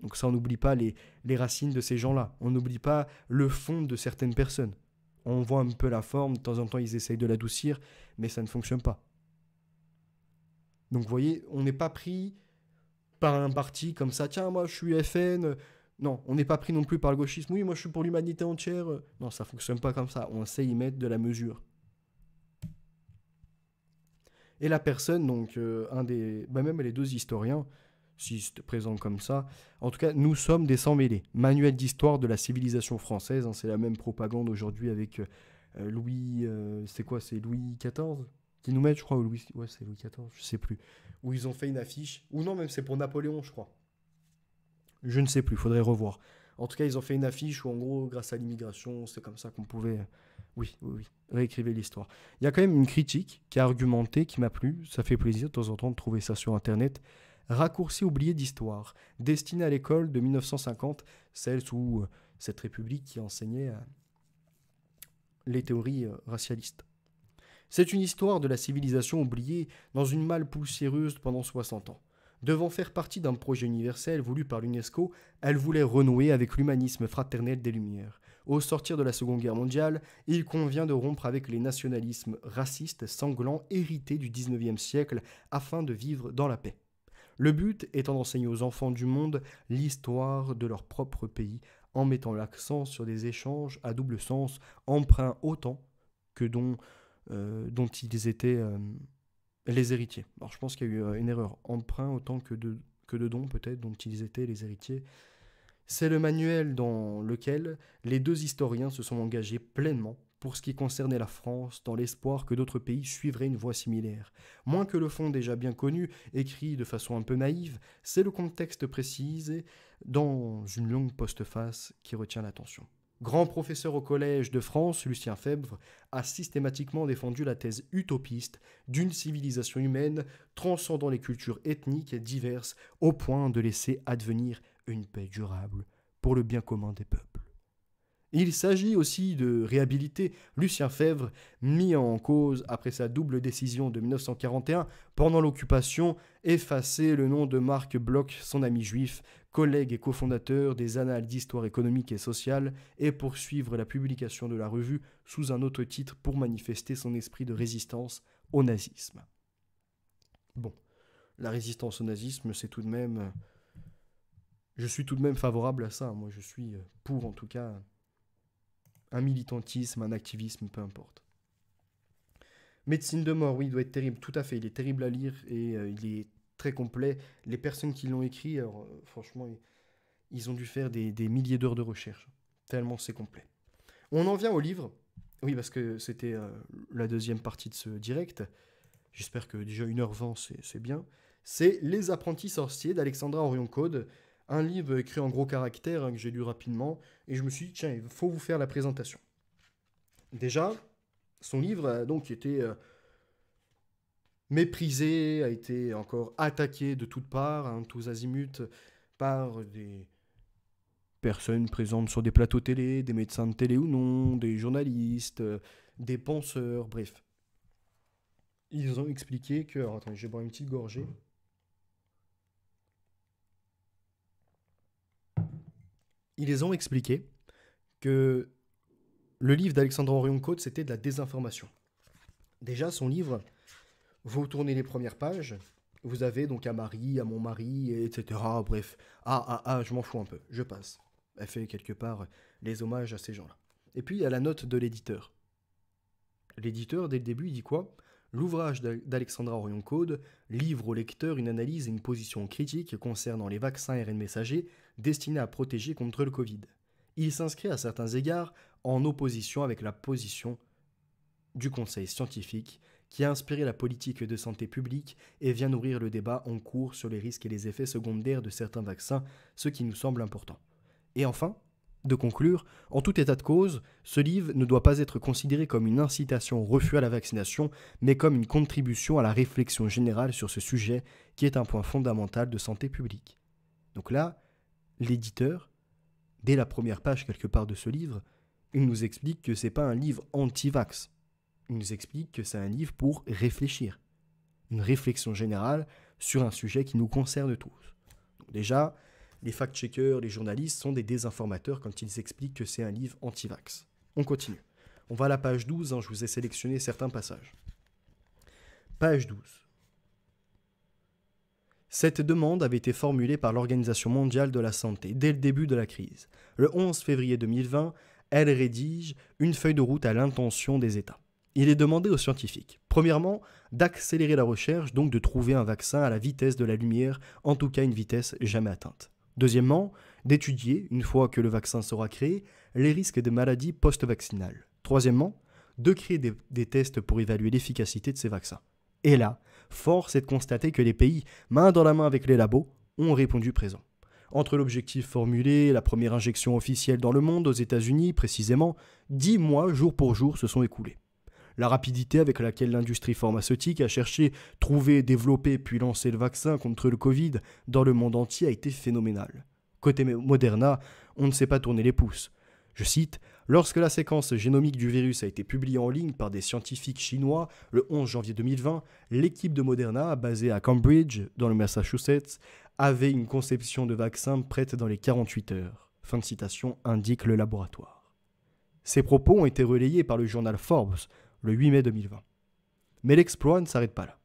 Donc ça, on n'oublie pas les, les, racines de ces gens-là. On n'oublie pas le fond de certaines personnes. On voit un peu la forme, de temps en temps, ils essayent de l'adoucir, mais ça ne fonctionne pas. Donc vous voyez, on n'est pas pris par un parti comme ça. Tiens, moi, je suis FN. Euh, non, on n'est pas pris non plus par le gauchisme. Oui, moi, je suis pour l'humanité entière. Non, ça fonctionne pas comme ça. On sait y mettre de la mesure. Et la personne, donc, euh, un des, bah, même les deux historiens, si je te présente comme ça, en tout cas, nous sommes des sans-mêlés. Manuel d'histoire de la civilisation française, hein, c'est la même propagande aujourd'hui avec euh, Louis, c'est quoi, c'est Louis XIV qui nous mettent, je crois, ou Louis, ouais, c'est Louis XIV, je sais plus, où ils ont fait une affiche, ou non, même c'est pour Napoléon, je crois. Je ne sais plus, faudrait revoir. En tout cas, ils ont fait une affiche où, en gros, grâce à l'immigration, c'est comme ça qu'on pouvait. Euh, oui, l'histoire. Il y a quand même une critique qui a argumenté, qui m'a plu, ça fait plaisir de temps en temps de trouver ça sur Internet. Raccourci oublié d'histoire, destiné à l'école de 1950, celle sous euh, cette République qui enseignait euh, les théories racialistes. C'est une histoire de la civilisation oubliée dans une malle poussiéreuse pendant 60 ans. Devant faire partie d'un projet universel voulu par l'UNESCO, elle voulait renouer avec l'humanisme fraternel des Lumières. Au sortir de la Seconde Guerre mondiale, il convient de rompre avec les nationalismes racistes sanglants hérités du XIXe siècle afin de vivre dans la paix. Le but étant d'enseigner aux enfants du monde l'histoire de leur propre pays en mettant l'accent sur des échanges à double sens emprunts autant que dont euh, dont ils étaient euh, les héritiers. Alors je pense qu'il y a eu euh, une erreur emprunt autant que de, que de don peut-être dont ils étaient les héritiers. C'est le manuel dans lequel les deux historiens se sont engagés pleinement pour ce qui concernait la France, dans l'espoir que d'autres pays suivraient une voie similaire. Moins que le fond déjà bien connu, écrit de façon un peu naïve, c'est le contexte précisé dans une longue postface qui retient l'attention. Grand professeur au Collège de France, Lucien Febvre a systématiquement défendu la thèse utopiste d'une civilisation humaine transcendant les cultures ethniques diverses au point de laisser advenir une paix durable pour le bien commun des peuples. Il s'agit aussi de réhabiliter Lucien Fèvre, mis en cause après sa double décision de 1941 pendant l'occupation, effacer le nom de Marc Bloch, son ami juif, collègue et cofondateur des Annales d'histoire économique et sociale, et poursuivre la publication de la revue sous un autre titre pour manifester son esprit de résistance au nazisme. Bon, la résistance au nazisme, c'est tout de même... Euh, je suis tout de même favorable à ça, moi je suis euh, pour en tout cas un militantisme, un activisme, peu importe. Médecine de mort, oui, il doit être terrible, tout à fait, il est terrible à lire et euh, il est très complet. Les personnes qui l'ont écrit, euh, franchement, ils ont dû faire des, milliers d'heures de recherche, tellement c'est complet. On en vient au livre, oui, parce que c'était euh, la deuxième partie de ce direct, j'espère que déjà 1h20 c'est bien, c'est Les apprentis sorciers d'Alexandra Orion-Code, un livre écrit en gros caractères hein, que j'ai lu rapidement, et je me suis dit, tiens, il faut vous faire la présentation. Déjà, son livre, a euh, donc, été euh, méprisé, a été encore attaqué de toutes parts, hein, tous azimuts, par des personnes présentes sur des plateaux télé, des médecins de télé ou non, des journalistes, euh, des penseurs, bref. Ils ont expliqué que... Alors, attendez, j'ai boire une petite gorgée. ils ont expliqué que le livre d'Alexandre côte c'était de la désinformation. Déjà, son livre, vous tournez les premières pages, vous avez donc à Marie, à mon mari, etc. Bref, ah, ah, ah, je m'en fous un peu, je passe. Elle fait quelque part les hommages à ces gens-là. Et puis, il y a la note de l'éditeur. L'éditeur, dès le début, il dit quoi l'ouvrage d'Alexandra Orion-Code livre au lecteur une analyse et une position critique concernant les vaccins RN messagers destinés à protéger contre le Covid. Il s'inscrit à certains égards en opposition avec la position du Conseil scientifique qui a inspiré la politique de santé publique et vient nourrir le débat en cours sur les risques et les effets secondaires de certains vaccins, ce qui nous semble important. Et enfin, de conclure, en tout état de cause, ce livre ne doit pas être considéré comme une incitation au refus à la vaccination, mais comme une contribution à la réflexion générale sur ce sujet qui est un point fondamental de santé publique. Donc là, l'éditeur, dès la première page quelque part de ce livre, il nous explique que c'est pas un livre anti-vax. Il nous explique que c'est un livre pour réfléchir. Une réflexion générale sur un sujet qui nous concerne tous. Donc déjà, les fact-checkers, les journalistes sont des désinformateurs quand ils expliquent que c'est un livre anti-vax. On continue. On va à la page 12, hein, je vous ai sélectionné certains passages. Page 12. Cette demande avait été formulée par l'Organisation mondiale de la santé dès le début de la crise. Le 11 février 2020, elle rédige une feuille de route à l'intention des États. Il est demandé aux scientifiques, premièrement, d'accélérer la recherche, donc de trouver un vaccin à la vitesse de la lumière, en tout cas une vitesse jamais atteinte. Deuxièmement, d'étudier, une fois que le vaccin sera créé, les risques de maladies post-vaccinales. Troisièmement, de créer des, tests pour évaluer l'efficacité de ces vaccins. Et là, force est de constater que les pays, main dans la main avec les labos, ont répondu présent. Entre l'objectif formulé, la première injection officielle dans le monde, aux États-Unis précisément, dix mois jour pour jour se sont écoulés la rapidité avec laquelle l'industrie pharmaceutique a cherché, trouvé, développé puis lancé le vaccin contre le Covid dans le monde entier a été phénoménale. Côté Moderna, on ne s'est pas tourné les pouces. Je cite Lorsque la séquence génomique du virus a été publiée en ligne par des scientifiques chinois le 11 janvier 2020, l'équipe de Moderna, basée à Cambridge, dans le Massachusetts, avait une conception de vaccin prête dans les 48 heures. Fin de citation indique le laboratoire. Ces propos ont été relayés par le journal Forbes le 8 mai 2020. Mais l'exploit ne s'arrête pas là.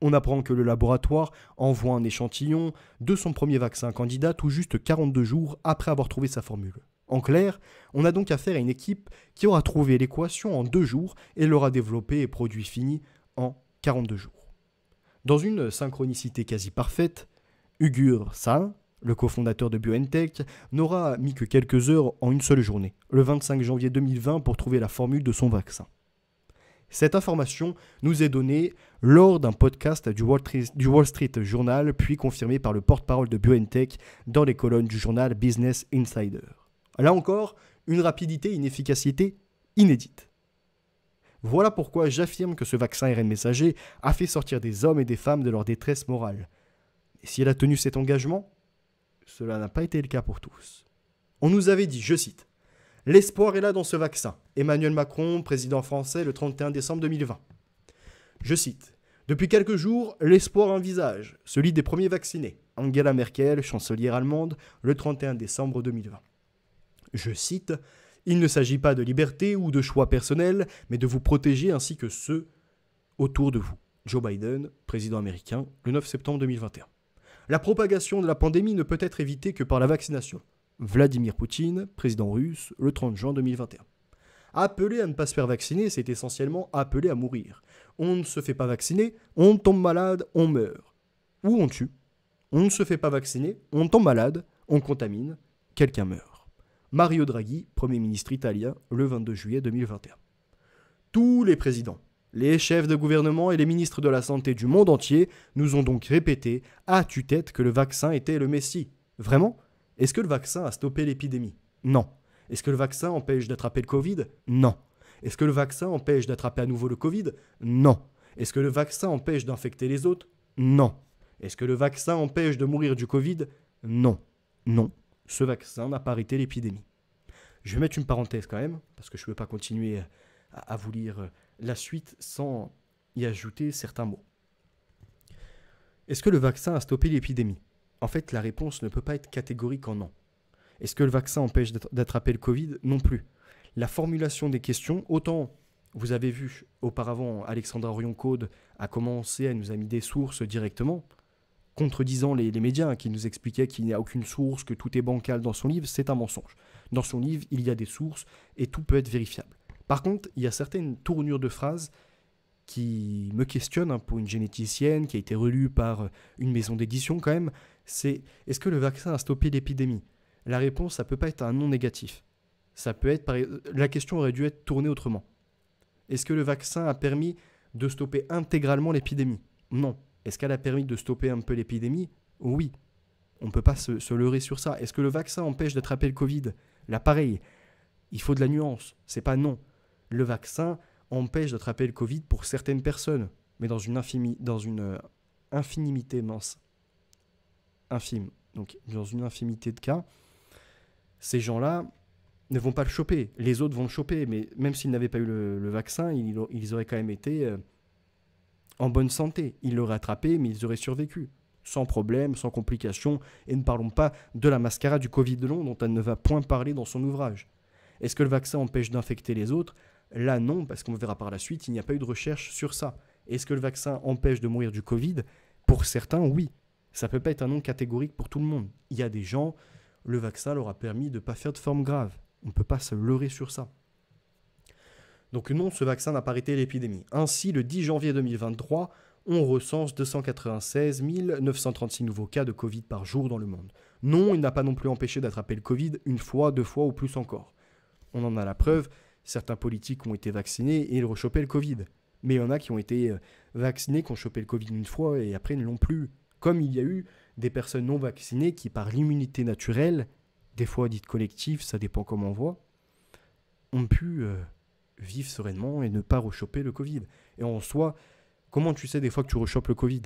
On apprend que le laboratoire envoie un échantillon de son premier vaccin candidat tout juste 42 jours après avoir trouvé sa formule. En clair, on a donc affaire à une équipe qui aura trouvé l'équation en deux jours et l'aura développée et produit fini en 42 jours. Dans une synchronicité quasi parfaite, Ugur Saint, le cofondateur de BioNTech, n'aura mis que quelques heures en une seule journée, le 25 janvier 2020, pour trouver la formule de son vaccin. Cette information nous est donnée lors d'un podcast du Wall, Street, Journal, puis confirmée par le porte-parole de BioNTech dans les colonnes du journal Business Insider. Là encore, une rapidité, et une efficacité inédite. Voilà pourquoi j'affirme que ce vaccin RN messager a fait sortir des hommes et des femmes de leur détresse morale. Et si elle a tenu cet engagement, cela n'a pas été le cas pour tous. On nous avait dit, je cite, L'espoir est là dans ce vaccin. Emmanuel Macron, président français, le 31 décembre 2020. Je cite. Depuis quelques jours, l'espoir envisage celui des premiers vaccinés, Angela Merkel, chancelière allemande, le 31 décembre 2020. Je cite Il ne s'agit pas de liberté ou de choix personnel, mais de vous protéger ainsi que ceux autour de vous. Joe Biden, président américain, le 9 septembre 2021. La propagation de la pandémie ne peut être évitée que par la vaccination. Vladimir Poutine, président russe, le 30 juin 2021. Appeler à ne pas se faire vacciner, c'est essentiellement appeler à mourir. On ne se fait pas vacciner, on tombe malade, on meurt. Ou on tue. On ne se fait pas vacciner, on tombe malade, on contamine, quelqu'un meurt. Mario Draghi, Premier ministre italien, le 22 juillet 2021. Tous les présidents, les chefs de gouvernement et les ministres de la Santé du monde entier nous ont donc répété à tue-tête que le vaccin était le Messie. Vraiment est-ce que le vaccin a stoppé l'épidémie Non. Est-ce que le vaccin empêche d'attraper le Covid Non. Est-ce que le vaccin empêche d'attraper à nouveau le Covid Non. Est-ce que le vaccin empêche d'infecter les autres Non. Est-ce que le vaccin empêche de mourir du Covid Non. Non. Ce vaccin n'a pas arrêté l'épidémie. Je vais mettre une parenthèse quand même, parce que je ne peux pas continuer à, vous lire la suite sans y ajouter certains mots. Est-ce que le vaccin a stoppé l'épidémie en fait, la réponse ne peut pas être catégorique en non. Est-ce que le vaccin empêche d'attraper le Covid Non plus. La formulation des questions, autant vous avez vu auparavant Alexandra Orion-Code a commencé, à nous a mis des sources directement, contredisant les, les médias qui nous expliquaient qu'il n'y a aucune source, que tout est bancal dans son livre, c'est un mensonge. Dans son livre, il y a des sources et tout peut être vérifiable. Par contre, il y a certaines tournures de phrases qui me questionne hein, pour une généticienne qui a été relue par euh, une maison d'édition quand même, c'est est-ce que le vaccin a stoppé l'épidémie La réponse, ça peut pas être un non négatif. Ça peut être, la question aurait dû être tournée autrement. Est-ce que le vaccin a permis de stopper intégralement l'épidémie Non. Est-ce qu'elle a permis de stopper un peu l'épidémie Oui. On ne peut pas se, leurrer sur ça. Est-ce que le vaccin empêche d'attraper le Covid Là, pareil. Il faut de la nuance. C'est pas non. Le vaccin empêche d'attraper le Covid pour certaines personnes, mais dans une, infimi, dans une euh, infinimité mince. Infime. Donc, dans une infinité de cas, ces gens-là ne vont pas le choper. Les autres vont le choper, mais même s'ils n'avaient pas eu le, vaccin, ils, auraient quand même été euh, en bonne santé. Ils l'auraient attrapé, mais ils auraient survécu. Sans problème, sans complications. Et ne parlons pas de la mascara du Covid long dont elle ne va point parler dans son ouvrage. Est-ce que le vaccin empêche d'infecter les autres Là, non, parce qu'on verra par la suite, il n'y a pas eu de recherche sur ça. Est-ce que le vaccin empêche de mourir du Covid Pour certains, oui. Ça peut pas être un nom catégorique pour tout le monde. Il y a des gens, le vaccin leur a permis de ne pas faire de forme grave. On ne peut pas se leurrer sur ça. Donc non, ce vaccin n'a pas arrêté l'épidémie. Ainsi, le 10 janvier 2023, on recense 296 936 nouveaux cas de Covid par jour dans le monde. Non, il n'a pas non plus empêché d'attraper le Covid une fois, deux fois ou plus encore. On en a la preuve certains politiques ont été vaccinés et ils rechoppaient le Covid. Mais il y en a qui ont été euh, vaccinés, qui ont chopé le Covid une fois et après ne l'ont plus. Comme il y a eu des personnes non vaccinées qui, par l'immunité naturelle, des fois dite collective, ça dépend comment on voit, ont pu euh, vivre sereinement et ne pas rechoper le Covid. Et en soi, comment tu sais des fois que tu rechopes le Covid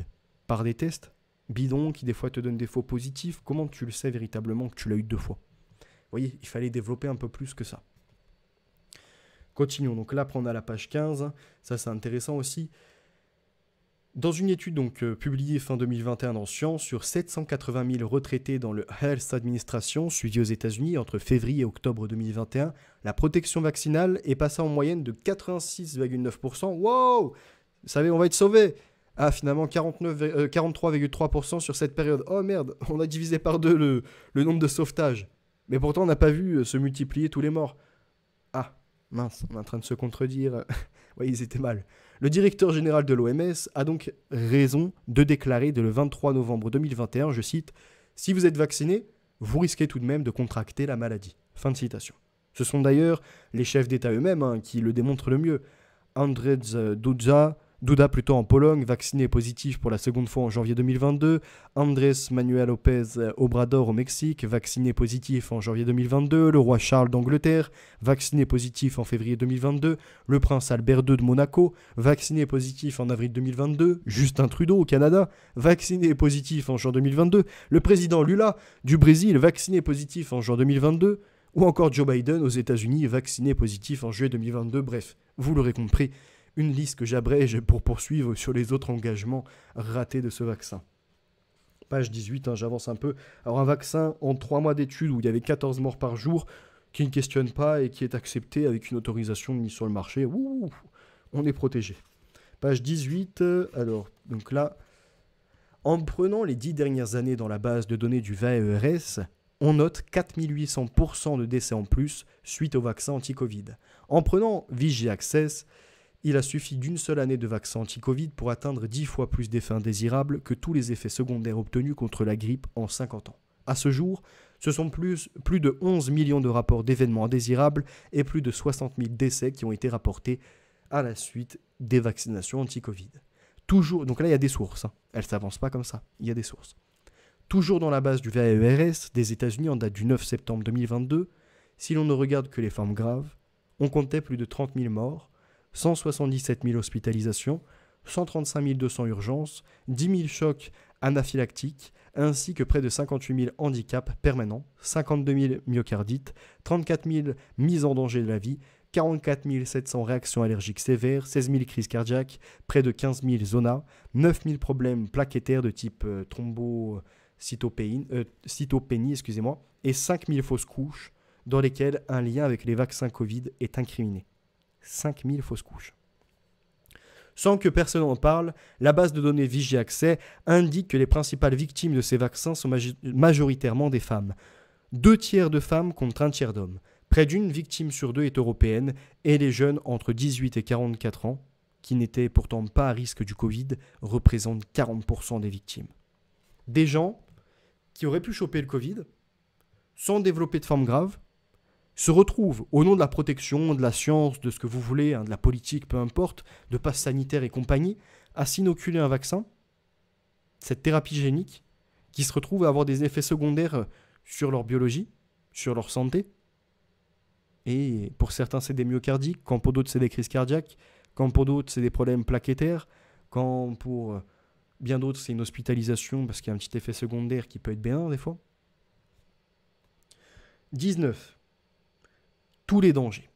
Par des tests bidons qui des fois te donnent des faux positifs Comment tu le sais véritablement que tu l'as eu deux fois Vous voyez, il fallait développer un peu plus que ça. Continuons. Donc là, on la page 15. Ça, c'est intéressant aussi. Dans une étude donc euh, publiée fin 2021 dans Science sur 780 000 retraités dans le Health Administration suivi aux États-Unis entre février et octobre 2021, la protection vaccinale est passée en moyenne de 86,9%. Wow Vous savez, on va être sauvés ah, finalement 43,3% euh, sur cette période. Oh merde, on a divisé par deux le nombre de sauvetages. Mais pourtant, on n'a pas vu euh, se multiplier tous les morts. Mince, on est en train de se contredire. oui, ils étaient mal. Le directeur général de l'OMS a donc raison de déclarer dès le 23 novembre 2021, je cite, Si vous êtes vacciné, vous risquez tout de même de contracter la maladie. Fin de citation. Ce sont d'ailleurs les chefs d'État eux-mêmes hein, qui le démontrent le mieux. Andrzej Duda, Duda plutôt en Pologne, vacciné positif pour la seconde fois en janvier 2022. Andrés Manuel López euh, Obrador au Mexique, vacciné positif en janvier 2022. Le roi Charles d'Angleterre, vacciné positif en février 2022. Le prince Albert II de Monaco, vacciné positif en avril 2022. Justin Trudeau au Canada, vacciné positif en juin 2022. Le président Lula du Brésil, vacciné positif en juin 2022 ou encore Joe Biden aux États-Unis, vacciné positif en juillet 2022. Bref, vous l'aurez compris, une liste que j'abrège pour poursuivre sur les autres engagements ratés de ce vaccin. Page 18, hein, j'avance un peu. Alors un vaccin en trois mois d'études où il y avait 14 morts par jour, qui ne questionne pas et qui est accepté avec une autorisation de mise sur le marché, on est protégé. Page 18, euh, alors, donc là, en prenant les dix dernières années dans la base de données du VAERS, on note 4800% de décès en plus suite au vaccin anti-Covid. En prenant VigiAccess, Access, il a suffi d'une seule année de vaccin anti-Covid pour atteindre 10 fois plus d'effets indésirables que tous les effets secondaires obtenus contre la grippe en 50 ans. À ce jour, ce sont plus, plus de 11 millions de rapports d'événements indésirables et plus de 60 000 décès qui ont été rapportés à la suite des vaccinations anti-Covid. Toujours, donc là, il y a des sources. Hein. Elles ne s'avancent pas comme ça. Il y a des sources. Toujours dans la base du VAERS des États-Unis en date du 9 septembre 2022, si l'on ne regarde que les formes graves, on comptait plus de 30 000 morts 177 000 hospitalisations, 135 200 urgences, 10 000 chocs anaphylactiques, ainsi que près de 58 000 handicaps permanents, 52 000 myocardites, 34 000 mises en danger de la vie, 44 700 réactions allergiques sévères, 16 000 crises cardiaques, près de 15 000 zonas, 9 000 problèmes plaquettaires de type euh, thrombocytopénie, euh, excusez-moi, et 5 000 fausses couches dans lesquelles un lien avec les vaccins Covid est incriminé. 5000 fausses couches. Sans que personne en parle, la base de données Vigie Accès indique que les principales victimes de ces vaccins sont majoritairement des femmes. Deux tiers de femmes contre un tiers d'hommes. Près d'une victime sur deux est européenne et les jeunes entre 18 et 44 ans, qui n'étaient pourtant pas à risque du Covid, représentent 40% des victimes. Des gens qui auraient pu choper le Covid sans développer de forme grave, se retrouvent, au nom de la protection, de la science, de ce que vous voulez, hein, de la politique, peu importe, de passe sanitaire et compagnie, à s'inoculer un vaccin, cette thérapie génique, qui se retrouve à avoir des effets secondaires euh, sur leur biologie, sur leur santé. Et pour certains, c'est des myocardiques, quand pour d'autres, c'est des crises cardiaques, quand pour d'autres, c'est des problèmes plaquettaires, quand pour euh, bien d'autres, c'est une hospitalisation parce qu'il y a un petit effet secondaire qui peut être bien, des fois. 19 les dangers.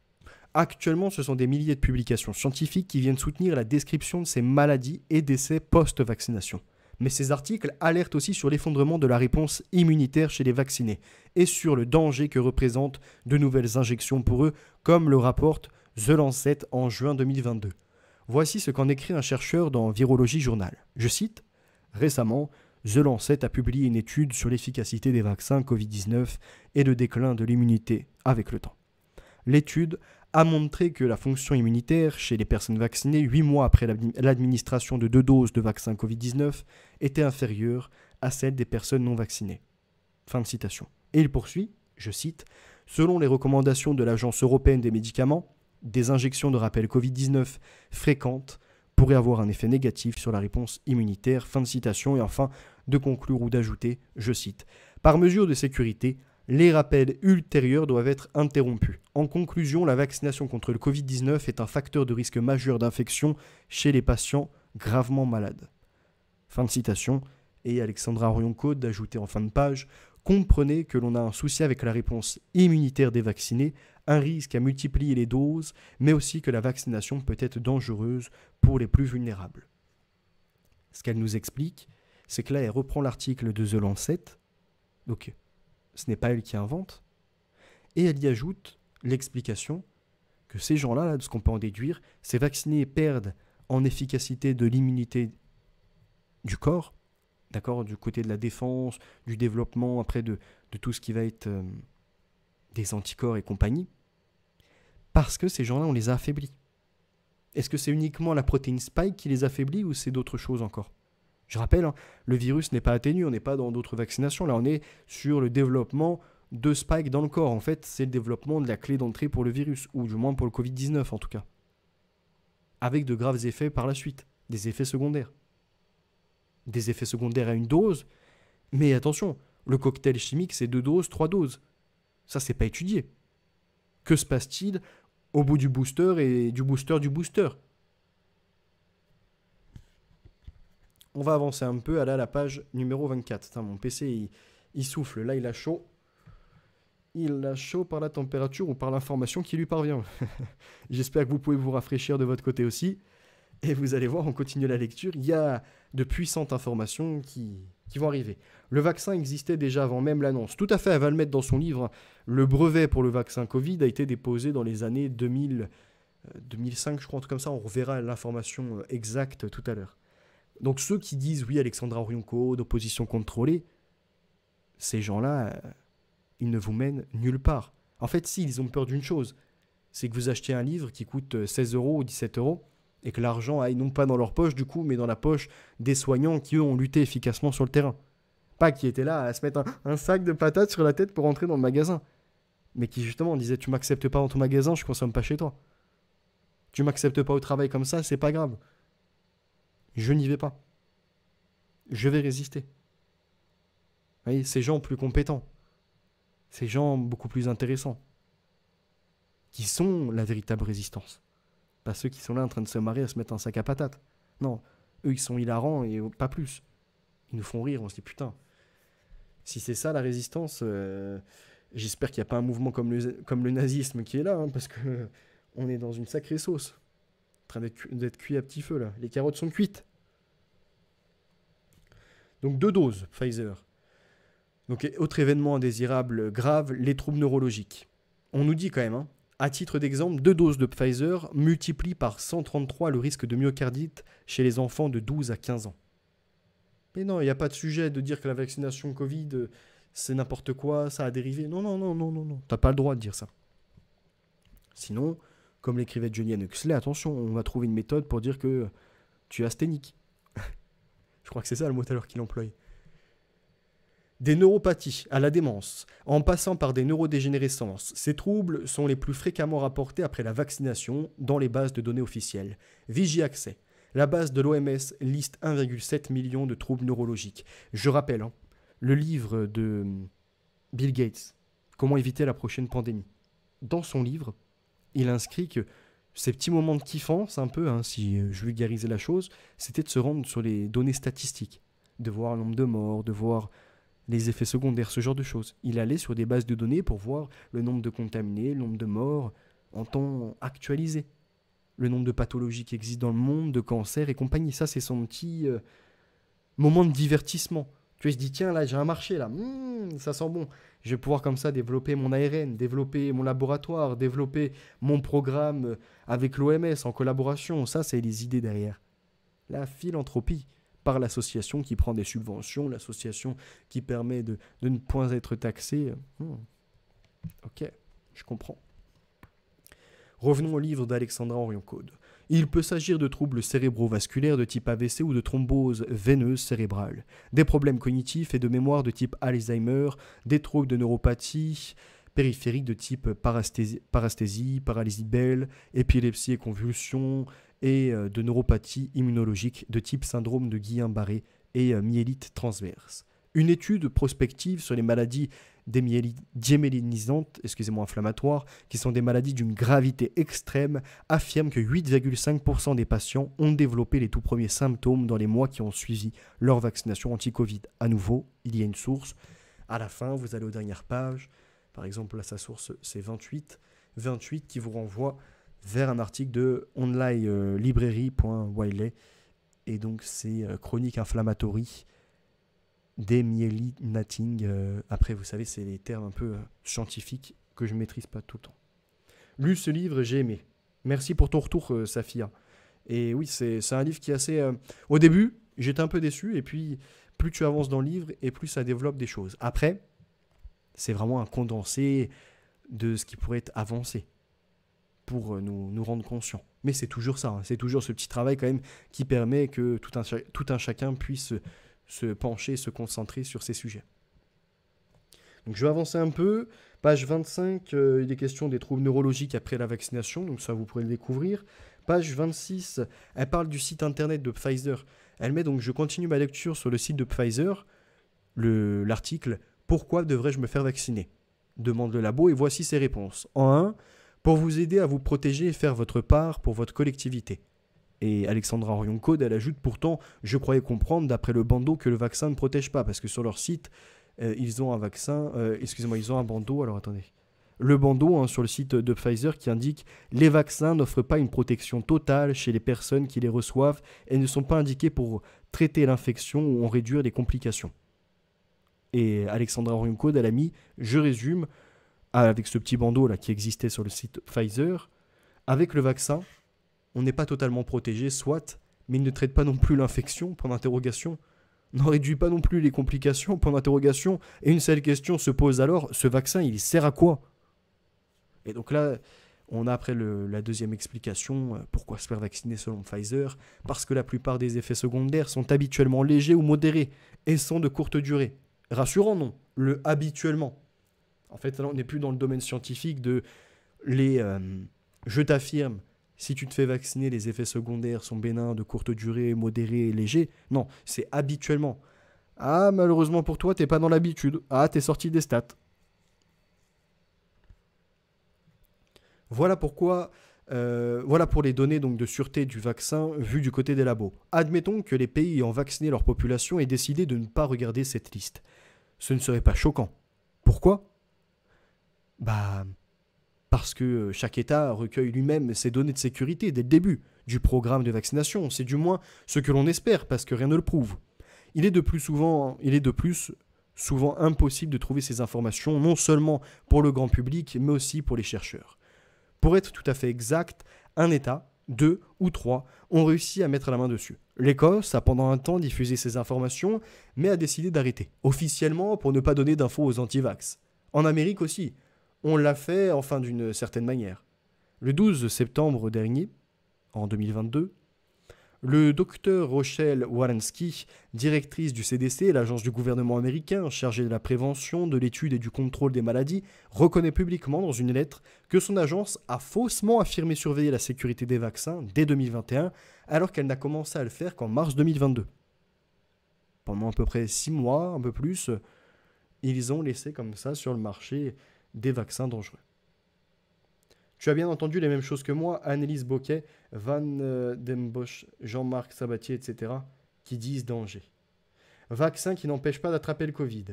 Actuellement, ce sont des milliers de publications scientifiques qui viennent soutenir la description de ces maladies et décès post-vaccination. Mais ces articles alertent aussi sur l'effondrement de la réponse immunitaire chez les vaccinés et sur le danger que représentent de nouvelles injections pour eux, comme le rapporte The Lancet en juin 2022. Voici ce qu'en écrit un chercheur dans Virologie Journal. Je cite Récemment, The Lancet a publié une étude sur l'efficacité des vaccins Covid-19 et le déclin de l'immunité avec le temps l'étude a montré que la fonction immunitaire chez les personnes vaccinées huit mois après l'administration de deux doses de vaccin Covid-19 était inférieure à celle des personnes non vaccinées. Fin de citation. Et il poursuit, je cite, Selon les recommandations de l'Agence européenne des médicaments, des injections de rappel Covid-19 fréquentes pourraient avoir un effet négatif sur la réponse immunitaire. Fin de citation. Et enfin, de conclure ou d'ajouter, je cite, Par mesure de sécurité, les rappels ultérieurs doivent être interrompus. En conclusion, la vaccination contre le Covid-19 est un facteur de risque majeur d'infection chez les patients gravement malades. Fin de citation. Et Alexandra Orionco d'ajouter en fin de page Comprenez que l'on a un souci avec la réponse immunitaire des vaccinés, un risque à multiplier les doses, mais aussi que la vaccination peut être dangereuse pour les plus vulnérables. Ce qu'elle nous explique, c'est que là, elle reprend l'article de The Lancet. Donc, ce n'est pas elle qui invente. Et elle y ajoute l'explication que ces gens-là, de ce qu'on peut en déduire, ces vaccinés perdent en efficacité de l'immunité du corps, d'accord, du côté de la défense, du développement, après de, tout ce qui va être euh, des anticorps et compagnie, parce que ces gens-là, on les a affaiblis. Est-ce que c'est uniquement la protéine spike qui les affaiblit ou c'est d'autres choses encore je rappelle, hein, le virus n'est pas atténué, on n'est pas dans d'autres vaccinations. Là, on est sur le développement de spikes dans le corps. En fait, c'est le développement de la clé d'entrée pour le virus, ou du moins pour le Covid-19 en tout cas. Avec de graves effets par la suite, des effets secondaires. Des effets secondaires à une dose, mais attention, le cocktail chimique, c'est deux doses, trois doses. Ça, c'est pas étudié. Que se passe-t-il au bout du booster et du booster du booster On va avancer un peu, à la page numéro 24. mon PC, il, souffle. Là, il a chaud il a chaud par la température ou par l'information qui lui parvient. J'espère que vous pouvez vous rafraîchir de votre côté aussi. Et vous allez voir, on continue la lecture, il y a de puissantes informations qui, qui vont arriver. Le vaccin existait déjà avant même l'annonce. Tout à fait, elle va le mettre dans son livre. Le brevet pour le vaccin Covid a été déposé dans les années 2000, 2005, euh, je crois, comme ça. On reverra l'information euh, exacte tout à l'heure. Donc ceux qui disent oui, Alexandra Orionco, d'opposition contrôlée, ces gens-là, euh, ils ne vous mènent nulle part. En fait, si, ils ont peur d'une chose, c'est que vous achetez un livre qui coûte 16 euh, euros ou 17 euros, et que l'argent aille non pas dans leur poche du coup, mais dans la poche des soignants qui, eux, ont lutté efficacement sur le terrain. Pas qui étaient là à se mettre un, sac de patates sur la tête pour entrer dans le magasin, mais qui justement disaient tu m'acceptes pas dans ton magasin, je consomme pas chez toi. Tu m'acceptes pas au travail comme ça, c'est pas grave je n'y vais pas. Je vais résister. Vous voyez, ces gens plus compétents, ces gens beaucoup plus intéressants, qui sont la véritable résistance. Pas ceux qui sont là en train de se marier à se mettre un sac à patates. Non, eux ils sont hilarants et pas plus. Ils nous font rire, on se dit putain. Si c'est ça la résistance, euh, j'espère qu'il n'y a pas un mouvement comme le, comme le nazisme qui est là, hein, parce que euh, on est dans une sacrée sauce train d'être cuit à petit feu là. Les carottes sont cuites. Donc deux doses, Pfizer. Donc autre événement indésirable grave, les troubles neurologiques. On nous dit quand même, hein, à titre d'exemple, deux doses de Pfizer multiplient par 133 le risque de myocardite chez les enfants de 12 à 15 ans. Mais non, il n'y a pas de sujet de dire que la vaccination Covid, euh, c'est n'importe quoi, ça a dérivé. Non, non, non, non, non, non. T'as pas le droit de dire ça. Sinon, comme l'écrivait Julian Huxley, attention, on va trouver une méthode pour dire que tu es asthénique. Je crois que c'est ça le mot alors qu'il emploie. Des neuropathies à la démence, en passant par des neurodégénérescences, ces troubles sont les plus fréquemment rapportés après la vaccination dans les bases de données officielles. Vigie Accès, la base de l'OMS liste 1,7 million de troubles neurologiques. Je rappelle, hein, le livre de hum, Bill Gates, Comment éviter la prochaine pandémie. Dans son livre, il inscrit que ces petits moments de kiffance, un peu, hein, si je vulgarisais la chose, c'était de se rendre sur les données statistiques, de voir le nombre de morts, de voir les effets secondaires, ce genre de choses. Il allait sur des bases de données pour voir le nombre de contaminés, le nombre de morts en temps actualisé, le nombre de pathologies qui existent dans le monde, de cancers et compagnie. Ça, c'est son petit euh, moment de divertissement. Tu vois, je dis, tiens, là, j'ai un marché, là, hmm, ça sent bon. Je vais pouvoir comme ça développer mon ARN, développer mon laboratoire, développer mon programme euh, avec l'OMS en collaboration. Ça, c'est les idées derrière. La philanthropie par l'association qui prend des subventions, l'association qui permet de, ne point être taxée. Hmm. Ok, je comprends. Revenons au livre d'Alexandra Orion-Code. Il peut s'agir de troubles cérébrovasculaires de type AVC ou de thrombose veineuse cérébrale, des problèmes cognitifs et de mémoire de type Alzheimer, des troubles de neuropathie périphérique de type parasthésie, paralysie belle, épilepsie et convulsion et euh, de neuropathie immunologique de type syndrome de Guillain-Barré et euh, myélite transverse. Une étude prospective sur les maladies démélinisantes, excusez-moi, inflammatoires, qui sont des maladies d'une gravité extrême, affirment que 8,5% des patients ont développé les tout premiers symptômes dans les mois qui ont suivi leur vaccination anti-Covid. À nouveau, il y a une source. À la fin, vous allez aux dernières pages. Par exemple, là, sa source, c'est 28. 28 qui vous renvoie vers un article de onlinelibrairie.wiley. Et donc, c'est euh, Chronique inflammatorie des Euh, après, vous savez, c'est les termes un peu euh, scientifiques que je maîtrise pas tout le temps. Lu ce livre, j'ai aimé. Merci pour ton retour, euh, Safia. Et oui, c'est un livre qui est assez. Euh, au début, j'étais un peu déçu, et puis plus tu avances dans le livre, et plus ça développe des choses. Après, c'est vraiment un condensé de ce qui pourrait être avancé pour nous, nous rendre conscients. Mais c'est toujours ça, hein. c'est toujours ce petit travail quand même qui permet que tout un, tout un chacun puisse se pencher, se concentrer sur ces sujets. Donc je vais avancer un peu. Page 25, euh, il est question des troubles neurologiques après la vaccination, donc ça vous pourrez le découvrir. Page 26, elle parle du site internet de Pfizer. Elle met donc je continue ma lecture sur le site de Pfizer, l'article Pourquoi devrais-je me faire vacciner demande le labo et voici ses réponses. En 1, pour vous aider à vous protéger et faire votre part pour votre collectivité et Alexandra Orion-Code, elle ajoute pourtant, je croyais comprendre d'après le bandeau que le vaccin ne protège pas, parce que sur leur site, euh, ils ont un vaccin, euh, excusez-moi, ils ont un bandeau, alors attendez. Le bandeau hein, sur le site de Pfizer qui indique les vaccins n'offrent pas une protection totale chez les personnes qui les reçoivent et ne sont pas indiqués pour traiter l'infection ou en réduire les complications. Et Alexandra Orioncode, elle a mis, je résume, avec ce petit bandeau là qui existait sur le site Pfizer, avec le vaccin, on n'est pas totalement protégé, soit, mais il ne traite pas non plus l'infection, point d'interrogation, n'en réduit pas non plus les complications, point d'interrogation, et une seule question se pose alors, ce vaccin, il sert à quoi Et donc là, on a après la deuxième explication, euh, pourquoi se faire vacciner selon Pfizer Parce que la plupart des effets secondaires sont habituellement légers ou modérés, et sont de courte durée. Rassurant, non, le habituellement. En fait, on n'est plus dans le domaine scientifique de les... Euh, je t'affirme, si tu te fais vacciner, les effets secondaires sont bénins, de courte durée, modérés, légers. Non, c'est habituellement. Ah, malheureusement pour toi, t'es pas dans l'habitude. Ah, t'es sorti des stats. Voilà pourquoi. Euh, voilà pour les données donc, de sûreté du vaccin vues du côté des labos. Admettons que les pays ayant vacciné leur population aient décidé de ne pas regarder cette liste. Ce ne serait pas choquant. Pourquoi Bah, parce que euh, chaque État recueille lui-même ses données de sécurité dès le début du programme de vaccination, c'est du moins ce que l'on espère parce que rien ne le prouve. Il est de plus souvent, il est de plus souvent impossible de trouver ces informations non seulement pour le grand public mais aussi pour les chercheurs. Pour être tout à fait exact, un État, deux ou trois ont réussi à mettre la main dessus. L'Écosse a pendant un temps diffusé ces informations mais a décidé d'arrêter officiellement pour ne pas donner d'infos aux antivax. En Amérique aussi, on l'a fait enfin d'une certaine manière. Le 12 septembre dernier, en 2022, le docteur Rochelle Walensky, directrice du CDC, l'agence du gouvernement américain chargée de la prévention, de l'étude et du contrôle des maladies, reconnaît publiquement dans une lettre que son agence a faussement affirmé surveiller la sécurité des vaccins dès 2021, alors qu'elle n'a commencé à le faire qu'en mars 2022. Pendant à peu près six mois, un peu plus, ils ont laissé comme ça sur le marché des vaccins dangereux. Tu as bien entendu les mêmes choses que moi, Annelise Boquet, Van euh, den Bosch, Jean-Marc Sabatier, etc., qui disent danger. Vaccin qui n'empêche pas d'attraper le Covid.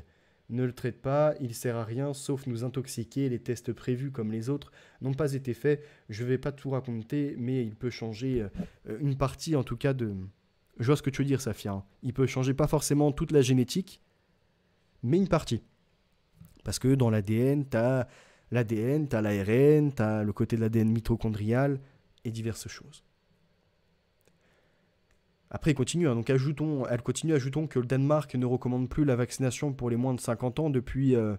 Ne le traite pas, il sert à rien, sauf nous intoxiquer, les tests prévus comme les autres n'ont pas été faits, je ne vais pas tout raconter, mais il peut changer euh, une partie en tout cas de... Je vois ce que tu veux dire Safia, hein. il peut changer pas forcément toute la génétique, mais une partie. Parce que dans l'ADN, tu as l'ADN, tu as l'ARN, tu as le côté de l'ADN mitochondrial et diverses choses. Après, continue, hein. donc ajoutons, elle continue, ajoutons que le Danemark ne recommande plus la vaccination pour les moins de 50 ans depuis... Euh,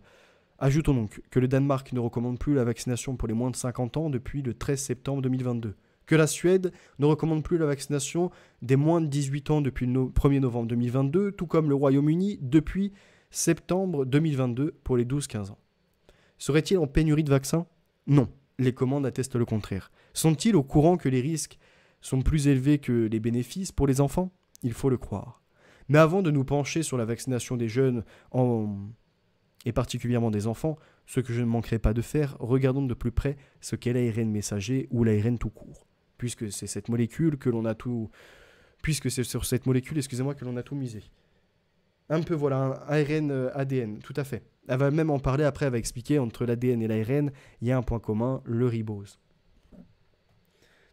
ajoutons donc que le Danemark ne recommande plus la vaccination pour les moins de 50 ans depuis le 13 septembre 2022. Que la Suède ne recommande plus la vaccination des moins de 18 ans depuis le 1er novembre 2022, tout comme le Royaume-Uni depuis septembre 2022 pour les 12-15 ans. Serait-il en pénurie de vaccins Non, les commandes attestent le contraire. Sont-ils au courant que les risques sont plus élevés que les bénéfices pour les enfants Il faut le croire. Mais avant de nous pencher sur la vaccination des jeunes en... et particulièrement des enfants, ce que je ne manquerai pas de faire, regardons de plus près ce qu'est l'ARN messager ou l'ARN tout court, puisque c'est cette molécule que l'on a tout puisque c'est sur cette molécule, excusez-moi, que l'on a tout misé. Un peu, voilà, un ARN-ADN, euh, tout à fait. Elle va même en parler après, elle va expliquer entre l'ADN et l'ARN, il y a un point commun, le ribose.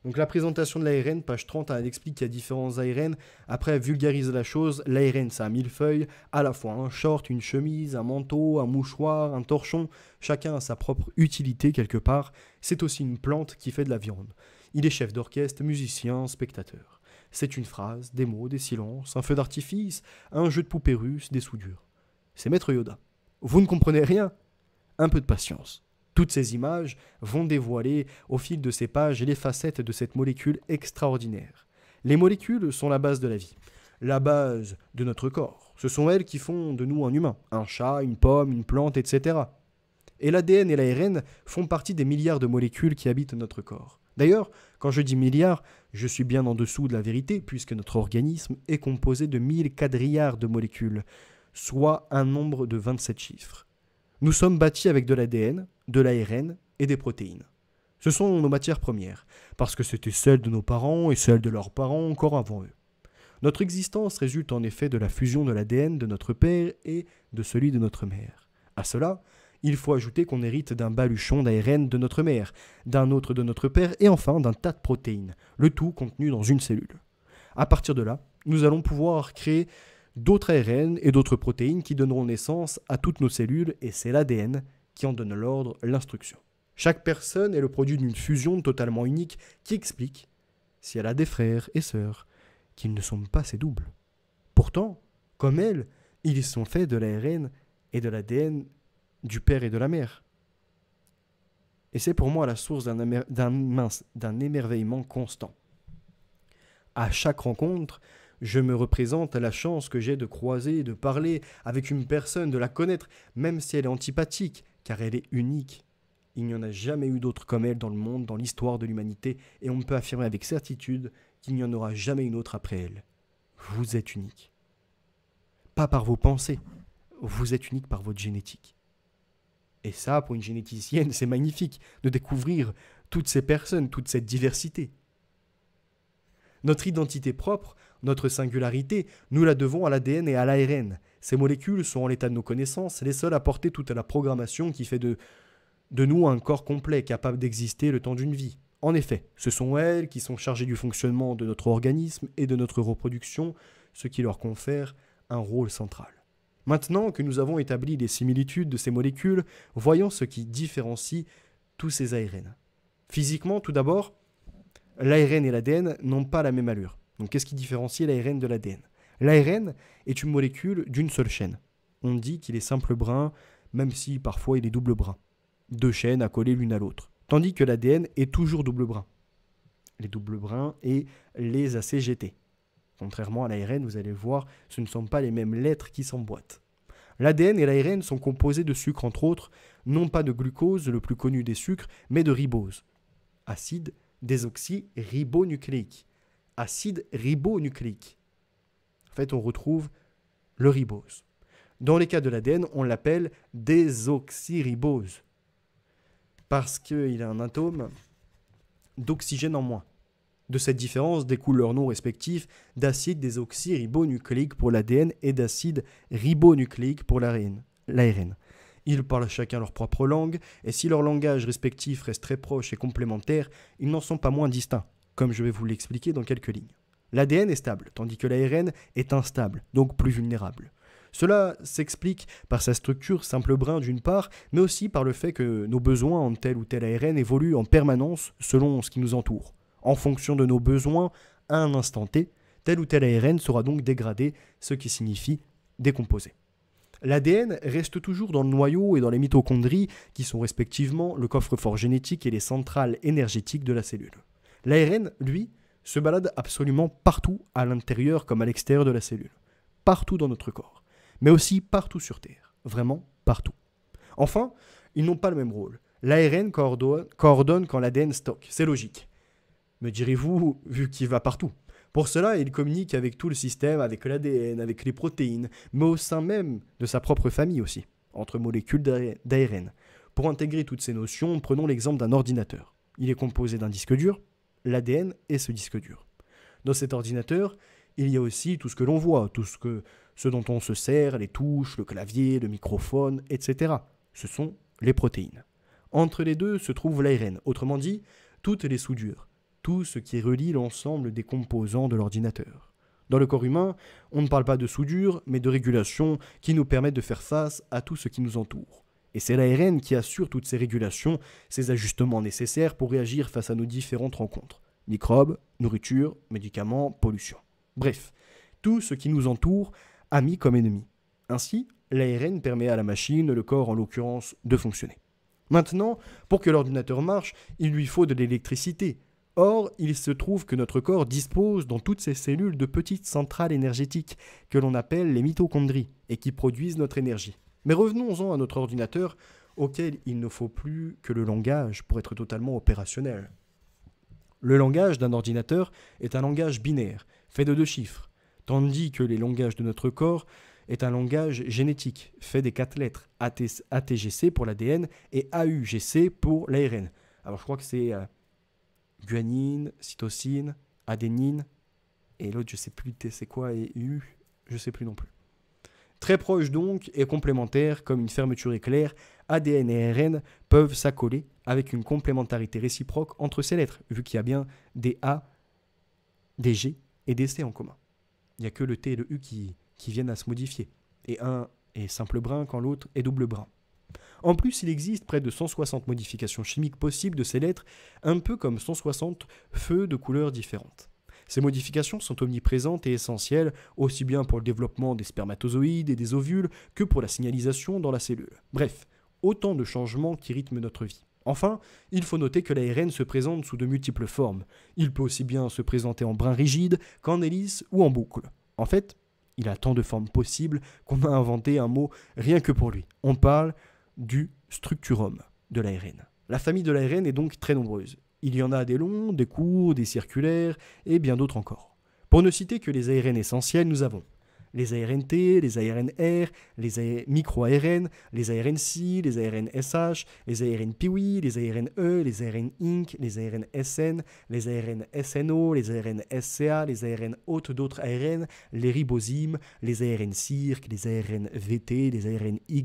Donc la présentation de l'ARN, page 30, elle explique qu'il y a différents ARN. Après, elle vulgarise la chose. L'ARN, c'est mille feuilles, à la fois un short, une chemise, un manteau, un mouchoir, un torchon. Chacun a sa propre utilité quelque part. C'est aussi une plante qui fait de la viande. Il est chef d'orchestre, musicien, spectateur. C'est une phrase, des mots, des silences, un feu d'artifice, un jeu de poupées russes, des soudures. C'est Maître Yoda. Vous ne comprenez rien Un peu de patience. Toutes ces images vont dévoiler au fil de ces pages les facettes de cette molécule extraordinaire. Les molécules sont la base de la vie, la base de notre corps. Ce sont elles qui font de nous un humain, un chat, une pomme, une plante, etc. Et l'ADN et l'ARN font partie des milliards de molécules qui habitent notre corps. D'ailleurs, quand je dis milliards, je suis bien en dessous de la vérité, puisque notre organisme est composé de 1000 quadrillards de molécules, soit un nombre de 27 chiffres. Nous sommes bâtis avec de l'ADN, de l'ARN et des protéines. Ce sont nos matières premières, parce que c'était celles de nos parents et celles de leurs parents encore avant eux. Notre existence résulte en effet de la fusion de l'ADN de notre père et de celui de notre mère. À cela il faut ajouter qu'on hérite d'un baluchon d'ARN de notre mère, d'un autre de notre père et enfin d'un tas de protéines, le tout contenu dans une cellule. A partir de là, nous allons pouvoir créer d'autres ARN et d'autres protéines qui donneront naissance à toutes nos cellules et c'est l'ADN qui en donne l'ordre, l'instruction. Chaque personne est le produit d'une fusion totalement unique qui explique si elle a des frères et sœurs qu'ils ne sont pas ses doubles. Pourtant, comme elle, ils sont faits de l'ARN et de l'ADN du Père et de la Mère. Et c'est pour moi la source d'un émerveillement constant. À chaque rencontre, je me représente la chance que j'ai de croiser, de parler avec une personne, de la connaître, même si elle est antipathique, car elle est unique. Il n'y en a jamais eu d'autre comme elle dans le monde, dans l'histoire de l'humanité, et on peut affirmer avec certitude qu'il n'y en aura jamais une autre après elle. Vous êtes unique. Pas par vos pensées, vous êtes unique par votre génétique. Et ça, pour une généticienne, c'est magnifique de découvrir toutes ces personnes, toute cette diversité. Notre identité propre, notre singularité, nous la devons à l'ADN et à l'ARN. Ces molécules sont, en l'état de nos connaissances, les seules à porter toute la programmation qui fait de, de nous un corps complet capable d'exister le temps d'une vie. En effet, ce sont elles qui sont chargées du fonctionnement de notre organisme et de notre reproduction, ce qui leur confère un rôle central. Maintenant que nous avons établi les similitudes de ces molécules, voyons ce qui différencie tous ces ARN. Physiquement, tout d'abord, l'ARN et l'ADN n'ont pas la même allure. Donc qu'est-ce qui différencie l'ARN de l'ADN L'ARN est une molécule d'une seule chaîne. On dit qu'il est simple brun, même si parfois il est double brun. Deux chaînes accolées l'une à l'autre. Tandis que l'ADN est toujours double brun. Les doubles bruns et les ACGT. Contrairement à l'ARN, vous allez voir, ce ne sont pas les mêmes lettres qui s'emboîtent. L'ADN et l'ARN sont composés de sucres, entre autres, non pas de glucose, le plus connu des sucres, mais de ribose, acide désoxyribonucléique, acide ribonucléique. En fait, on retrouve le ribose. Dans les cas de l'ADN, on l'appelle désoxyribose, parce qu'il a un atome d'oxygène en moins. De cette différence découlent leurs noms respectifs d'acide désoxyribonucléique pour l'ADN et d'acide ribonucléique pour l'ARN. Ils parlent chacun leur propre langue, et si leur langage respectif reste très proches et complémentaires, ils n'en sont pas moins distincts, comme je vais vous l'expliquer dans quelques lignes. L'ADN est stable, tandis que l'ARN est instable, donc plus vulnérable. Cela s'explique par sa structure simple brin d'une part, mais aussi par le fait que nos besoins en tel ou tel ARN évoluent en permanence selon ce qui nous entoure en fonction de nos besoins à un instant T, tel ou tel ARN sera donc dégradé, ce qui signifie décomposé. L'ADN reste toujours dans le noyau et dans les mitochondries, qui sont respectivement le coffre-fort génétique et les centrales énergétiques de la cellule. L'ARN, lui, se balade absolument partout à l'intérieur comme à l'extérieur de la cellule, partout dans notre corps, mais aussi partout sur Terre, vraiment partout. Enfin, ils n'ont pas le même rôle. L'ARN coordonne, quand l'ADN stocke, c'est logique me direz-vous, vu qu'il va partout. Pour cela, il communique avec tout le système, avec l'ADN, avec les protéines, mais au sein même de sa propre famille aussi, entre molécules d'ARN. Pour intégrer toutes ces notions, prenons l'exemple d'un ordinateur. Il est composé d'un disque dur, l'ADN et ce disque dur. Dans cet ordinateur, il y a aussi tout ce que l'on voit, tout ce, que, ce dont on se sert, les touches, le clavier, le microphone, etc. Ce sont les protéines. Entre les deux se trouve l'ARN, autrement dit, toutes les soudures tout ce qui relie l'ensemble des composants de l'ordinateur. Dans le corps humain, on ne parle pas de soudure, mais de régulation qui nous permettent de faire face à tout ce qui nous entoure. Et c'est l'ARN qui assure toutes ces régulations, ces ajustements nécessaires pour réagir face à nos différentes rencontres. Microbes, nourriture, médicaments, pollution. Bref, tout ce qui nous entoure, ami comme ennemi. Ainsi, l'ARN permet à la machine, le corps en l'occurrence, de fonctionner. Maintenant, pour que l'ordinateur marche, il lui faut de l'électricité, Or, il se trouve que notre corps dispose dans toutes ses cellules de petites centrales énergétiques que l'on appelle les mitochondries et qui produisent notre énergie. Mais revenons-en à notre ordinateur auquel il ne faut plus que le langage pour être totalement opérationnel. Le langage d'un ordinateur est un langage binaire, fait de deux chiffres, tandis que les langages de notre corps est un langage génétique, fait des quatre lettres, ATGC pour l'ADN et AUGC pour l'ARN. Alors je crois que c'est... Euh, guanine, cytosine, adénine, et l'autre, je sais plus T c'est quoi, et U, je sais plus non plus. Très proche donc et complémentaire, comme une fermeture éclair, ADN et RN peuvent s'accoler avec une complémentarité réciproque entre ces lettres, vu qu'il y a bien des A, des G et des C en commun. Il n'y a que le T et le U qui, qui viennent à se modifier. Et un est simple brin quand l'autre est double brin. En plus, il existe près de 160 modifications chimiques possibles de ces lettres, un peu comme 160 feux de couleurs différentes. Ces modifications sont omniprésentes et essentielles, aussi bien pour le développement des spermatozoïdes et des ovules que pour la signalisation dans la cellule. Bref, autant de changements qui rythment notre vie. Enfin, il faut noter que l'ARN se présente sous de multiples formes. Il peut aussi bien se présenter en brin rigide qu'en hélice ou en boucle. En fait, il a tant de formes possibles qu'on a inventé un mot rien que pour lui. On parle du structurum de l'ARN. La famille de l'ARN est donc très nombreuse. Il y en a des longs, des courts, des circulaires et bien d'autres encore. Pour ne citer que les ARN essentiels, nous avons les ARNT, les ARNR, les micro-ARN, les ARNC, les ARNSH, les ARN-PIWI, les ARNE, les ARN-INC, les ARNSN, les ARN-SNO, les arn les ARN haute d'autres ARN, les ribozymes, les arn cirque les ARN-VT, les ARN-Y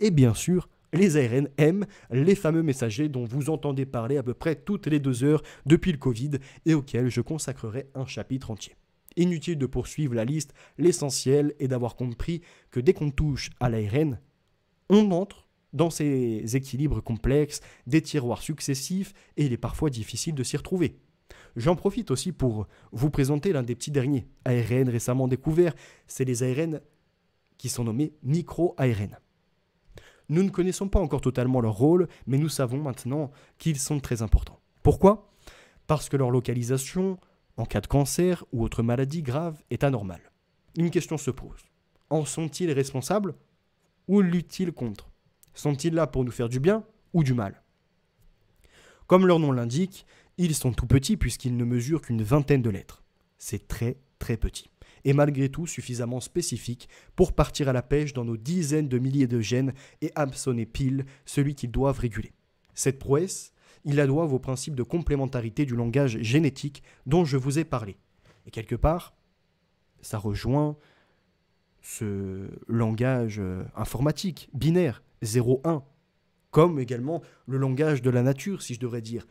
et bien sûr les ARN-M, les fameux messagers dont vous entendez parler à peu près toutes les deux heures depuis le Covid et auxquels je consacrerai un chapitre entier. Inutile de poursuivre la liste, l'essentiel est d'avoir compris que dès qu'on touche à l'ARN, on entre dans ces équilibres complexes, des tiroirs successifs, et il est parfois difficile de s'y retrouver. J'en profite aussi pour vous présenter l'un des petits derniers ARN récemment découverts, c'est les ARN qui sont nommés micro-ARN. Nous ne connaissons pas encore totalement leur rôle, mais nous savons maintenant qu'ils sont très importants. Pourquoi Parce que leur localisation, en cas de cancer ou autre maladie grave est anormal. Une question se pose. En sont-ils responsables ou luttent-ils contre Sont-ils là pour nous faire du bien ou du mal Comme leur nom l'indique, ils sont tout petits puisqu'ils ne mesurent qu'une vingtaine de lettres. C'est très très petit, et malgré tout suffisamment spécifique pour partir à la pêche dans nos dizaines de milliers de gènes et absonner pile celui qu'ils doivent réguler. Cette prouesse, il la vos au principe de complémentarité du langage génétique dont je vous ai parlé. Et quelque part, ça rejoint ce langage euh, informatique, binaire, 0-1, comme également le langage de la nature, si je devrais dire,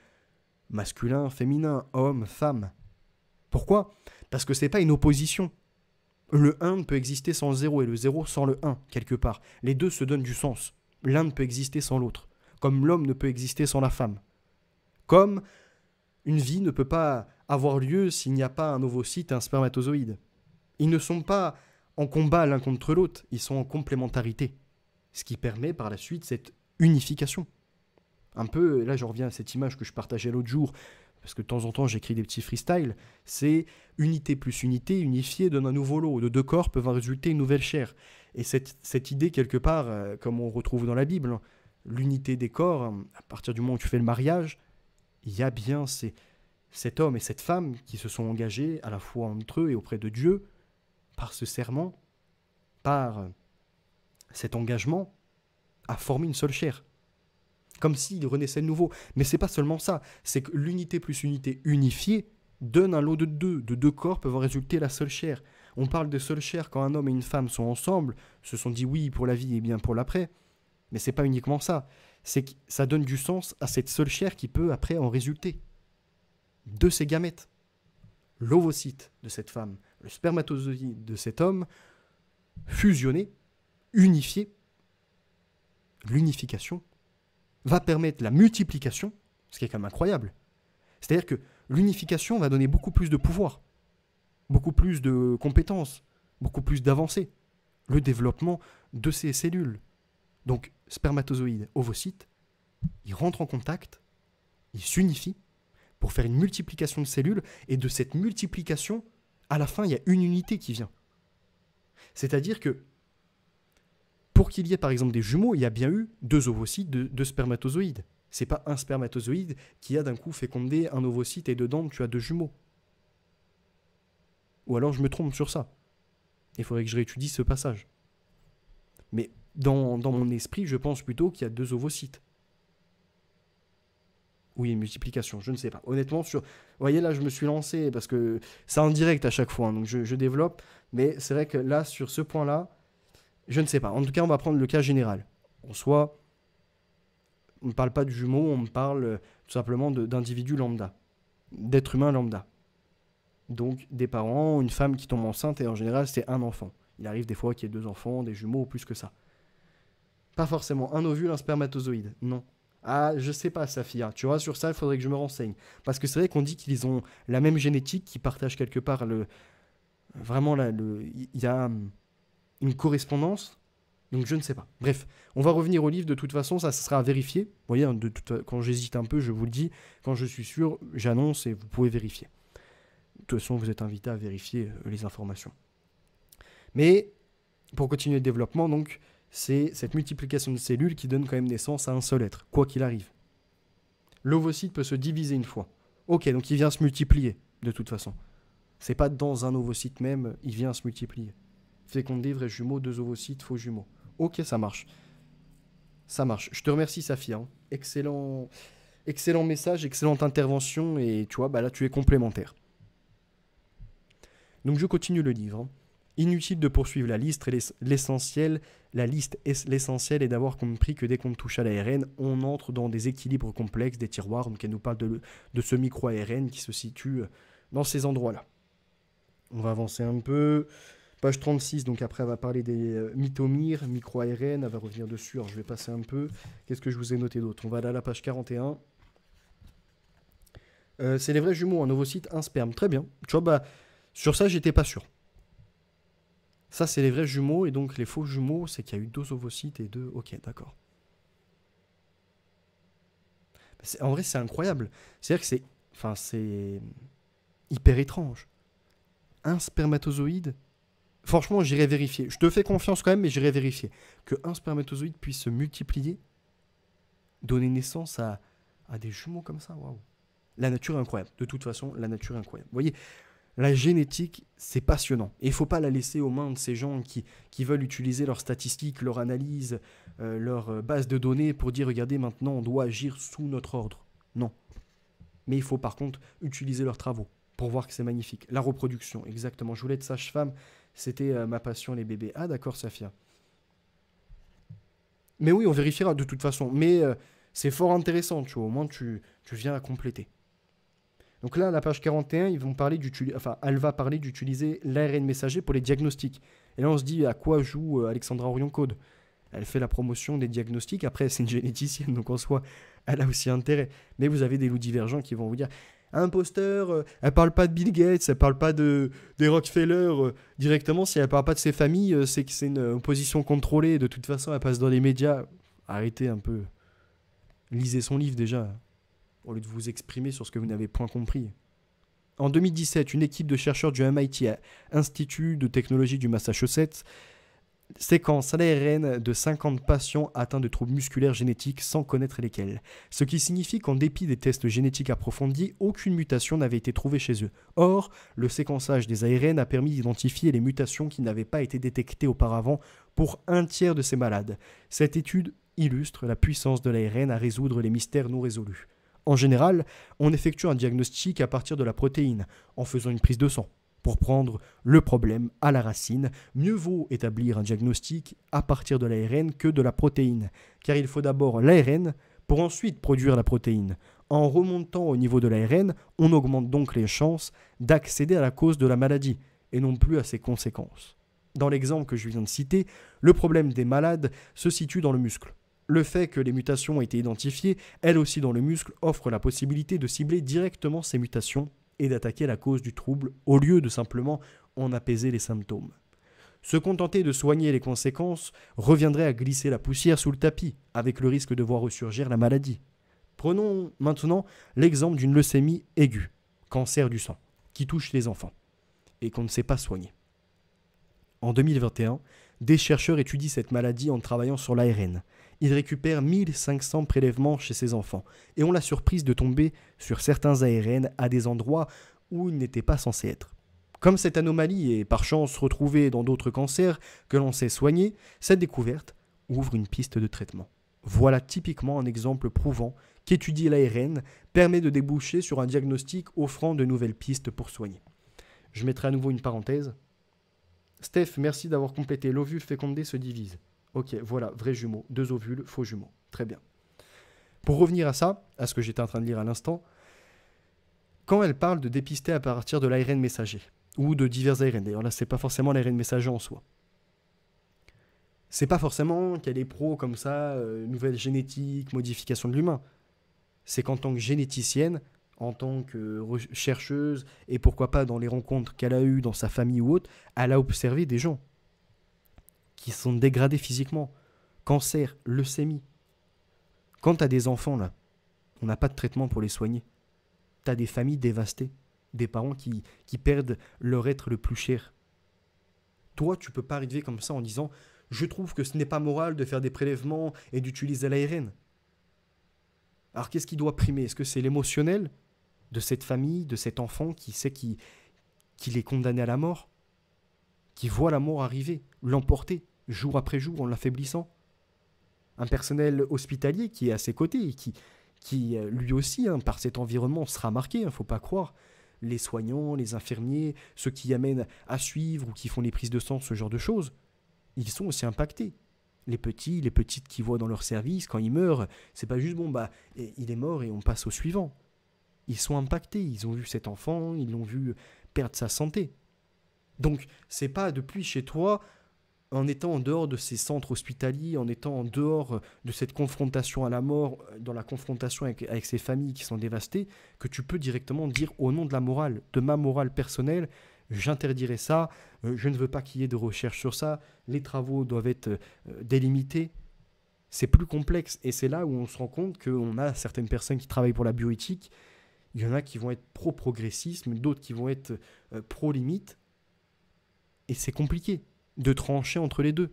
masculin, féminin, homme, femme. Pourquoi Parce que c'est pas une opposition. Le 1 ne peut exister sans le 0 et le 0 sans le 1, quelque part. Les deux se donnent du sens. L'un ne peut exister sans l'autre, comme l'homme ne peut exister sans la femme. Comme une vie ne peut pas avoir lieu s'il n'y a pas un ovocyte et un spermatozoïde. Ils ne sont pas en combat l'un contre l'autre, ils sont en complémentarité. Ce qui permet par la suite cette unification. Un peu, là je reviens à cette image que je partageais l'autre jour, parce que de temps en temps j'écris des petits freestyles, c'est unité plus unité, unifié donne un nouveau lot. De deux corps peuvent en résulter une nouvelle chair. Et cette, cette idée, quelque part, euh, comme on retrouve dans la Bible, hein, l'unité des corps, à partir du moment où tu fais le mariage, il y a bien cet homme et cette femme qui se sont engagés à la fois entre eux et auprès de Dieu par ce serment, par cet engagement à former une seule chair. Comme s'ils renaissaient de nouveau. Mais c'est pas seulement ça, c'est que l'unité plus unité unifiée donne un lot de deux. De deux corps peuvent résulter la seule chair. On parle de seule chair quand un homme et une femme sont ensemble, se sont dit oui pour la vie et bien pour l'après. Mais c'est pas uniquement ça c'est que ça donne du sens à cette seule chair qui peut après en résulter. De ces gamètes, l'ovocyte de cette femme, le spermatozoïde de cet homme, fusionné, unifié, l'unification va permettre la multiplication, ce qui est quand même incroyable. C'est-à-dire que l'unification va donner beaucoup plus de pouvoir, beaucoup plus de compétences, beaucoup plus d'avancées. Le développement de ces cellules, donc, spermatozoïde, ovocyte, ils rentrent en contact, ils s'unifient pour faire une multiplication de cellules, et de cette multiplication, à la fin, il y a une unité qui vient. C'est-à-dire que pour qu'il y ait par exemple des jumeaux, il y a bien eu deux ovocytes, deux, deux spermatozoïdes. C'est pas un spermatozoïde qui a d'un coup fécondé un ovocyte et dedans tu as deux jumeaux. Ou alors je me trompe sur ça. Il faudrait que je réétudie ce passage. Mais dans, mon esprit, je pense plutôt qu'il y a deux ovocytes. Oui, une multiplication, je ne sais pas. Honnêtement, sur... vous voyez là, je me suis lancé parce que c'est en direct à chaque fois, hein, donc je, je, développe. Mais c'est vrai que là, sur ce point-là, je ne sais pas. En tout cas, on va prendre le cas général. En soi, on ne parle pas de jumeaux, on parle euh, tout simplement d'individus lambda, d'êtres humains lambda. Donc des parents, une femme qui tombe enceinte, et en général, c'est un enfant. Il arrive des fois qu'il y ait deux enfants, des jumeaux ou plus que ça. Pas forcément un ovule, un spermatozoïde. Non. Ah, je sais pas, Safia. Tu vois, sur ça, il faudrait que je me renseigne. Parce que c'est vrai qu'on dit qu'ils ont la même génétique, qu'ils partagent quelque part le. Vraiment, le. Il y a hum, une correspondance. Donc, je ne sais pas. Bref, on va revenir au livre. De toute façon, ça sera à vérifier. Vous voyez, hein, de quand j'hésite un peu, je vous le dis. Quand je suis sûr, j'annonce et vous pouvez vérifier. De toute façon, vous êtes invité à vérifier euh, les informations. Mais, pour continuer le développement, donc, c'est cette multiplication de cellules qui donne quand même naissance à un seul être, quoi qu'il arrive. L'ovocyte peut se diviser une fois. Ok, donc il vient se multiplier, de toute façon. C'est pas dans un ovocyte même, il vient se multiplier. livre vrai jumeau, deux ovocytes, faux jumeaux. Ok, ça marche. Ça marche. Je te remercie, Safia. Hein. Excellent, excellent message, excellente intervention, et tu vois, bah là, tu es complémentaire. Donc je continue le livre. Hein. Inutile de poursuivre la liste, l'essentiel, la liste est l'essentiel est d'avoir compris que dès qu'on touche à l'ARN, on entre dans des équilibres complexes des tiroirs. Donc elle nous parle de, ce micro ARN qui se situe euh, dans ces endroits-là. On va avancer un peu. Page 36, donc après elle va parler des euh, mitomires, micro-ARN, elle va revenir dessus, je vais passer un peu. Qu'est-ce que je vous ai noté d'autre On va aller à la page 41. Euh, c'est les vrais jumeaux, un ovocyte, un sperme. Très bien. Tu vois, bah, sur ça, j'étais pas sûr. Ça, c'est les vrais jumeaux, et donc les faux jumeaux, c'est qu'il y a eu deux ovocytes et deux. Ok, d'accord. En vrai, c'est incroyable. C'est-à-dire que c'est. Enfin, c'est. Hyper étrange. Un spermatozoïde. Franchement, j'irai vérifier. Je te fais confiance quand même, mais j'irai vérifier. Que un spermatozoïde puisse se multiplier, donner naissance à, à des jumeaux comme ça, waouh. La nature est incroyable. De toute façon, la nature est incroyable. Vous voyez, la génétique, c'est passionnant. Et il faut pas la laisser aux mains de ces gens qui, veulent utiliser leurs statistiques, leur analyse, euh, leur euh, base de données pour dire regardez, maintenant, on doit agir sous notre ordre. Non. Mais il faut par contre utiliser leurs travaux pour voir que c'est magnifique. La reproduction, exactement. Je voulais être sage-femme, c'était euh, ma passion, les bébés. Ah, d'accord, Safia. Mais oui, on vérifiera de toute façon. Mais c'est fort intéressant, tu vois. Au moins, tu, tu viens à compléter. Donc là, à la page 41, ils vont parler enfin, elle va parler d'utiliser l'ARN messager pour les diagnostics. Et là, on se dit à quoi joue euh, Alexandra Orion-Code Elle fait la promotion des diagnostics. Après, c'est une généticienne, donc en soi, elle a aussi intérêt. Mais vous avez des loups divergents qui vont vous dire imposteur, euh, elle parle pas de Bill Gates, elle parle pas de, des Rockefeller euh. directement. Si elle parle pas de ses familles, c'est que c'est une opposition contrôlée. De toute façon, elle passe dans les médias. Arrêtez un peu. Lisez son livre déjà au lieu de vous exprimer sur ce que vous n'avez point compris. En 2017, une équipe de chercheurs du MIT, Institut de technologie du Massachusetts, séquence à l'ARN de 50 patients atteints de troubles musculaires génétiques sans connaître lesquels. Ce qui signifie qu'en dépit des tests génétiques approfondis, aucune mutation n'avait été trouvée chez eux. Or, le séquençage des ARN a permis d'identifier les mutations qui n'avaient pas été détectées auparavant pour un tiers de ces malades. Cette étude illustre la puissance de l'ARN à résoudre les mystères non résolus. En général, on effectue un diagnostic à partir de la protéine, en faisant une prise de sang. Pour prendre le problème à la racine, mieux vaut établir un diagnostic à partir de l'ARN que de la protéine, car il faut d'abord l'ARN pour ensuite produire la protéine. En remontant au niveau de l'ARN, on augmente donc les chances d'accéder à la cause de la maladie, et non plus à ses conséquences. Dans l'exemple que je viens de citer, le problème des malades se situe dans le muscle. Le fait que les mutations aient été identifiées, elles aussi dans le muscle, offre la possibilité de cibler directement ces mutations et d'attaquer la cause du trouble au lieu de simplement en apaiser les symptômes. Se contenter de soigner les conséquences reviendrait à glisser la poussière sous le tapis, avec le risque de voir ressurgir la maladie. Prenons maintenant l'exemple d'une leucémie aiguë, cancer du sang, qui touche les enfants, et qu'on ne sait pas soigner. En 2021, des chercheurs étudient cette maladie en travaillant sur l'ARN, il récupère 1500 prélèvements chez ses enfants, et on l'a surprise de tomber sur certains ARN à des endroits où il n'était pas censé être. Comme cette anomalie est par chance retrouvée dans d'autres cancers que l'on sait soigner, cette découverte ouvre une piste de traitement. Voilà typiquement un exemple prouvant qu'étudier l'ARN permet de déboucher sur un diagnostic offrant de nouvelles pistes pour soigner. Je mettrai à nouveau une parenthèse. Steph, merci d'avoir complété. L'ovule fécondé se divise. Ok, voilà, vrais jumeaux. Deux ovules, faux jumeaux. Très bien. Pour revenir à ça, à ce que j'étais en train de lire à l'instant, quand elle parle de dépister à partir de l'ARN messager, ou de divers ARN, d'ailleurs là, c'est pas forcément l'ARN messager en soi. C'est pas forcément qu'elle est pro comme ça, euh, nouvelle génétique, modification de l'humain. C'est qu'en tant que généticienne, en tant que chercheuse, et pourquoi pas dans les rencontres qu'elle a eues dans sa famille ou autre, elle a observé des gens qui sont dégradés physiquement. Cancer, leucémie. Quand tu as des enfants, là, on n'a pas de traitement pour les soigner. Tu as des familles dévastées, des parents qui, perdent leur être le plus cher. Toi, tu peux pas arriver comme ça en disant Je trouve que ce n'est pas moral de faire des prélèvements et d'utiliser l'ARN. Alors qu'est-ce qui doit primer Est-ce que c'est l'émotionnel de cette famille, de cet enfant qui sait qu'il est condamné à la mort, qui voit la mort arriver, l'emporter jour après jour en l'affaiblissant. Un personnel hospitalier qui est à ses côtés et qui, qui euh, lui aussi, hein, par cet environnement, sera marqué, il hein, ne faut pas croire. Les soignants, les infirmiers, ceux qui amènent à suivre ou qui font les prises de sang, ce genre de choses, ils sont aussi impactés. Les petits, les petites qui voient dans leur service, quand ils meurent, c'est pas juste bon, bah, il est mort et on passe au suivant. Ils sont impactés, ils ont vu cet enfant, ils l'ont vu perdre sa santé. Donc, c'est pas depuis chez toi en étant en dehors de ces centres hospitaliers, en étant en dehors de cette confrontation à la mort, euh, dans la confrontation avec, ces familles qui sont dévastées, que tu peux directement dire au nom de la morale, de ma morale personnelle, j'interdirai ça, euh, je ne veux pas qu'il y ait de recherche sur ça, les travaux doivent être euh, délimités. C'est plus complexe et c'est là où on se rend compte qu'on a certaines personnes qui travaillent pour la bioéthique, il y en a qui vont être pro-progressisme, d'autres qui vont être pro-limite, et c'est compliqué de trancher entre les deux.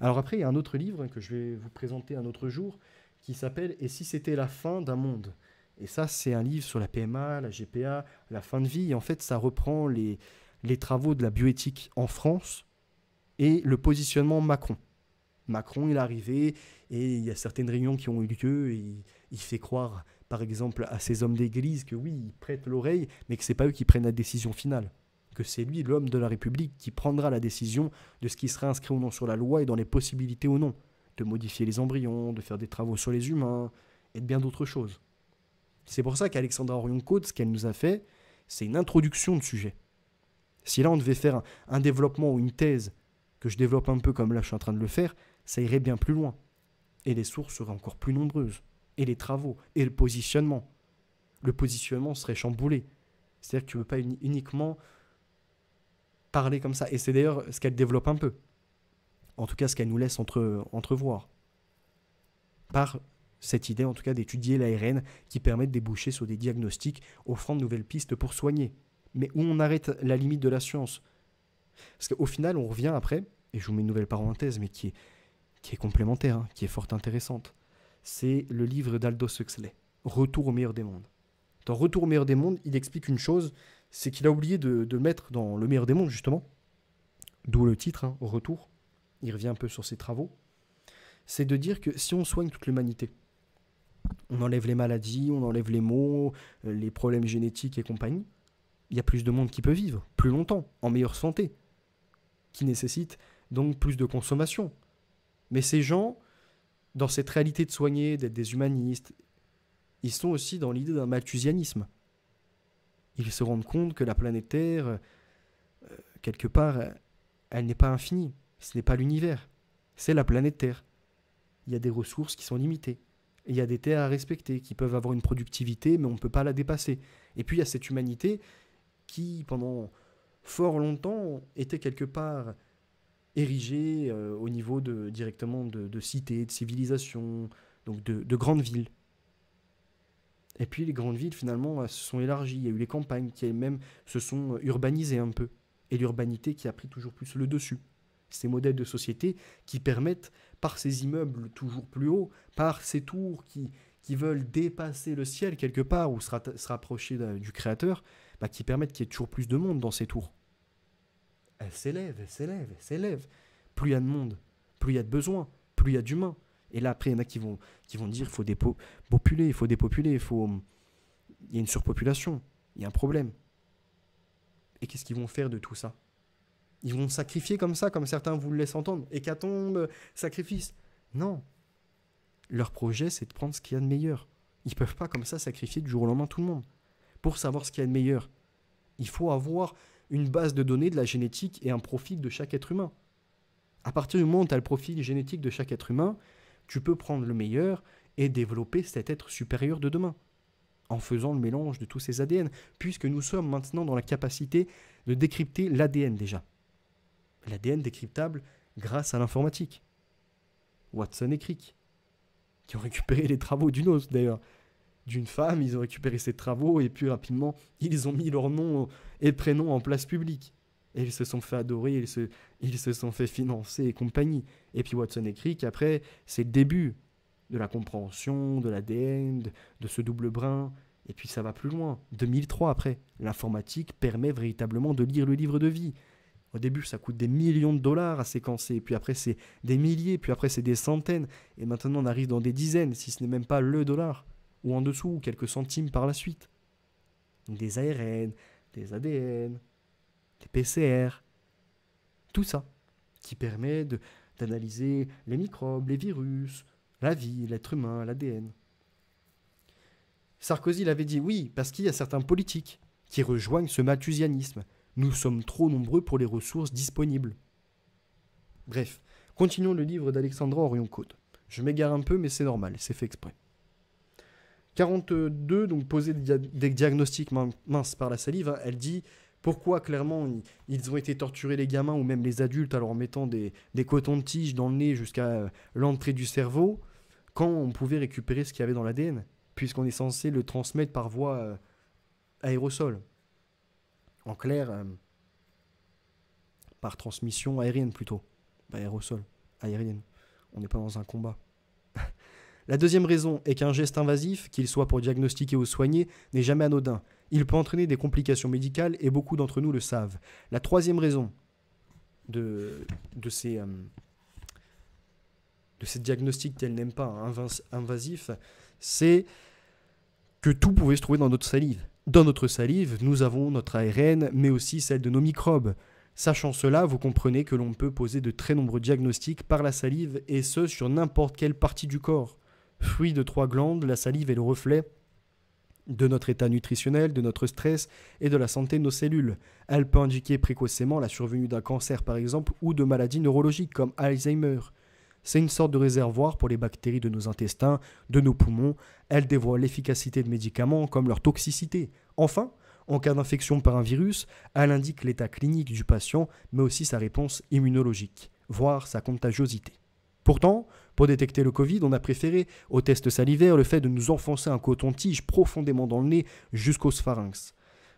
Alors après, il y a un autre livre que je vais vous présenter un autre jour qui s'appelle Et si c'était la fin d'un monde Et ça, c'est un livre sur la PMA, la GPA, la fin de vie. en fait, ça reprend les, les travaux de la bioéthique en France et le positionnement Macron. Macron, il est arrivé et il y a certaines réunions qui ont eu lieu et il, fait croire, par exemple, à ces hommes d'église que oui, ils prêtent l'oreille, mais que n'est pas eux qui prennent la décision finale que c'est lui, l'homme de la République, qui prendra la décision de ce qui sera inscrit ou non sur la loi et dans les possibilités ou non, de modifier les embryons, de faire des travaux sur les humains, et de bien d'autres choses. C'est pour ça qu'Alexandra Orion-Côte, ce qu'elle nous a fait, c'est une introduction de sujet. Si là on devait faire un, développement ou une thèse, que je développe un peu comme là je suis en train de le faire, ça irait bien plus loin. Et les sources seraient encore plus nombreuses. Et les travaux, et le positionnement. Le positionnement serait chamboulé. C'est-à-dire que tu ne veux pas uniquement parler comme ça. Et c'est d'ailleurs ce qu'elle développe un peu. En tout cas, ce qu'elle nous laisse entre, entrevoir. Par cette idée, en tout cas, d'étudier l'ARN qui permet de déboucher sur des diagnostics offrant de nouvelles pistes pour soigner. Mais où on arrête la limite de la science Parce qu'au final, on revient après, et je vous mets une nouvelle parenthèse, mais qui est, complémentaire, hein, qui est fort intéressante. C'est le livre d'Aldo Huxley, Retour au meilleur des mondes. Dans Retour au meilleur des mondes, il explique une chose c'est qu'il a oublié de, le mettre dans Le meilleur des mondes, justement, d'où le titre, hein, retour, il revient un peu sur ses travaux, c'est de dire que si on soigne toute l'humanité, on enlève les maladies, on enlève les maux, euh, les problèmes génétiques et compagnie, il y a plus de monde qui peut vivre, plus longtemps, en meilleure santé, qui nécessite donc plus de consommation. Mais ces gens, dans cette réalité de soigner, d'être des humanistes, ils sont aussi dans l'idée d'un malthusianisme ils se rendent compte que la planète Terre, euh, quelque part, elle n'est pas infinie. Ce n'est pas l'univers. C'est la planète Terre. Il y a des ressources qui sont limitées. il y a des terres à respecter qui peuvent avoir une productivité, mais on ne peut pas la dépasser. Et puis il y a cette humanité qui, pendant fort longtemps, était quelque part érigée euh, au niveau de, directement de, cités, de civilisations, donc de grandes villes. Et puis les grandes villes, finalement, bah, se sont élargies. Il y a eu les campagnes qui elles-mêmes se sont euh, urbanisées un peu. Et l'urbanité qui a pris toujours plus le dessus. Ces modèles de société qui permettent, par ces immeubles toujours plus hauts, par ces tours qui, veulent dépasser le ciel quelque part ou se, rapprocher du Créateur, bah, qui permettent qu'il y ait toujours plus de monde dans ces tours. Elles s'élèvent, elles s'élèvent, elles s'élèvent. Plus il y a de monde, plus il y a de besoins, plus il y a d'humains, et là, après, il y en a qui vont, qui vont dire il faut dépopuler, il faut dépopuler, il faut. Il y a une surpopulation, il y a un problème. Et qu'est-ce qu'ils vont faire de tout ça Ils vont sacrifier comme ça, comme certains vous le laissent entendre. Hécatombe, sacrifice. Non. Leur projet, c'est de prendre ce qu'il y a de meilleur. Ils ne peuvent pas comme ça sacrifier du jour au lendemain tout le monde. Pour savoir ce qu'il y a de meilleur, il faut avoir une base de données de la génétique et un profil de chaque être humain. À partir du moment où tu as le profil génétique de chaque être humain, tu peux prendre le meilleur et développer cet être supérieur de demain en faisant le mélange de tous ces ADN, puisque nous sommes maintenant dans la capacité de décrypter l'ADN déjà. L'ADN décryptable grâce à l'informatique. Watson et Crick, qui ont récupéré les travaux d'une autre d'ailleurs, d'une femme, ils ont récupéré ses travaux et puis rapidement, ils ont mis leur nom et prénom en place publique et ils se sont fait adorer, ils se, sont fait financer et compagnie. Et puis Watson écrit qu'après, c'est le début de la compréhension, de l'ADN, de, ce double brin. Et puis ça va plus loin. 2003 après, l'informatique permet véritablement de lire le livre de vie. Au début, ça coûte des millions de dollars à séquencer, puis après c'est des milliers, puis après c'est des centaines, et maintenant on arrive dans des dizaines, si ce n'est même pas le dollar, ou en dessous, ou quelques centimes par la suite. des ARN, des ADN, PCR, tout ça, qui permet d'analyser les microbes, les virus, la vie, l'être humain, l'ADN. Sarkozy l'avait dit, oui, parce qu'il y a certains politiques qui rejoignent ce mathusianisme. Nous sommes trop nombreux pour les ressources disponibles. Bref, continuons le livre d'Alexandra Orion-Côte. Je m'égare un peu, mais c'est normal, c'est fait exprès. 42, donc poser des, diagnostics minces par la salive, hein, elle dit pourquoi, clairement, ils ont été torturés, les gamins, ou même les adultes, alors en mettant des, cotons de tige dans le nez jusqu'à euh, l'entrée du cerveau, quand on pouvait récupérer ce qu'il y avait dans l'ADN, puisqu'on est censé le transmettre par voie euh, aérosol. En clair, euh, par transmission aérienne plutôt. aérosol, aérienne. On n'est pas dans un combat. La deuxième raison est qu'un geste invasif, qu'il soit pour diagnostiquer ou soigner, n'est jamais anodin. Il peut entraîner des complications médicales et beaucoup d'entre nous le savent. La troisième raison de, euh, ces... diagnostics qu'elle n'aime pas, invasif, invasifs, c'est que tout pouvait se trouver dans notre salive. Dans notre salive, nous avons notre ARN, mais aussi celle de nos microbes. Sachant cela, vous comprenez que l'on peut poser de très nombreux diagnostics par la salive, et ce sur n'importe quelle partie du corps fruit de trois glandes, la salive est le reflet de notre état nutritionnel, de notre stress et de la santé de nos cellules. Elle peut indiquer précocement la survenue d'un cancer par exemple ou de maladies neurologiques comme Alzheimer. C'est une sorte de réservoir pour les bactéries de nos intestins, de nos poumons. Elle dévoile l'efficacité de médicaments comme leur toxicité. Enfin, en cas d'infection par un virus, elle indique l'état clinique du patient mais aussi sa réponse immunologique, voire sa contagiosité. Pourtant, pour détecter le Covid, on a préféré au test salivaire le fait de nous enfoncer un coton-tige profondément dans le nez jusqu'au pharynx.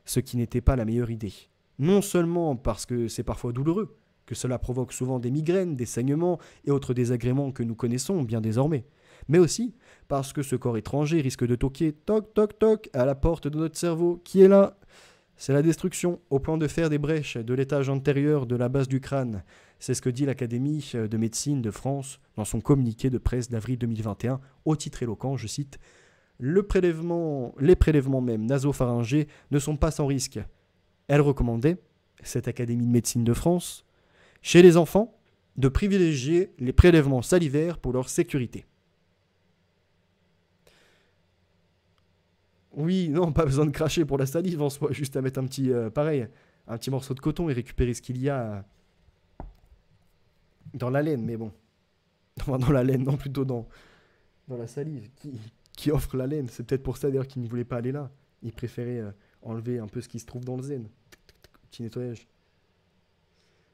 ce qui n'était pas la meilleure idée. Non seulement parce que c'est parfois douloureux, que cela provoque souvent des migraines, des saignements et autres désagréments que nous connaissons bien désormais, mais aussi parce que ce corps étranger risque de toquer toc toc toc à la porte de notre cerveau qui est là. C'est la destruction au point de faire des brèches de l'étage antérieur de la base du crâne, c'est ce que dit l'Académie euh, de médecine de France dans son communiqué de presse d'avril 2021 au titre éloquent, je cite, Le prélèvement, les prélèvements même nasopharyngés ne sont pas sans risque. Elle recommandait, cette Académie de médecine de France, chez les enfants, de privilégier les prélèvements salivaires pour leur sécurité. Oui, non, pas besoin de cracher pour la salive en soi, juste à mettre un petit, euh, pareil, un petit morceau de coton et récupérer ce qu'il y a dans la laine, mais bon. Enfin, dans la laine, non, plutôt dans, dans la salive. Qui, offre la laine. C'est peut-être pour ça d'ailleurs qu'il ne voulait pas aller là. Il préférait euh, enlever un peu ce qui se trouve dans le zen. Petit nettoyage.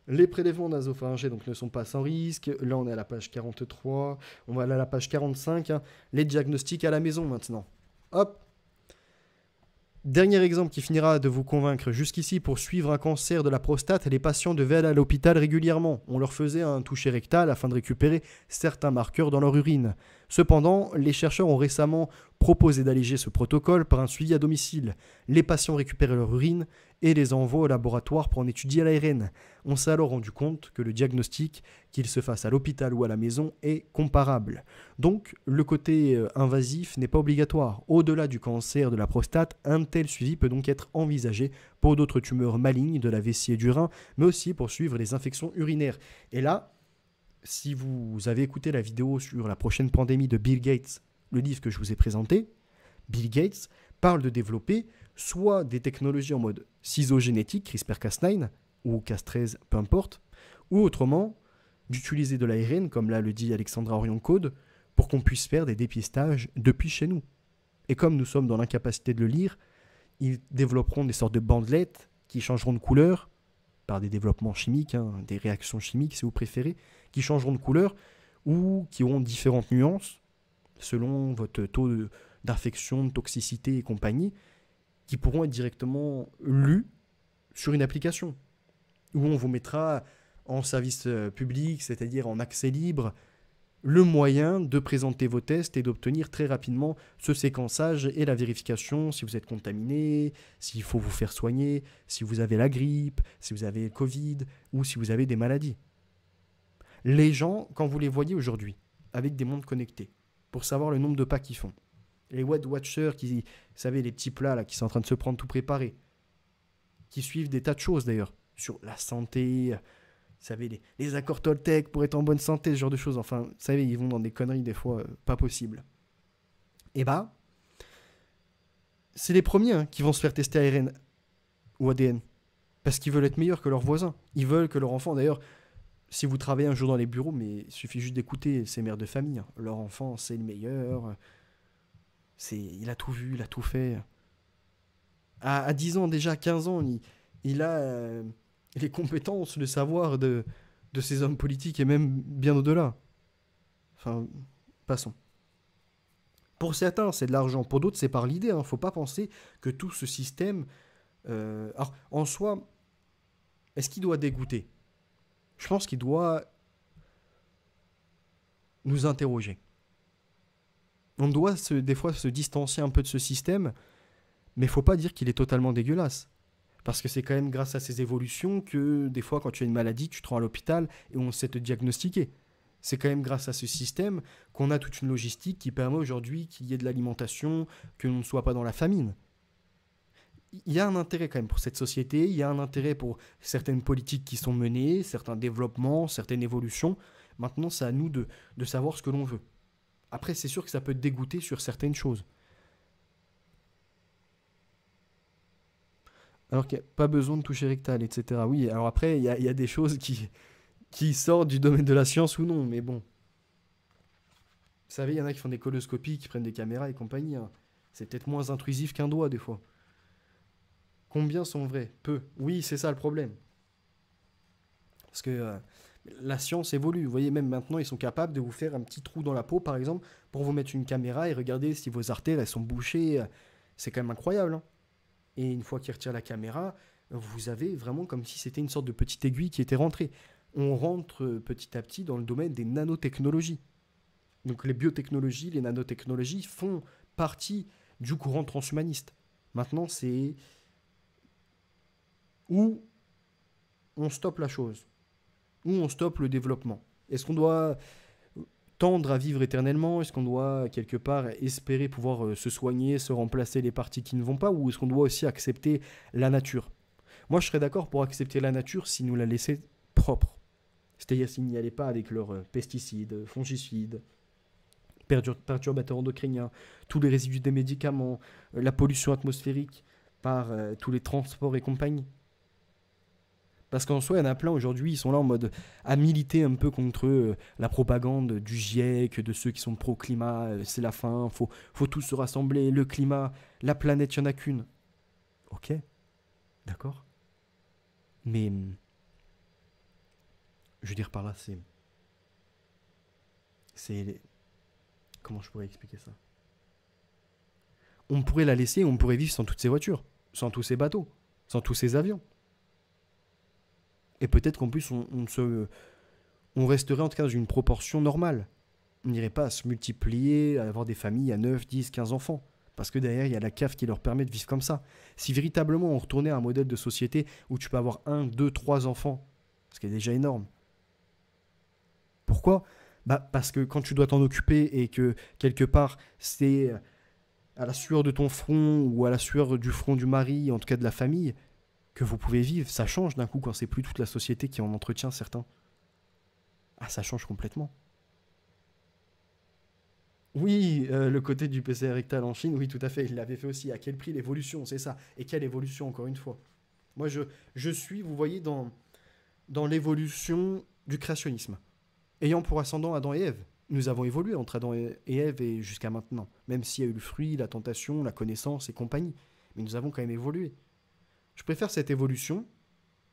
Les prélèvements nasopharyngés donc, ne sont pas sans risque. Là, on est à la page 43. On va aller à la page 45. Hein. Les diagnostics à la maison maintenant. Hop, Dernier exemple qui finira de vous convaincre. Jusqu'ici, pour suivre un cancer de la prostate, les patients devaient aller à l'hôpital régulièrement. On leur faisait un toucher rectal afin de récupérer certains marqueurs dans leur urine. Cependant, les chercheurs ont récemment proposé d'alléger ce protocole par un suivi à domicile. Les patients récupéraient leur urine et les envoie au laboratoire pour en étudier l'ARN. On s'est alors rendu compte que le diagnostic, qu'il se fasse à l'hôpital ou à la maison, est comparable. Donc, le côté euh, invasif n'est pas obligatoire. Au-delà du cancer de la prostate, un tel suivi peut donc être envisagé pour d'autres tumeurs malignes de la vessie et du rein, mais aussi pour suivre les infections urinaires. Et là, si vous avez écouté la vidéo sur la prochaine pandémie de Bill Gates, le livre que je vous ai présenté, Bill Gates parle de développer soit des technologies en mode cisogénétique CRISPR-Cas9 ou Cas13, peu importe, ou autrement d'utiliser de l'ARN, comme là le dit Alexandra Orion-Code, pour qu'on puisse faire des dépistages depuis chez nous. Et comme nous sommes dans l'incapacité de le lire, ils développeront des sortes de bandelettes qui changeront de couleur par des développements chimiques, hein, des réactions chimiques si vous préférez, qui changeront de couleur ou qui auront différentes nuances selon votre taux d'infection, de toxicité et compagnie qui pourront être directement lus sur une application où on vous mettra en service euh, public, c'est-à-dire en accès libre, le moyen de présenter vos tests et d'obtenir très rapidement ce séquençage et la vérification si vous êtes contaminé, s'il faut vous faire soigner, si vous avez la grippe, si vous avez le Covid ou si vous avez des maladies. Les gens, quand vous les voyez aujourd'hui, avec des mondes connectés, pour savoir le nombre de pas qu'ils font, les Wet Watchers vous savez, les petits plats là, qui sont en train de se prendre tout préparé, qui suivent des tas de choses d'ailleurs, sur la santé, vous savez, les, accords Toltec pour être en bonne santé, ce genre de choses. Enfin, vous savez, ils vont dans des conneries des fois euh, pas possible. Eh bah, c'est les premiers hein, qui vont se faire tester ARN ou ADN. Parce qu'ils veulent être meilleurs que leurs voisins. Ils veulent que leur enfant, d'ailleurs, si vous travaillez un jour dans les bureaux, mais il suffit juste d'écouter ces mères de famille. Hein, leur enfant, c'est le meilleur il a tout vu, il a tout fait. À, 10 ans déjà, 15 ans, il, a euh, les compétences, le savoir de, ces hommes politiques et même bien au-delà. Enfin, passons. Pour certains, c'est de l'argent. Pour d'autres, c'est par l'idée. Il hein. ne faut pas penser que tout ce système... Euh, alors, en soi, est-ce qu'il doit dégoûter Je pense qu'il doit nous interroger on doit des fois se distancier un peu de ce système, mais il faut pas dire qu'il est totalement dégueulasse. Parce que c'est quand même grâce à ces évolutions que des fois, quand tu as une maladie, tu te rends à l'hôpital et on sait te diagnostiquer. C'est quand même grâce à ce système qu'on a toute une logistique qui permet aujourd'hui qu'il y ait de l'alimentation, que l'on ne soit pas dans la famine. Il y a un intérêt quand même pour cette société, il y a un intérêt pour certaines politiques qui sont menées, certains développements, certaines évolutions. Maintenant, c'est à nous de savoir ce que l'on veut. Après, c'est sûr que ça peut dégoûter sur certaines choses. Alors qu'il n'y a pas besoin de toucher rectal, etc. Oui, alors après, il y, a, des choses qui, qui sortent du domaine de la science ou non, mais bon. Vous savez, il y en a qui font des coloscopies, qui prennent des caméras et compagnie. Hein. C'est peut-être moins intrusif qu'un doigt, des fois. Combien sont vrais Peu. Oui, c'est ça le problème. Parce que euh, la science évolue. Vous voyez, même maintenant, ils sont capables de vous faire un petit trou dans la peau, par exemple, pour vous mettre une caméra et regarder si vos artères, sont bouchées. C'est quand même incroyable. Hein. et une fois qu'ils retirent la caméra, vous avez vraiment comme si c'était une sorte de petite aiguille qui était rentrée. On rentre euh, petit à petit dans le domaine des nanotechnologies. Donc les biotechnologies, les nanotechnologies font partie du courant transhumaniste. Maintenant, c'est où on stoppe la chose où on stoppe le développement Est-ce qu'on doit tendre à vivre éternellement Est-ce qu'on doit quelque part espérer pouvoir euh, se soigner, se remplacer les parties qui ne vont pas Ou est-ce qu'on doit aussi accepter la nature Moi, je serais d'accord pour accepter la nature si nous la laissait propre. C'est-à-dire s'ils n'y allaient pas avec leurs euh, pesticides, fongicides, perturbateurs endocriniens, tous les résidus des médicaments, euh, la pollution atmosphérique par tous les transports et compagnie. Parce qu'en soi, il y en a plein aujourd'hui, ils sont là en mode à militer un peu contre euh, la propagande du GIEC, de ceux qui sont pro-climat, euh, c'est la fin, faut, faut tous se rassembler, le climat, la planète, il n'y en a qu'une. Ok, d'accord. Mais. Hum, je veux dire par là, c'est. C'est. Comment je pourrais expliquer ça On pourrait la laisser, on pourrait vivre sans toutes ces voitures, sans tous ces bateaux, sans tous ces avions. Et peut-être qu'en plus, on, se, on resterait en tout cas dans une proportion normale. On n'irait pas à se multiplier, à avoir des familles à 9, 10, 15 enfants. Parce que derrière, il y a la CAF qui leur permet de vivre comme ça. Si véritablement on retournait à un modèle de société où tu peux avoir un, deux, trois enfants, ce qui est déjà énorme. Pourquoi bah, Parce que quand tu dois t'en occuper et que quelque part c'est à la sueur de ton front ou à la sueur du front du mari, en tout cas de la famille, que vous pouvez vivre. Ça change d'un coup quand c'est plus toute la société qui en entretient certains. Ah, ça change complètement. Oui, euh, le côté du PCR rectal en Chine, oui, tout à fait, il l'avait fait aussi. À quel prix l'évolution, c'est ça. Et quelle évolution, encore une fois. Moi, je, je suis, vous voyez, dans, dans l'évolution du créationnisme. Ayant pour ascendant Adam et Ève, nous avons évolué entre Adam et Ève et jusqu'à maintenant. Même s'il y a eu le fruit, la tentation, la connaissance et compagnie. Mais nous avons quand même évolué. Je préfère cette évolution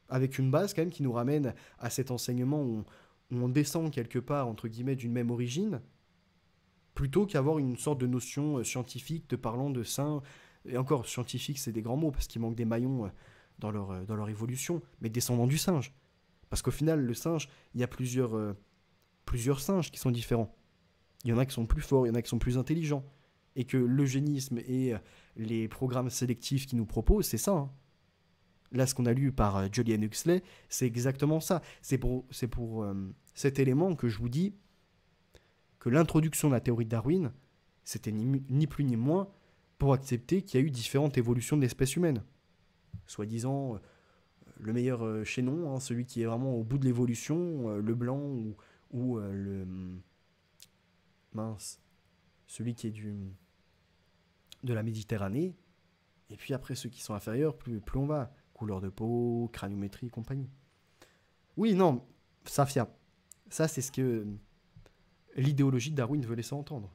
avec une base quand même qui nous ramène à cet enseignement où on, descend quelque part, entre guillemets, d'une même origine, plutôt qu'avoir une sorte de notion euh, scientifique de parlant de saint. Et encore, scientifique, c'est des grands mots parce qu'il manque des maillons euh, dans leur, euh, dans leur évolution, mais descendant du singe. Parce qu'au final, le singe, il y a plusieurs, plusieurs singes qui sont différents. Il y en a qui sont plus forts, il y en a qui sont plus intelligents. Et que l'eugénisme et les programmes sélectifs qui nous proposent, c'est ça. Hein là, ce qu'on a lu par euh, Julian Huxley, c'est exactement ça. C'est pour, c'est pour euh, cet élément que je vous dis que l'introduction de la théorie de Darwin, c'était ni, plus ni moins pour accepter qu'il y a eu différentes évolutions de l'espèce humaine. Soi-disant, euh, le meilleur chaînon, hein, celui qui est vraiment au bout de l'évolution, le blanc ou, le. Hmm, mince. Celui qui est du. de la Méditerranée. Et puis après, ceux qui sont inférieurs, plus, plus on va couleur de peau, craniométrie, compagnie. Oui, non, Safia. Ça, c'est ce que l'idéologie de Darwin veut laisser entendre.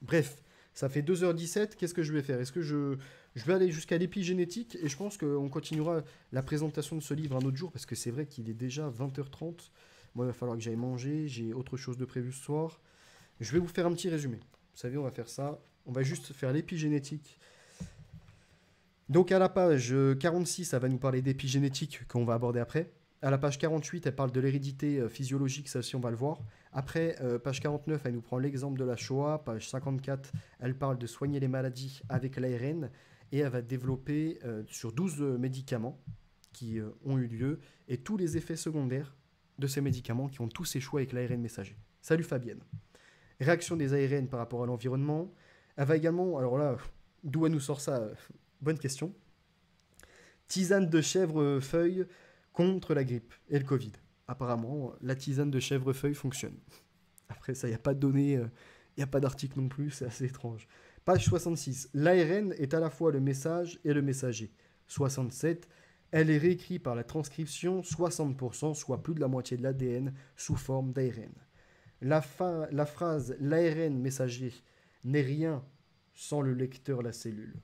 Bref, ça fait 2h17, qu'est-ce que je vais faire Est-ce que je, je vais aller jusqu'à l'épigénétique et je pense qu'on continuera la présentation de ce livre un autre jour parce que c'est vrai qu'il est déjà 20h30. Moi, il va falloir que j'aille manger, j'ai autre chose de prévu ce soir. Je vais vous faire un petit résumé. Vous savez, on va faire ça. On va juste faire l'épigénétique donc à la page 46, euh, elle va nous parler d'épigénétique qu'on va aborder après. À la page 48, elle parle de l'hérédité euh, physiologique, celle aussi on va le voir. Après, euh, page 49, elle nous prend l'exemple de la Shoah. Page 54, elle parle de soigner les maladies avec l'ARN. Et elle va développer sur 12 médicaments qui ont eu lieu et tous les effets secondaires de ces médicaments qui ont tous échoué avec l'ARN messager. Salut Fabienne. Réaction des ARN par rapport à l'environnement. Elle va également, alors là, d'où elle nous sort ça Bonne question. Tisane de chèvrefeuille contre la grippe et le Covid. Apparemment, la tisane de chèvrefeuille fonctionne. Après ça, il n'y a pas de données, euh, il n'y a pas d'article non plus, c'est assez étrange. Page 66. L'ARN est à la fois le message et le messager. 67. Elle est réécrite par la transcription 60%, soit plus de la moitié de l'ADN, sous forme d'ARN. La, la phrase l'ARN messager n'est rien sans le lecteur, la cellule.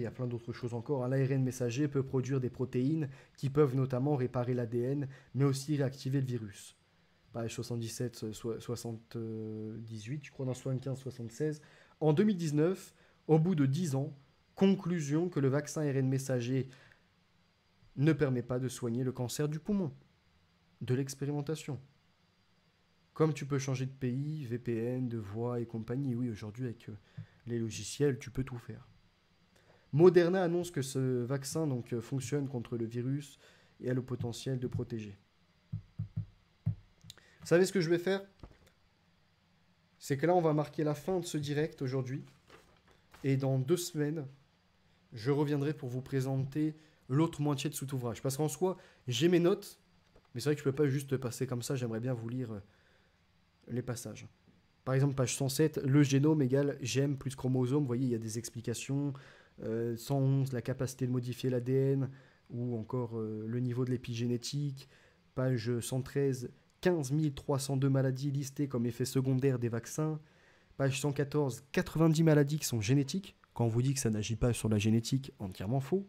il y a plein d'autres choses encore. Hein. L'ARN messager peut produire des protéines qui peuvent notamment réparer l'ADN, mais aussi réactiver le virus. Page 77, 78, je crois, dans 75, 76. En 2019, au bout de 10 ans, conclusion que le vaccin ARN messager ne permet pas de soigner le cancer du poumon. De l'expérimentation. Comme tu peux changer de pays, VPN, de voix et compagnie, oui, aujourd'hui avec euh, les logiciels, tu peux tout faire. Moderna annonce que ce vaccin donc, euh, fonctionne contre le virus et a le potentiel de protéger. Vous savez ce que je vais faire C'est que là, on va marquer la fin de ce direct aujourd'hui. Et dans deux semaines, je reviendrai pour vous présenter l'autre moitié de cet ouvrage. Parce qu'en soi, j'ai mes notes, mais c'est vrai que je ne peux pas juste passer comme ça, j'aimerais bien vous lire euh, les passages. Par exemple, page 107, le génome égale GM plus chromosome. Vous voyez, il y a des explications, 111, euh, la capacité de modifier l'ADN, ou encore euh, le niveau de l'épigénétique. Page 113, 15 302 maladies listées comme effets secondaires des vaccins. Page 114, 90 maladies qui sont génétiques. Quand on vous dit que ça n'agit pas sur la génétique, entièrement faux.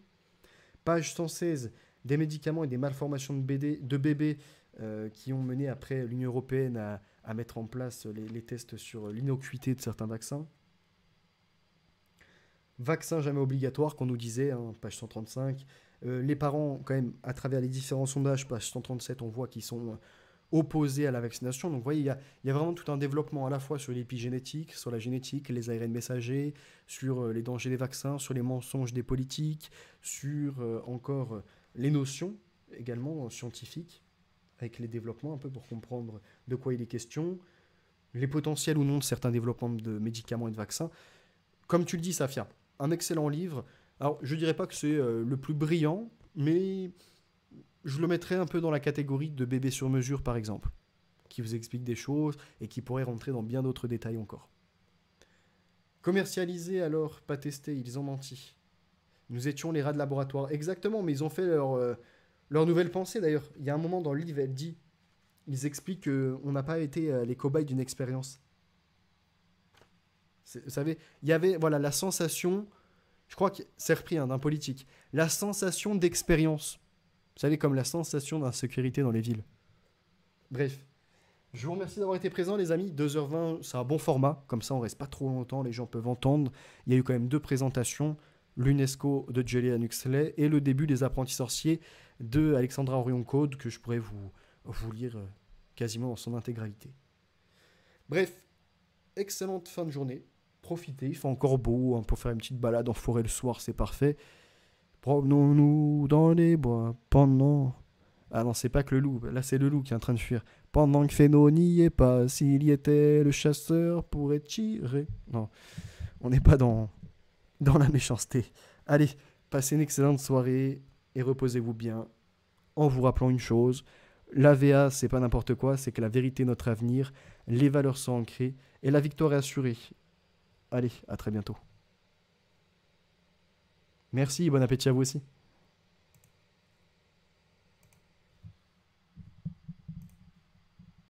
Page 116, des médicaments et des malformations de, de bébés euh, qui ont mené après l'Union européenne à, mettre en place les, les tests sur l'inocuité de certains vaccins vaccin jamais obligatoire qu'on nous disait, hein, page 135. Euh, les parents, quand même, à travers les différents sondages, page 137, on voit qu'ils sont euh, opposés à la vaccination. Donc, vous voyez, il y a, vraiment tout un développement à la fois sur l'épigénétique, sur la génétique, les ARN messagers, sur euh, les dangers des vaccins, sur les mensonges des politiques, sur encore les notions également scientifiques, avec les développements un peu pour comprendre de quoi il est question, les potentiels ou non de certains développements de médicaments et de vaccins. Comme tu le dis, Safia, un excellent livre. Alors, je dirais pas que c'est euh, le plus brillant, mais je le mettrais un peu dans la catégorie de bébé sur mesure, par exemple, qui vous explique des choses et qui pourrait rentrer dans bien d'autres détails encore. Commercialisé alors, pas testé, ils ont menti. Nous étions les rats de laboratoire. Exactement, mais ils ont fait leur, euh, leur nouvelle pensée d'ailleurs. Il y a un moment dans le livre, elle dit ils expliquent qu'on n'a pas été euh, les cobayes d'une expérience. Vous savez, il y avait voilà la sensation, je crois que c'est repris hein, d'un politique, la sensation d'expérience. Vous savez, comme la sensation d'insécurité dans les villes. Bref. Je vous remercie d'avoir été présent, les amis. 2h20, c'est un bon format. Comme ça, on reste pas trop longtemps. Les gens peuvent entendre. Il y a eu quand même deux présentations l'UNESCO de Julian Huxley et le début des apprentis sorciers de Alexandra Orion Code que je pourrais vous, vous lire euh, quasiment dans son intégralité. Bref, excellente fin de journée profitez, Il fait encore beau hein, pour faire une petite balade en forêt le soir, c'est parfait. Promenons-nous dans les bois pendant. Ah non, c'est pas que le loup, là c'est le loup qui est en train de fuir. Pendant que Feno n'y est pas, s'il y était, le chasseur pourrait tirer. Non, on n'est pas dans, dans la méchanceté. Allez, passez une excellente soirée et reposez-vous bien en vous rappelant une chose. L'AVA, c'est pas n'importe quoi, c'est que la vérité est notre avenir, les valeurs sont ancrées et la victoire est assurée. Allez, à très bientôt. Merci, bon appétit à vous aussi.